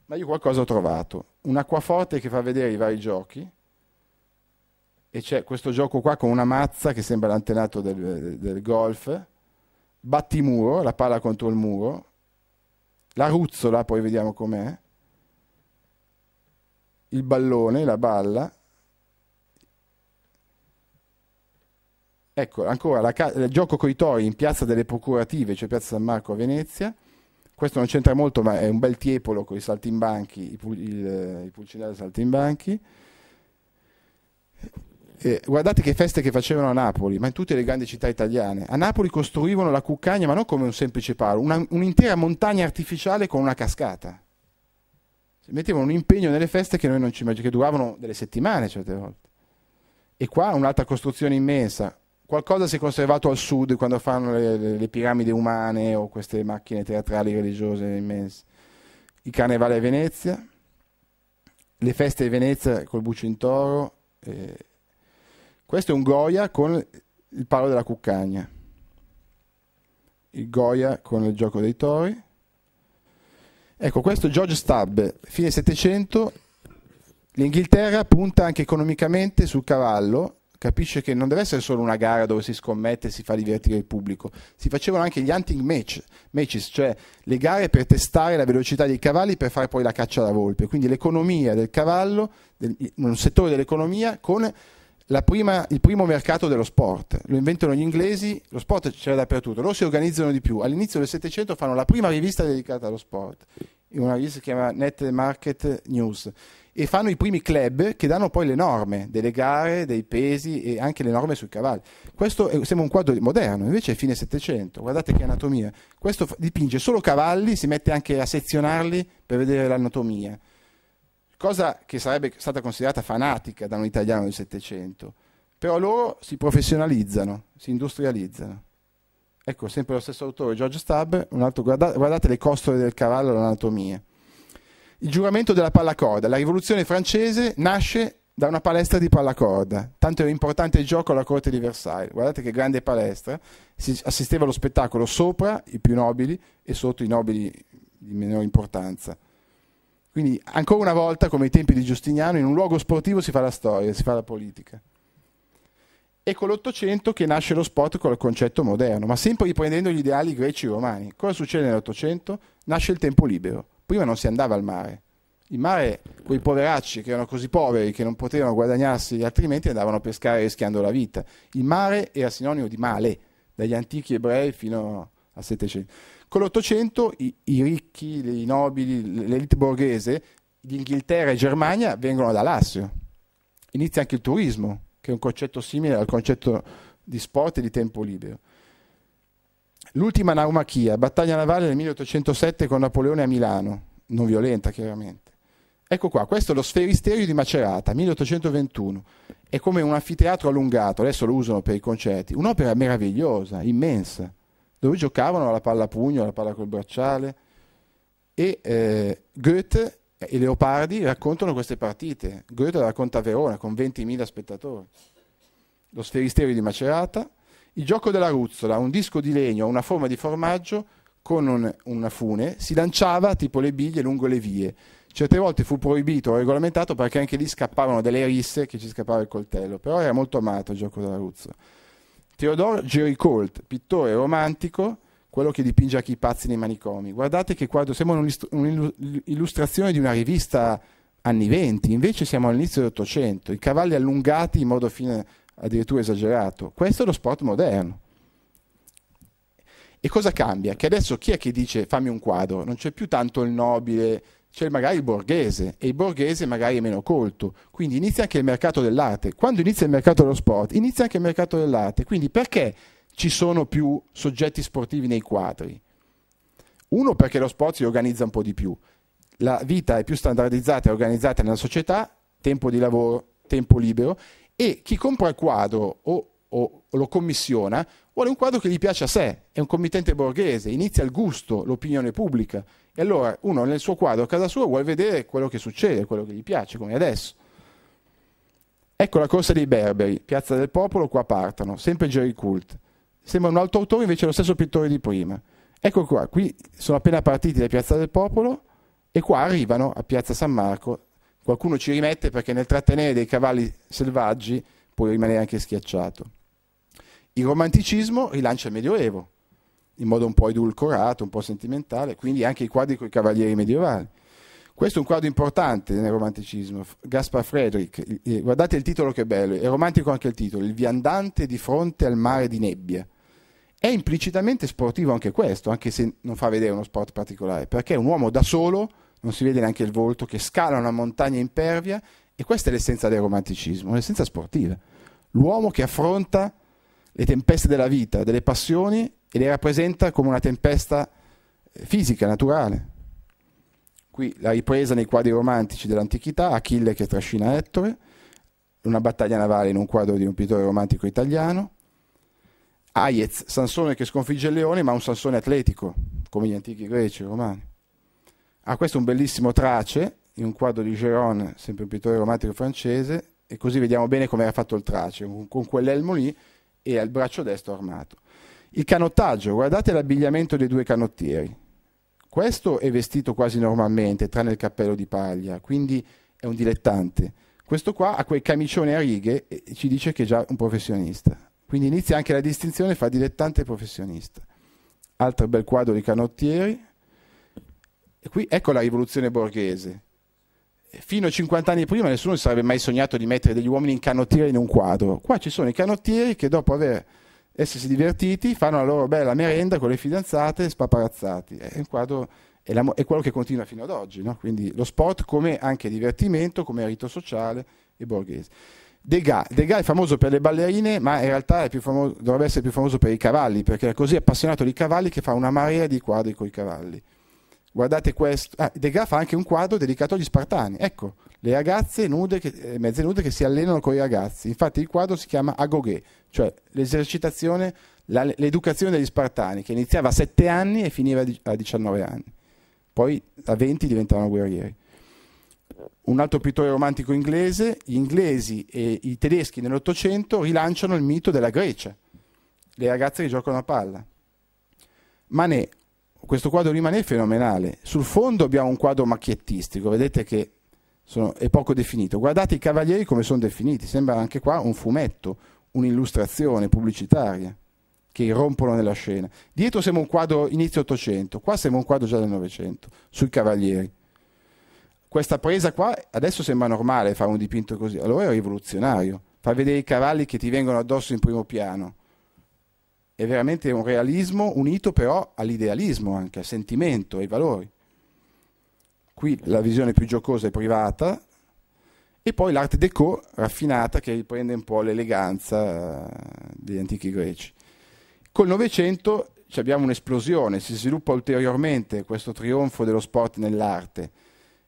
ma io qualcosa ho trovato. Un acquaforte che fa vedere i vari giochi, e c'è questo gioco qua con una mazza che sembra l'antenato del, del golf, battimuro, la palla contro il muro, la ruzzola, poi vediamo com'è, il ballone, la balla, Ecco, ancora il gioco coi tori in Piazza delle Procurative, cioè Piazza San Marco a Venezia. Questo non c'entra molto, ma è un bel tiepolo con i saltimbanchi, i, pul- il, i pulcinelli saltimbanchi. Eh, guardate che feste che facevano a Napoli, ma in tutte le grandi città italiane. A Napoli costruivano la cuccagna, ma non come un semplice palo, una, un'intera montagna artificiale con una cascata. Mettevano un impegno nelle feste che noi non ci immaginiamo, che duravano delle settimane certe volte. E qua un'altra costruzione immensa. Qualcosa si è conservato al sud quando fanno le, le, le piramidi umane o queste macchine teatrali religiose immense. Il carnevale a Venezia, le feste di Venezia col Bucintoro. Eh, questo è un Goya con il palo della cuccagna. Il Goya con il gioco dei tori. Ecco, questo è George Stubb, fine Settecento. L'Inghilterra punta anche economicamente sul cavallo capisce che non deve essere solo una gara dove si scommette e si fa divertire il pubblico, si facevano anche gli hunting match, matches, cioè le gare per testare la velocità dei cavalli per fare poi la caccia alla volpe, quindi l'economia del cavallo, del, un settore dell'economia con prima, il primo mercato dello sport. Lo inventano gli inglesi, lo sport c'è dappertutto, loro si organizzano di più. All'inizio del Settecento fanno la prima rivista dedicata allo sport, una rivista che si chiama Net Market News, e fanno i primi club che danno poi le norme delle gare, dei pesi e anche le norme sui cavalli. Questo è, sembra un quadro moderno, invece è fine Settecento, guardate che anatomia. Questo dipinge solo cavalli, si mette anche a sezionarli per vedere l'anatomia cosa che sarebbe stata considerata fanatica da un italiano del Settecento, però loro si professionalizzano, si industrializzano. Ecco, sempre lo stesso autore, George Stubb, altro, guarda, guardate le costole del cavallo, l'anatomia. Il giuramento della pallacorda. La rivoluzione francese nasce da una palestra di pallacorda. Tanto era importante il gioco alla corte di Versailles. Guardate che grande palestra. Si assisteva allo spettacolo sopra i più nobili e sotto i nobili di minore importanza. Quindi ancora una volta, come ai tempi di Giustiniano, in un luogo sportivo si fa la storia, si fa la politica. È con l'Ottocento che nasce lo sport con il concetto moderno, ma sempre riprendendo gli ideali greci e romani. Cosa succede nell'Ottocento? Nasce il tempo libero. Prima non si andava al mare. In mare quei poveracci che erano così poveri che non potevano guadagnarsi altrimenti andavano a pescare rischiando la vita. Il mare era sinonimo di male, dagli antichi ebrei fino al Settecento. Con l'Ottocento i, i ricchi, i nobili, l'elite borghese di Inghilterra e Germania vengono da Lazio. Inizia anche il turismo, che è un concetto simile al concetto di sport e di tempo libero. L'ultima naumachia, battaglia navale nel 1807 con Napoleone a Milano, non violenta chiaramente. Ecco qua, questo è lo sferisterio di Macerata, 1821. È come un anfiteatro allungato, adesso lo usano per i concerti. Un'opera meravigliosa, immensa dove giocavano alla palla a pugno, alla palla col bracciale. E eh, Goethe e Leopardi raccontano queste partite. Goethe racconta a Verona con 20.000 spettatori. Lo sferisterio di Macerata, il gioco della ruzzola, un disco di legno a una forma di formaggio con un, una fune, si lanciava tipo le biglie lungo le vie. Certe volte fu proibito o regolamentato perché anche lì scappavano delle risse che ci scappava il coltello, però era molto amato il gioco della ruzzola. Teodoro Gericault, pittore romantico, quello che dipinge anche i pazzi nei manicomi. Guardate che quadro, sembra un'illustrazione di una rivista anni venti, invece siamo all'inizio dell'Ottocento, i cavalli allungati in modo fine, addirittura esagerato. Questo è lo sport moderno. E cosa cambia? Che adesso chi è che dice fammi un quadro? Non c'è più tanto il nobile c'è cioè, magari il borghese e il borghese magari è meno colto, quindi inizia anche il mercato dell'arte. Quando inizia il mercato dello sport, inizia anche il mercato dell'arte, quindi perché ci sono più soggetti sportivi nei quadri? Uno perché lo sport si organizza un po' di più, la vita è più standardizzata e organizzata nella società, tempo di lavoro, tempo libero e chi compra il quadro o, o lo commissiona vuole un quadro che gli piace a sé, è un committente borghese, inizia il gusto, l'opinione pubblica e allora uno nel suo quadro a casa sua vuole vedere quello che succede, quello che gli piace, come adesso. Ecco la corsa dei Berberi, Piazza del Popolo, qua partono, sempre Jerry Cult. Sembra un altro autore, invece è lo stesso pittore di prima. Ecco qua, qui sono appena partiti da Piazza del Popolo e qua arrivano a Piazza San Marco. Qualcuno ci rimette perché nel trattenere dei cavalli selvaggi puoi rimanere anche schiacciato. Il romanticismo rilancia il Medioevo, in modo un po' edulcorato, un po' sentimentale, quindi anche i quadri con i cavalieri medievali. Questo è un quadro importante nel romanticismo, Gaspar Friedrich, eh, guardate il titolo che è bello, è romantico anche il titolo, Il viandante di fronte al mare di nebbia. È implicitamente sportivo anche questo, anche se non fa vedere uno sport particolare, perché è un uomo da solo, non si vede neanche il volto, che scala una montagna impervia e questa è l'essenza del romanticismo, l'essenza sportiva. L'uomo che affronta le tempeste della vita, delle passioni e le rappresenta come una tempesta eh, fisica, naturale. Qui la ripresa nei quadri romantici dell'antichità, Achille che trascina Ettore, una battaglia navale in un quadro di un pittore romantico italiano, Aiez, Sansone che sconfigge il leone, ma un Sansone atletico, come gli antichi greci e romani. Ha ah, questo è un bellissimo trace, in un quadro di Geron, sempre un pittore romantico francese, e così vediamo bene come era fatto il trace, con quell'elmo lì e al braccio destro armato. Il canottaggio, guardate l'abbigliamento dei due canottieri. Questo è vestito quasi normalmente, tranne il cappello di paglia, quindi è un dilettante. Questo qua ha quel camicione a righe e ci dice che è già un professionista. Quindi inizia anche la distinzione fra dilettante e professionista. Altro bel quadro di canottieri. E qui ecco la rivoluzione borghese. Fino a 50 anni prima nessuno si sarebbe mai sognato di mettere degli uomini in canottieri in un quadro. Qua ci sono i canottieri che dopo aver essersi divertiti, fanno la loro bella merenda con le fidanzate spaparazzati. È, quadro, è, la, è quello che continua fino ad oggi, no? quindi lo sport come anche divertimento, come rito sociale e borghese. Degas. Degas è famoso per le ballerine, ma in realtà famoso, dovrebbe essere più famoso per i cavalli, perché è così appassionato di cavalli che fa una marea di quadri con i cavalli. Guardate questo. Ah, Degas fa anche un quadro dedicato agli spartani. Ecco, le ragazze nude che, eh, mezze nude che si allenano con i ragazzi. Infatti il quadro si chiama Agogè, cioè l'esercitazione, l'educazione degli spartani, che iniziava a 7 anni e finiva a 19 anni. Poi a 20 diventavano guerrieri. Un altro pittore romantico inglese, gli inglesi e i tedeschi nell'Ottocento rilanciano il mito della Grecia, le ragazze che giocano a palla. Manet, questo quadro di Manet è fenomenale. Sul fondo abbiamo un quadro macchiettistico, vedete che sono, è poco definito. Guardate i cavalieri come sono definiti, sembra anche qua un fumetto, un'illustrazione pubblicitaria che irrompono nella scena. Dietro sembra un quadro inizio 800, qua sembra un quadro già del 900, sui cavalieri. Questa presa qua adesso sembra normale fare un dipinto così, allora è rivoluzionario, fa vedere i cavalli che ti vengono addosso in primo piano. È veramente un realismo unito però all'idealismo anche, al sentimento, ai valori qui la visione più giocosa e privata, e poi l'art déco raffinata che riprende un po' l'eleganza eh, degli antichi greci. Col Novecento abbiamo un'esplosione, si sviluppa ulteriormente questo trionfo dello sport nell'arte.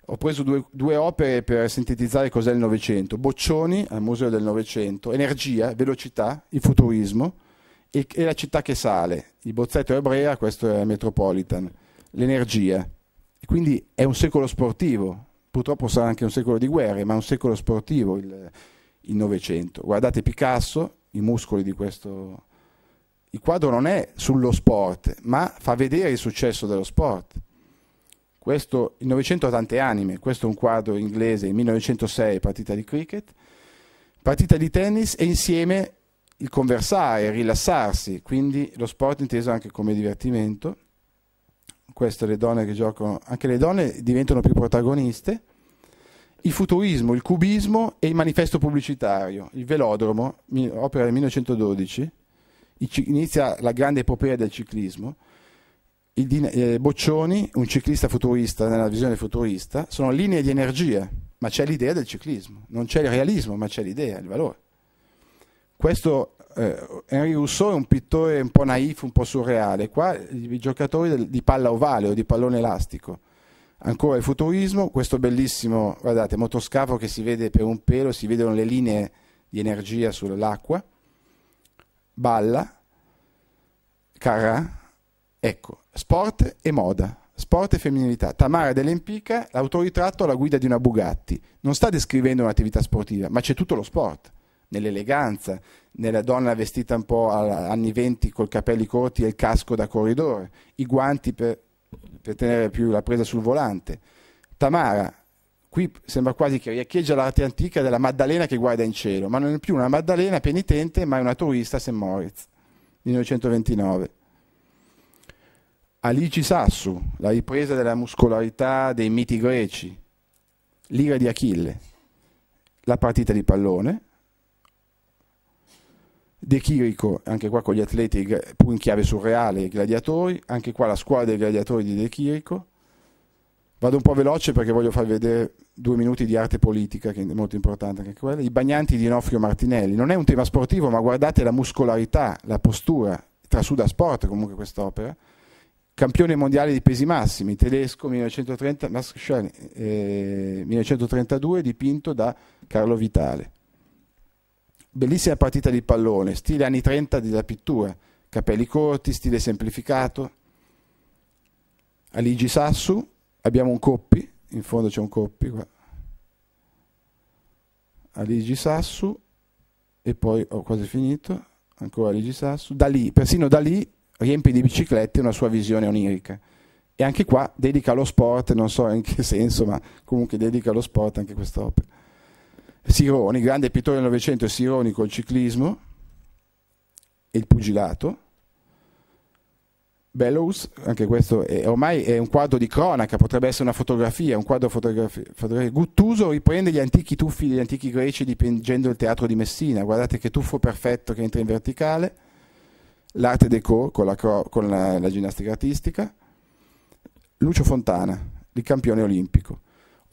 Ho preso due, due opere per sintetizzare cos'è il Novecento. Boccioni al Museo del Novecento, Energia, Velocità, il futurismo e, e la città che sale. Il bozzetto ebrea, questo è Metropolitan. L'energia quindi è un secolo sportivo, purtroppo sarà anche un secolo di guerre, ma è un secolo sportivo il, il Novecento. Guardate Picasso, i muscoli di questo... Il quadro non è sullo sport, ma fa vedere il successo dello sport. Questo, il Novecento ha tante anime, questo è un quadro inglese, 1906 partita di cricket, partita di tennis e insieme il conversare, il rilassarsi, quindi lo sport inteso anche come divertimento queste le donne che giocano, anche le donne diventano più protagoniste, il futurismo, il cubismo e il manifesto pubblicitario, il velodromo, opera del 1912, inizia la grande epopea del ciclismo, eh, Boccioni, un ciclista futurista nella visione futurista, sono linee di energia, ma c'è l'idea del ciclismo, non c'è il realismo, ma c'è l'idea, il valore. Questo eh, Henry Rousseau è un pittore un po' naif, un po' surreale, qua i giocatori del, di palla ovale o di pallone elastico. Ancora il futurismo, questo bellissimo, guardate, motoscafo che si vede per un pelo, si vedono le linee di energia sull'acqua, balla, carrà, ecco, sport e moda, sport e femminilità. Tamara Dell'Empica, l'autoritratto alla guida di una Bugatti. Non sta descrivendo un'attività sportiva, ma c'è tutto lo sport nell'eleganza, nella donna vestita un po' anni 20 col capelli corti e il casco da corridore, i guanti per, per tenere più la presa sul volante. Tamara, qui sembra quasi che riecheggia l'arte antica della Maddalena che guarda in cielo, ma non è più una Maddalena penitente, ma è una turista a St. Moritz, 1929. Alici Sassu, la ripresa della muscolarità dei miti greci, l'ira di Achille, la partita di pallone, De Chirico, anche qua con gli atleti eh, pur in chiave surreale, i gladiatori, anche qua la squadra dei gladiatori di De Chirico. Vado un po' veloce perché voglio far vedere due minuti di arte politica, che è molto importante anche quella. I bagnanti di Nofrio Martinelli. Non è un tema sportivo, ma guardate la muscolarità, la postura, tra trasuda sport comunque quest'opera. Campione mondiale di pesi massimi, tedesco 1930, eh, 1932, dipinto da Carlo Vitale. Bellissima partita di pallone, stile anni 30 della pittura, capelli corti, stile semplificato. Aligi Sassu, abbiamo un coppi, in fondo c'è un coppi qua. Aligi Sassu e poi ho oh, quasi finito, ancora Aligi Sassu, da lì, persino da lì riempie di biciclette una sua visione onirica. E anche qua dedica allo sport, non so in che senso, ma comunque dedica allo sport anche quest'opera. Sironi, grande pittore del Novecento, Sironi col ciclismo e il pugilato. Bellows, anche questo è, ormai è un quadro di cronaca, potrebbe essere una fotografia, un quadro fotografico. Fotografi. Guttuso riprende gli antichi tuffi degli antichi greci dipingendo il teatro di Messina, guardate che tuffo perfetto che entra in verticale, l'arte déco con, la, con la, la ginnastica artistica, Lucio Fontana, il campione olimpico.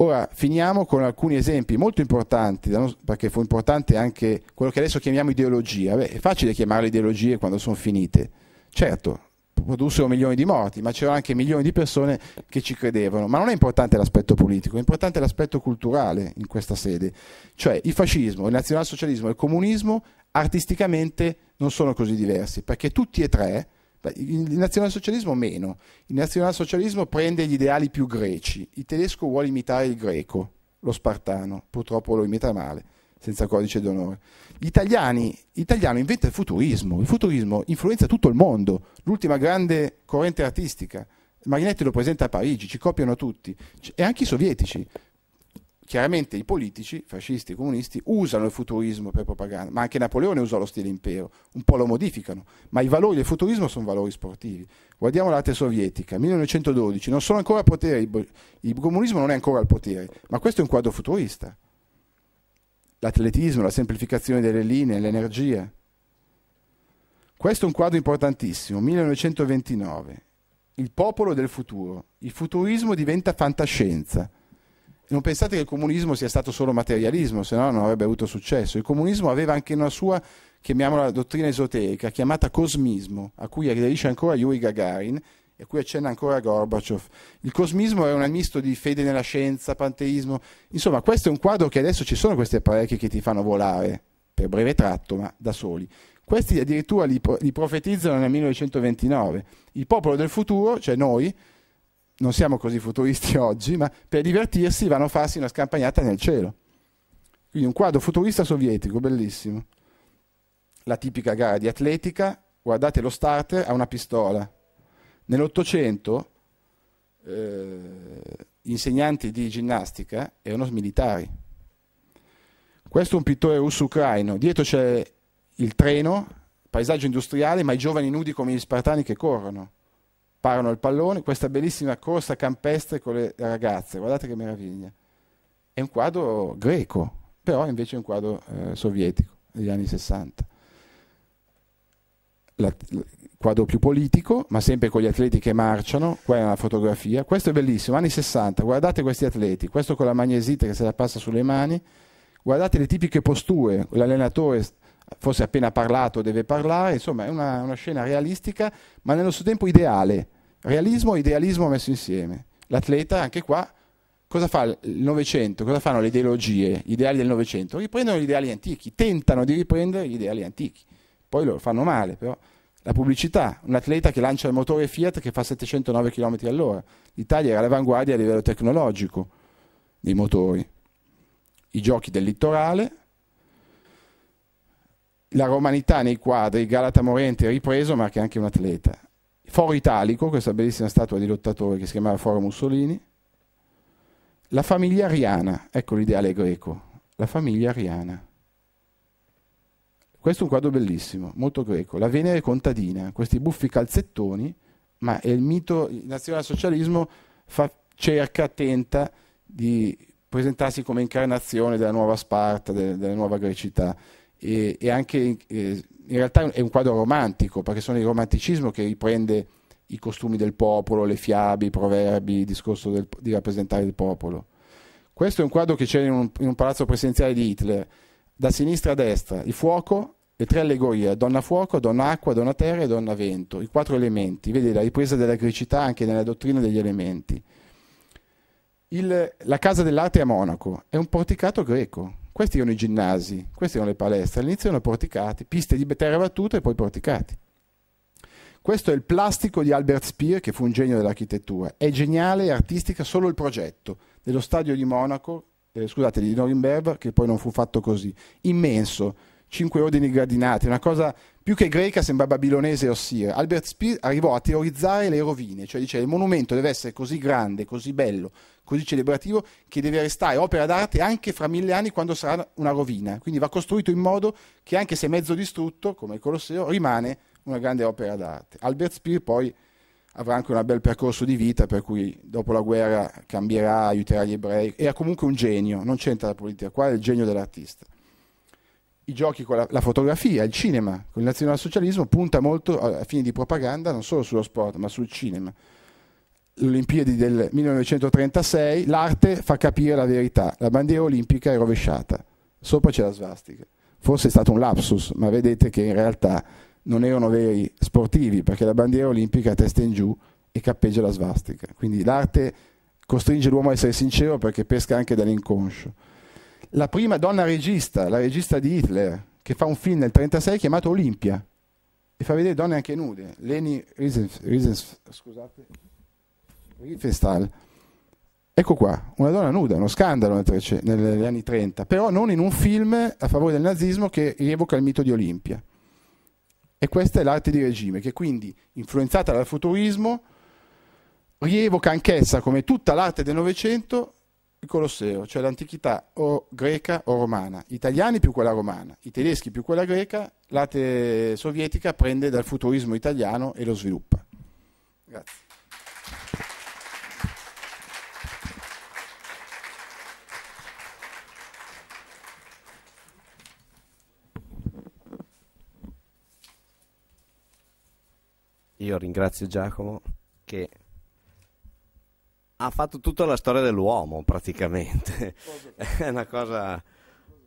Ora finiamo con alcuni esempi molto importanti, perché fu importante anche quello che adesso chiamiamo ideologia. Beh, è facile chiamarle ideologie quando sono finite. Certo, produssero milioni di morti, ma c'erano anche milioni di persone che ci credevano. Ma non è importante l'aspetto politico, è importante l'aspetto culturale in questa sede. Cioè il fascismo, il nazionalsocialismo e il comunismo artisticamente non sono così diversi, perché tutti e tre il nazionalsocialismo meno. Il nazionalsocialismo prende gli ideali più greci. Il tedesco vuole imitare il greco, lo spartano, purtroppo lo imita male, senza codice d'onore. Gli L'italiano inventa il futurismo. Il futurismo influenza tutto il mondo, l'ultima grande corrente artistica. Magnetti lo presenta a Parigi, ci copiano tutti, e anche i sovietici chiaramente i politici, fascisti comunisti, usano il futurismo per propaganda, ma anche Napoleone usò lo stile impero, un po' lo modificano, ma i valori del futurismo sono valori sportivi. Guardiamo l'arte sovietica, 1912, non sono ancora al potere, il comunismo non è ancora al potere, ma questo è un quadro futurista. L'atletismo, la semplificazione delle linee, l'energia. Questo è un quadro importantissimo, 1929. Il popolo del futuro. Il futurismo diventa fantascienza non pensate che il comunismo sia stato solo materialismo, se no non avrebbe avuto successo. Il comunismo aveva anche una sua, chiamiamola dottrina esoterica, chiamata cosmismo, a cui aderisce ancora Yuri Gagarin e a cui accenna ancora Gorbaciov. Il cosmismo era un misto di fede nella scienza, panteismo. Insomma, questo è un quadro che adesso ci sono questi apparecchi che ti fanno volare, per breve tratto, ma da soli. Questi addirittura li, pro li profetizzano nel 1929. Il popolo del futuro, cioè noi, non siamo così futuristi oggi, ma per divertirsi vanno a farsi una scampagnata nel cielo. Quindi un quadro futurista sovietico, bellissimo. La tipica gara di atletica, guardate lo starter ha una pistola. Nell'Ottocento eh, insegnanti di ginnastica erano militari. Questo è un pittore russo-ucraino, dietro c'è il treno, paesaggio industriale, ma i giovani nudi come gli spartani che corrono sparano il pallone, questa bellissima corsa campestre con le ragazze, guardate che meraviglia. È un quadro greco, però invece è un quadro eh, sovietico degli anni 60. La, la, quadro più politico, ma sempre con gli atleti che marciano, qua è una fotografia, questo è bellissimo, anni 60, guardate questi atleti, questo con la magnesite che se la passa sulle mani, guardate le tipiche posture, l'allenatore forse appena parlato deve parlare, insomma è una, una scena realistica, ma nello stesso tempo ideale, Realismo e idealismo messo insieme. L'atleta, anche qua, cosa fa il Novecento? Cosa fanno le ideologie, gli ideali del Novecento? Riprendono gli ideali antichi, tentano di riprendere gli ideali antichi. Poi lo fanno male, però. La pubblicità, un atleta che lancia il motore Fiat che fa 709 km all'ora. L'Italia era all'avanguardia a livello tecnologico dei motori. I giochi del litorale, la romanità nei quadri, Galata Morente ripreso, ma che è anche un atleta. Foro Italico, questa bellissima statua di lottatore che si chiamava Foro Mussolini, la famiglia ariana, ecco l'ideale greco, la famiglia ariana. Questo è un quadro bellissimo, molto greco, la Venere contadina, questi buffi calzettoni, ma è il mito, il nazionalsocialismo fa, cerca, tenta di presentarsi come incarnazione della nuova Sparta, de, della nuova grecità e, e anche... Eh, in realtà è un quadro romantico, perché sono il romanticismo che riprende i costumi del popolo, le fiabe, i proverbi, il discorso del, di rappresentare il popolo. Questo è un quadro che c'è in, in un, palazzo presidenziale di Hitler, da sinistra a destra, il fuoco, le tre allegorie, donna fuoco, donna acqua, donna terra e donna vento, i quattro elementi, vedi la ripresa della grecità anche nella dottrina degli elementi. Il, la Casa dell'Arte a Monaco è un porticato greco, questi erano i ginnasi, queste erano le palestre. All'inizio erano porticati, piste di terra battuta e poi porticati. Questo è il plastico di Albert Speer, che fu un genio dell'architettura. È geniale e artistica solo il progetto dello stadio di Monaco, eh, scusate, di Norimberga, che poi non fu fatto così. Immenso, cinque ordini gradinati, una cosa più che greca sembra babilonese o sira. Albert Speer arrivò a teorizzare le rovine, cioè diceva il monumento deve essere così grande, così bello, così celebrativo, che deve restare opera d'arte anche fra mille anni quando sarà una rovina. Quindi va costruito in modo che anche se mezzo distrutto, come il Colosseo, rimane una grande opera d'arte. Albert Speer poi avrà anche un bel percorso di vita, per cui dopo la guerra cambierà, aiuterà gli ebrei, era comunque un genio, non c'entra la politica, qua è il genio dell'artista i giochi con la, la, fotografia, il cinema, con il nazionalsocialismo punta molto a, fini di propaganda non solo sullo sport ma sul cinema. Le Olimpiadi del 1936, l'arte fa capire la verità, la bandiera olimpica è rovesciata, sopra c'è la svastica. Forse è stato un lapsus, ma vedete che in realtà non erano veri sportivi perché la bandiera olimpica testa in giù e cappeggia la svastica. Quindi l'arte costringe l'uomo a essere sincero perché pesca anche dall'inconscio la prima donna regista, la regista di Hitler, che fa un film nel 1936 chiamato Olimpia e fa vedere donne anche nude. Leni Riefenstahl. Ecco qua, una donna nuda, uno scandalo negli anni 30, però non in un film a favore del nazismo che rievoca il mito di Olimpia. E questa è l'arte di regime, che quindi, influenzata dal futurismo, rievoca anch'essa, come tutta l'arte del Novecento, il Colosseo, cioè l'antichità o greca o romana, italiani più quella romana, i tedeschi più quella greca, l'arte sovietica prende dal futurismo italiano e lo sviluppa. Grazie. Io ringrazio Giacomo che ha fatto tutta la storia dell'uomo praticamente. È una cosa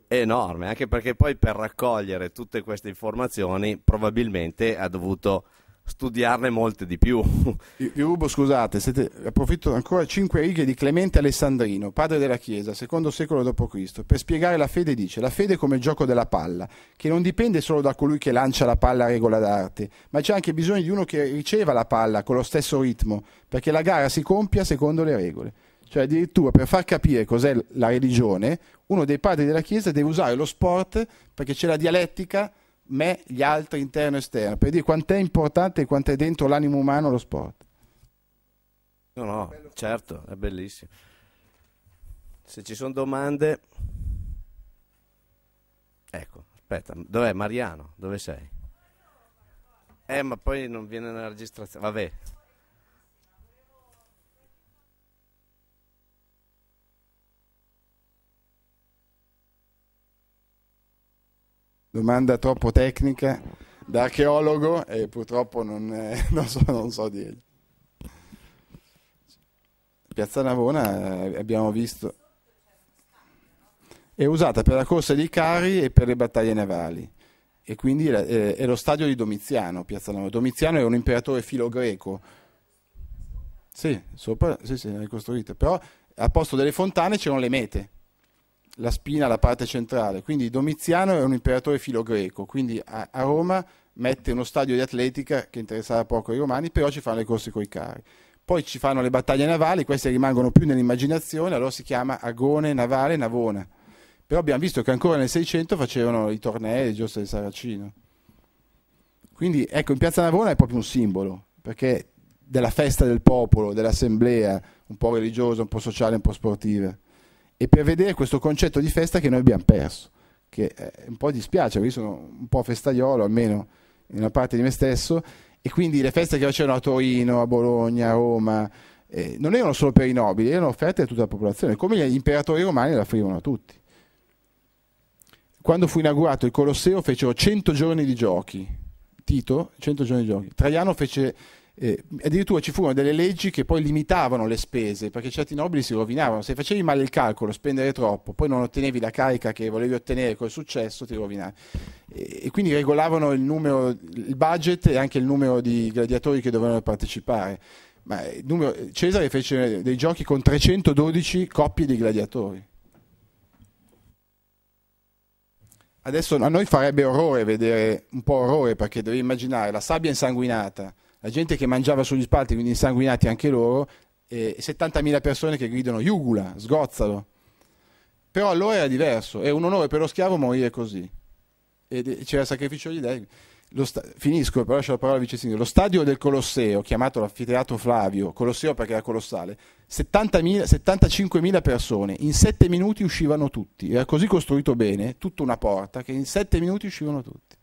enorme, anche perché poi per raccogliere tutte queste informazioni probabilmente ha dovuto studiarne molte di più. Vi rubo, scusate, siete, approfitto ancora cinque righe di Clemente Alessandrino, padre della Chiesa, secondo secolo d.C., per spiegare la fede dice, la fede come il gioco della palla, che non dipende solo da colui che lancia la palla a regola d'arte, ma c'è anche bisogno di uno che riceva la palla con lo stesso ritmo, perché la gara si compia secondo le regole. Cioè addirittura per far capire cos'è la religione, uno dei padri della Chiesa deve usare lo sport perché c'è la dialettica me, gli altri interno e esterno, per dire quanto è importante e quanto è dentro l'animo umano lo sport. No, no, certo, è bellissimo. Se ci sono domande... Ecco, aspetta, dov'è Mariano? Dove sei? Eh, ma poi non viene la registrazione. Vabbè. Domanda troppo tecnica da archeologo e purtroppo non, eh, non, so, non so dirgli. Piazza Navona eh, abbiamo visto è usata per la corsa di Cari e per le battaglie navali e quindi eh, è lo stadio di Domiziano, Piazza Navona. Domiziano è un imperatore filo-greco. Sì, sopra, sì, sì, è ricostruito, però al posto delle fontane c'erano le mete la spina la parte centrale. Quindi Domiziano è un imperatore filogreco, quindi a, a, Roma mette uno stadio di atletica che interessava poco ai romani, però ci fanno le corse coi carri. Poi ci fanno le battaglie navali, queste rimangono più nell'immaginazione, allora si chiama Agone, Navale, Navona. Però abbiamo visto che ancora nel 600 facevano i tornei, le giostre del Saracino. Quindi ecco, in Piazza Navona è proprio un simbolo, perché della festa del popolo, dell'assemblea, un po' religiosa, un po' sociale, un po' sportiva e per vedere questo concetto di festa che noi abbiamo perso, che eh, un po' dispiace, perché io sono un po' festaiolo, almeno in una parte di me stesso, e quindi le feste che facevano a Torino, a Bologna, a Roma, eh, non erano solo per i nobili, erano offerte a tutta la popolazione, come gli imperatori romani le offrivano a tutti. Quando fu inaugurato il Colosseo fecero 100 giorni di giochi, Tito 100 giorni di giochi, Traiano fece eh, addirittura ci furono delle leggi che poi limitavano le spese perché certi nobili si rovinavano. Se facevi male il calcolo, spendere troppo, poi non ottenevi la carica che volevi ottenere col successo, ti rovinavi. E, e quindi regolavano il numero, il budget e anche il numero di gladiatori che dovevano partecipare. Ma numero, Cesare fece dei giochi con 312 coppie di gladiatori. Adesso a noi farebbe orrore vedere, un po' orrore, perché devi immaginare la sabbia insanguinata, la gente che mangiava sugli spalti, quindi insanguinati anche loro, e 70.000 persone che gridano Iugula, sgozzalo. Però allora era diverso, è un onore per lo schiavo morire così. E c'era il sacrificio di dei. Finisco, però lascio la parola al vice sindaco. Lo stadio del Colosseo, chiamato l'anfiteatro Flavio, Colosseo perché era colossale, 75.000 persone, in 7 minuti uscivano tutti. Era così costruito bene, tutta una porta, che in 7 minuti uscivano tutti.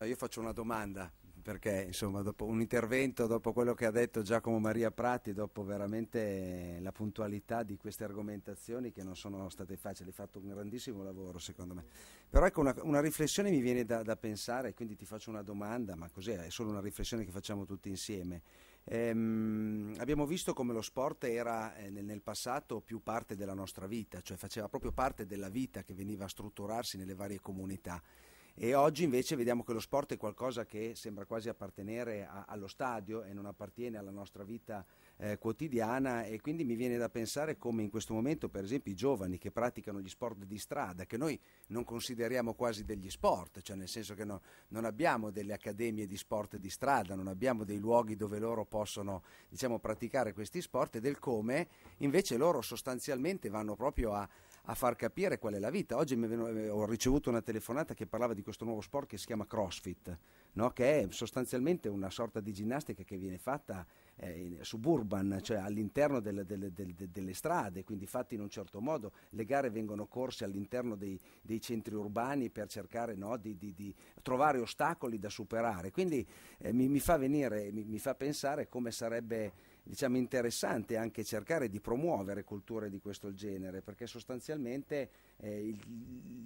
Eh, io faccio una domanda, perché insomma, dopo un intervento, dopo quello che ha detto Giacomo Maria Prati, dopo veramente la puntualità di queste argomentazioni che non sono state facili, hai fatto un grandissimo lavoro secondo me. Però ecco una, una riflessione mi viene da, da pensare, quindi ti faccio una domanda, ma così è solo una riflessione che facciamo tutti insieme. Ehm, abbiamo visto come lo sport era eh, nel, nel, passato più parte della nostra vita, cioè faceva proprio parte della vita che veniva a strutturarsi nelle varie comunità. E oggi invece vediamo che lo sport è qualcosa che sembra quasi appartenere a, allo stadio e non appartiene alla nostra vita eh, quotidiana e quindi mi viene da pensare come in questo momento per esempio i giovani che praticano gli sport di strada, che noi non consideriamo quasi degli sport, cioè nel senso che no, non abbiamo delle accademie di sport di strada, non abbiamo dei luoghi dove loro possono diciamo, praticare questi sport e del come invece loro sostanzialmente vanno proprio a, a far capire qual è la vita. Oggi eh, ho ricevuto una telefonata che parlava di questo nuovo sport che si chiama CrossFit no? che è sostanzialmente una sorta di ginnastica che viene fatta eh, suburban, cioè all'interno del, del, del, delle strade, quindi fatte in un certo modo. Le gare vengono corse all'interno dei, dei centri urbani per cercare no, di, di, di, trovare ostacoli da superare. Quindi eh, mi, mi, fa venire, mi, mi fa pensare come sarebbe diciamo, interessante anche cercare di promuovere culture di questo genere, perché sostanzialmente eh, il,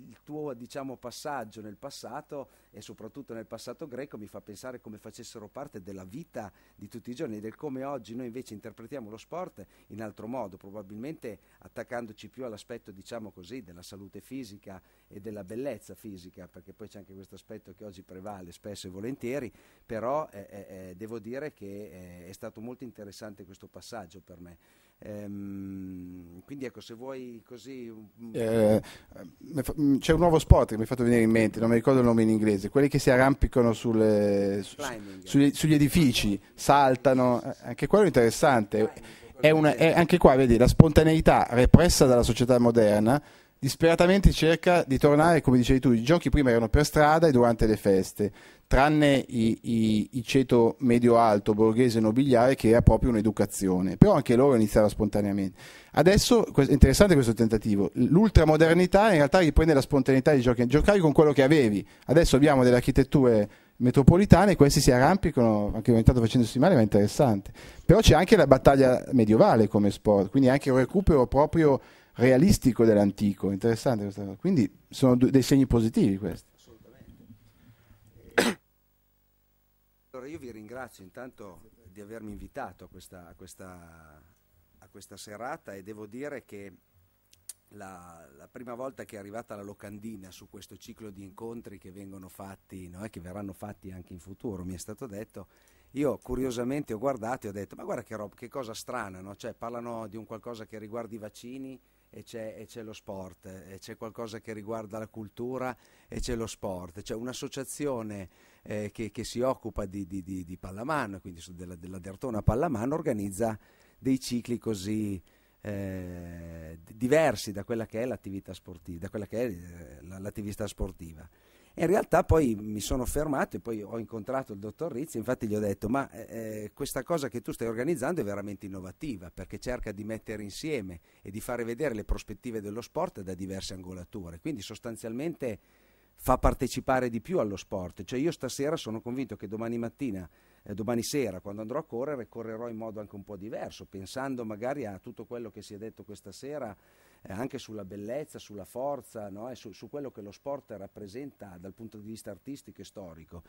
il, tuo diciamo, passaggio nel passato e soprattutto nel passato greco mi fa pensare come facessero parte della vita di tutti i giorni e del come oggi noi invece interpretiamo lo sport in altro modo, probabilmente attaccandoci più all'aspetto diciamo così, della salute fisica e della bellezza fisica, perché poi c'è anche questo aspetto che oggi prevale spesso e volentieri, però eh, eh, eh devo dire che eh, è stato molto interessante questo passaggio per me. Ehm, quindi ecco, se vuoi così... Eh, eh mm, c'è un nuovo sport che mi è fatto venire in mente, non mi ricordo il nome in inglese, quelli che si arrampicano sulle, su, sugli, sugli, edifici, saltano, eh, anche quello è interessante. È una, è anche qua, vedi, la spontaneità repressa dalla società moderna disperatamente cerca di tornare, come dicevi tu, i giochi prima erano per strada e durante le feste tranne i, i, i ceto medio-alto, borghese, nobiliare, che era proprio un'educazione, però anche loro iniziavano spontaneamente. Adesso, è interessante questo tentativo, l'ultramodernità in realtà riprende la spontaneità di giocare, giocare con quello che avevi, adesso abbiamo delle architetture metropolitane, questi si arrampicano anche ogni tanto facendosi male, ma è interessante. Però c'è anche la battaglia medievale come sport, quindi anche un recupero proprio realistico dell'antico, interessante questa cosa. Quindi sono dei segni positivi questi. Allora io vi ringrazio intanto di avermi invitato a questa, a questa, a questa serata e devo dire che la, la, prima volta che è arrivata la locandina su questo ciclo di incontri che vengono fatti no? e che verranno fatti anche in futuro, mi è stato detto, io curiosamente ho guardato e ho detto ma guarda che, roba, che cosa strana, no? cioè, parlano di un qualcosa che riguarda i vaccini e c'è, e c'è, lo sport, e c'è qualcosa che riguarda la cultura e c'è lo sport, c'è un'associazione eh, che, che, si occupa di, di, di, di pallamano, quindi della, della Dertona Pallamano, organizza dei cicli così eh, diversi da quella che è l'attività sportiva, da quella che è eh, l'attività sportiva in realtà poi mi sono fermato e poi ho incontrato il dottor Rizzi, infatti gli ho detto ma eh, eh, questa cosa che tu stai organizzando è veramente innovativa perché cerca di mettere insieme e di fare vedere le prospettive dello sport da diverse angolature, quindi sostanzialmente fa partecipare di più allo sport, cioè io stasera sono convinto che domani mattina, eh, domani sera quando andrò a correre correrò in modo anche un po' diverso, pensando magari a tutto quello che si è detto questa sera eh, anche sulla bellezza, sulla forza no? e su, su, quello che lo sport rappresenta dal punto di vista artistico e storico.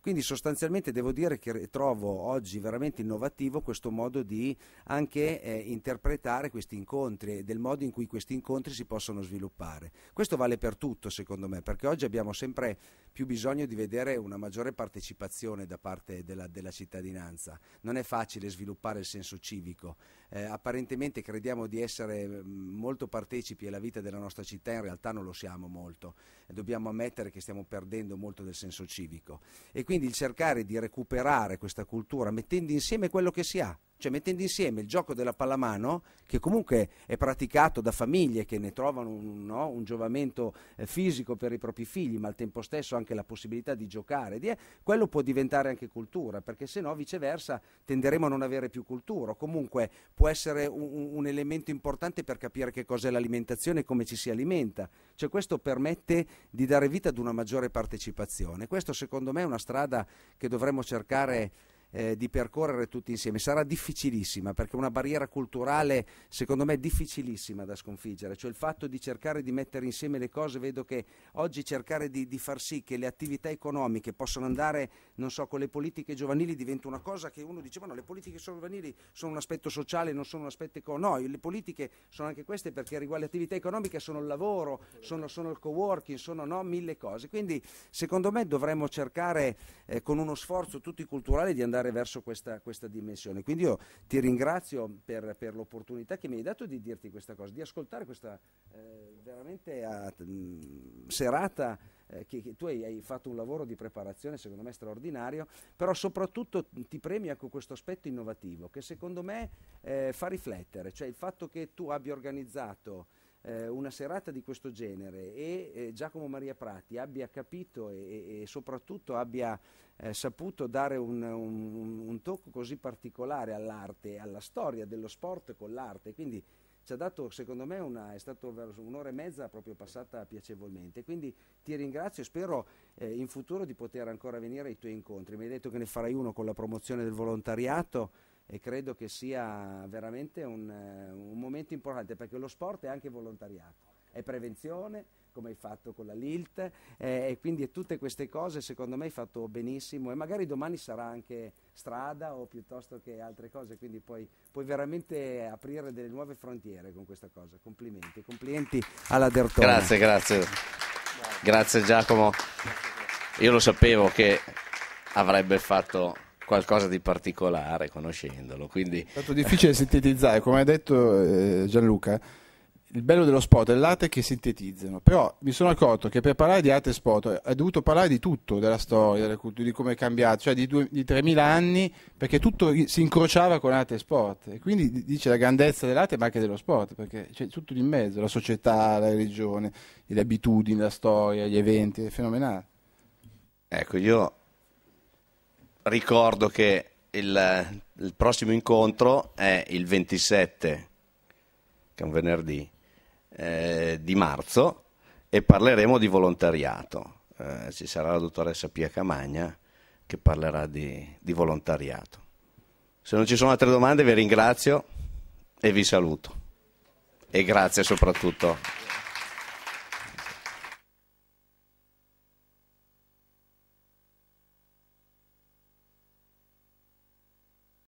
Quindi sostanzialmente devo dire che trovo oggi veramente innovativo questo modo di anche eh, interpretare questi incontri e del modo in cui questi incontri si possono sviluppare. Questo vale per tutto secondo me, perché oggi abbiamo sempre più bisogno di vedere una maggiore partecipazione da parte della, della cittadinanza. Non è facile sviluppare il senso civico eh, apparentemente crediamo di essere mm, molto partecipi alla vita della nostra città, in realtà non lo siamo molto. Dobbiamo ammettere che stiamo perdendo molto del senso civico e quindi il cercare di recuperare questa cultura mettendo insieme quello che si ha, cioè mettendo insieme il gioco della pallamano, che comunque è praticato da famiglie che ne trovano un, no, un giovamento eh, fisico per i propri figli, ma al tempo stesso anche la possibilità di giocare, di, eh, quello può diventare anche cultura, perché se no viceversa tenderemo a non avere più cultura. Comunque può essere un, un elemento importante per capire che cos'è l'alimentazione e come ci si alimenta. Cioè questo permette di dare vita ad una maggiore partecipazione. Questo secondo me è una strada che dovremmo cercare eh, di percorrere tutti insieme. Sarà difficilissima perché è una barriera culturale secondo me difficilissima da sconfiggere, cioè il fatto di cercare di mettere insieme le cose, vedo che oggi cercare di, di far sì che le attività economiche possano andare, non so, con le politiche giovanili diventa una cosa che uno diceva no, le politiche giovanili sono un aspetto sociale, non sono un aspetto economico, no, le politiche sono anche queste perché riguardo le attività economiche sono il lavoro, sono, sono il co-working, sono no, mille cose, quindi secondo me dovremmo cercare eh, con uno sforzo tutti culturale di andare andare verso questa, questa dimensione. Quindi io ti ringrazio per, per, l'opportunità che mi hai dato di dirti questa cosa, di ascoltare questa eh, veramente a, eh, mh, serata eh, che, che, tu hai, hai, fatto un lavoro di preparazione secondo me straordinario, però soprattutto ti premia con ecco, questo aspetto innovativo che secondo me eh, fa riflettere, cioè il fatto che tu abbia organizzato eh, una serata di questo genere e eh, Giacomo Maria Prati abbia capito e, e soprattutto abbia eh, saputo dare un, un, un, tocco così particolare all'arte, alla storia dello sport con l'arte, quindi ci ha dato secondo me una, è stato un'ora e mezza proprio passata piacevolmente, quindi ti ringrazio, e spero eh, in futuro di poter ancora venire ai tuoi incontri, mi hai detto che ne farai uno con la promozione del volontariato e credo che sia veramente un, eh, un momento importante perché lo sport è anche volontariato, è prevenzione, come hai fatto con la Lilt eh, e quindi tutte queste cose secondo me hai fatto benissimo e magari domani sarà anche strada o piuttosto che altre cose, quindi puoi, puoi veramente aprire delle nuove frontiere con questa cosa. Complimenti, complimenti alla Dertone Grazie, grazie. Grazie Giacomo. Io lo sapevo che avrebbe fatto qualcosa di particolare conoscendolo. Quindi... È stato difficile sintetizzare, come ha detto eh, Gianluca il bello dello spot è il latte che sintetizzano, però mi sono accorto che per parlare di arte spot hai dovuto parlare di tutto, della storia, della cultura, di come è cambiato, cioè di, due, di 3.000 anni, perché tutto si incrociava con arte sport. E quindi dice la grandezza dell'arte ma anche dello sport, perché c'è tutto di mezzo, la società, la religione, le abitudini, la storia, gli eventi, è fenomenale. Ecco, io ricordo che il, il prossimo incontro è il 27, che è un venerdì eh, di marzo e parleremo di volontariato. Eh, ci sarà la dottoressa Pia Camagna che parlerà di, di volontariato. Se non ci sono altre domande vi ringrazio e vi saluto. E grazie soprattutto.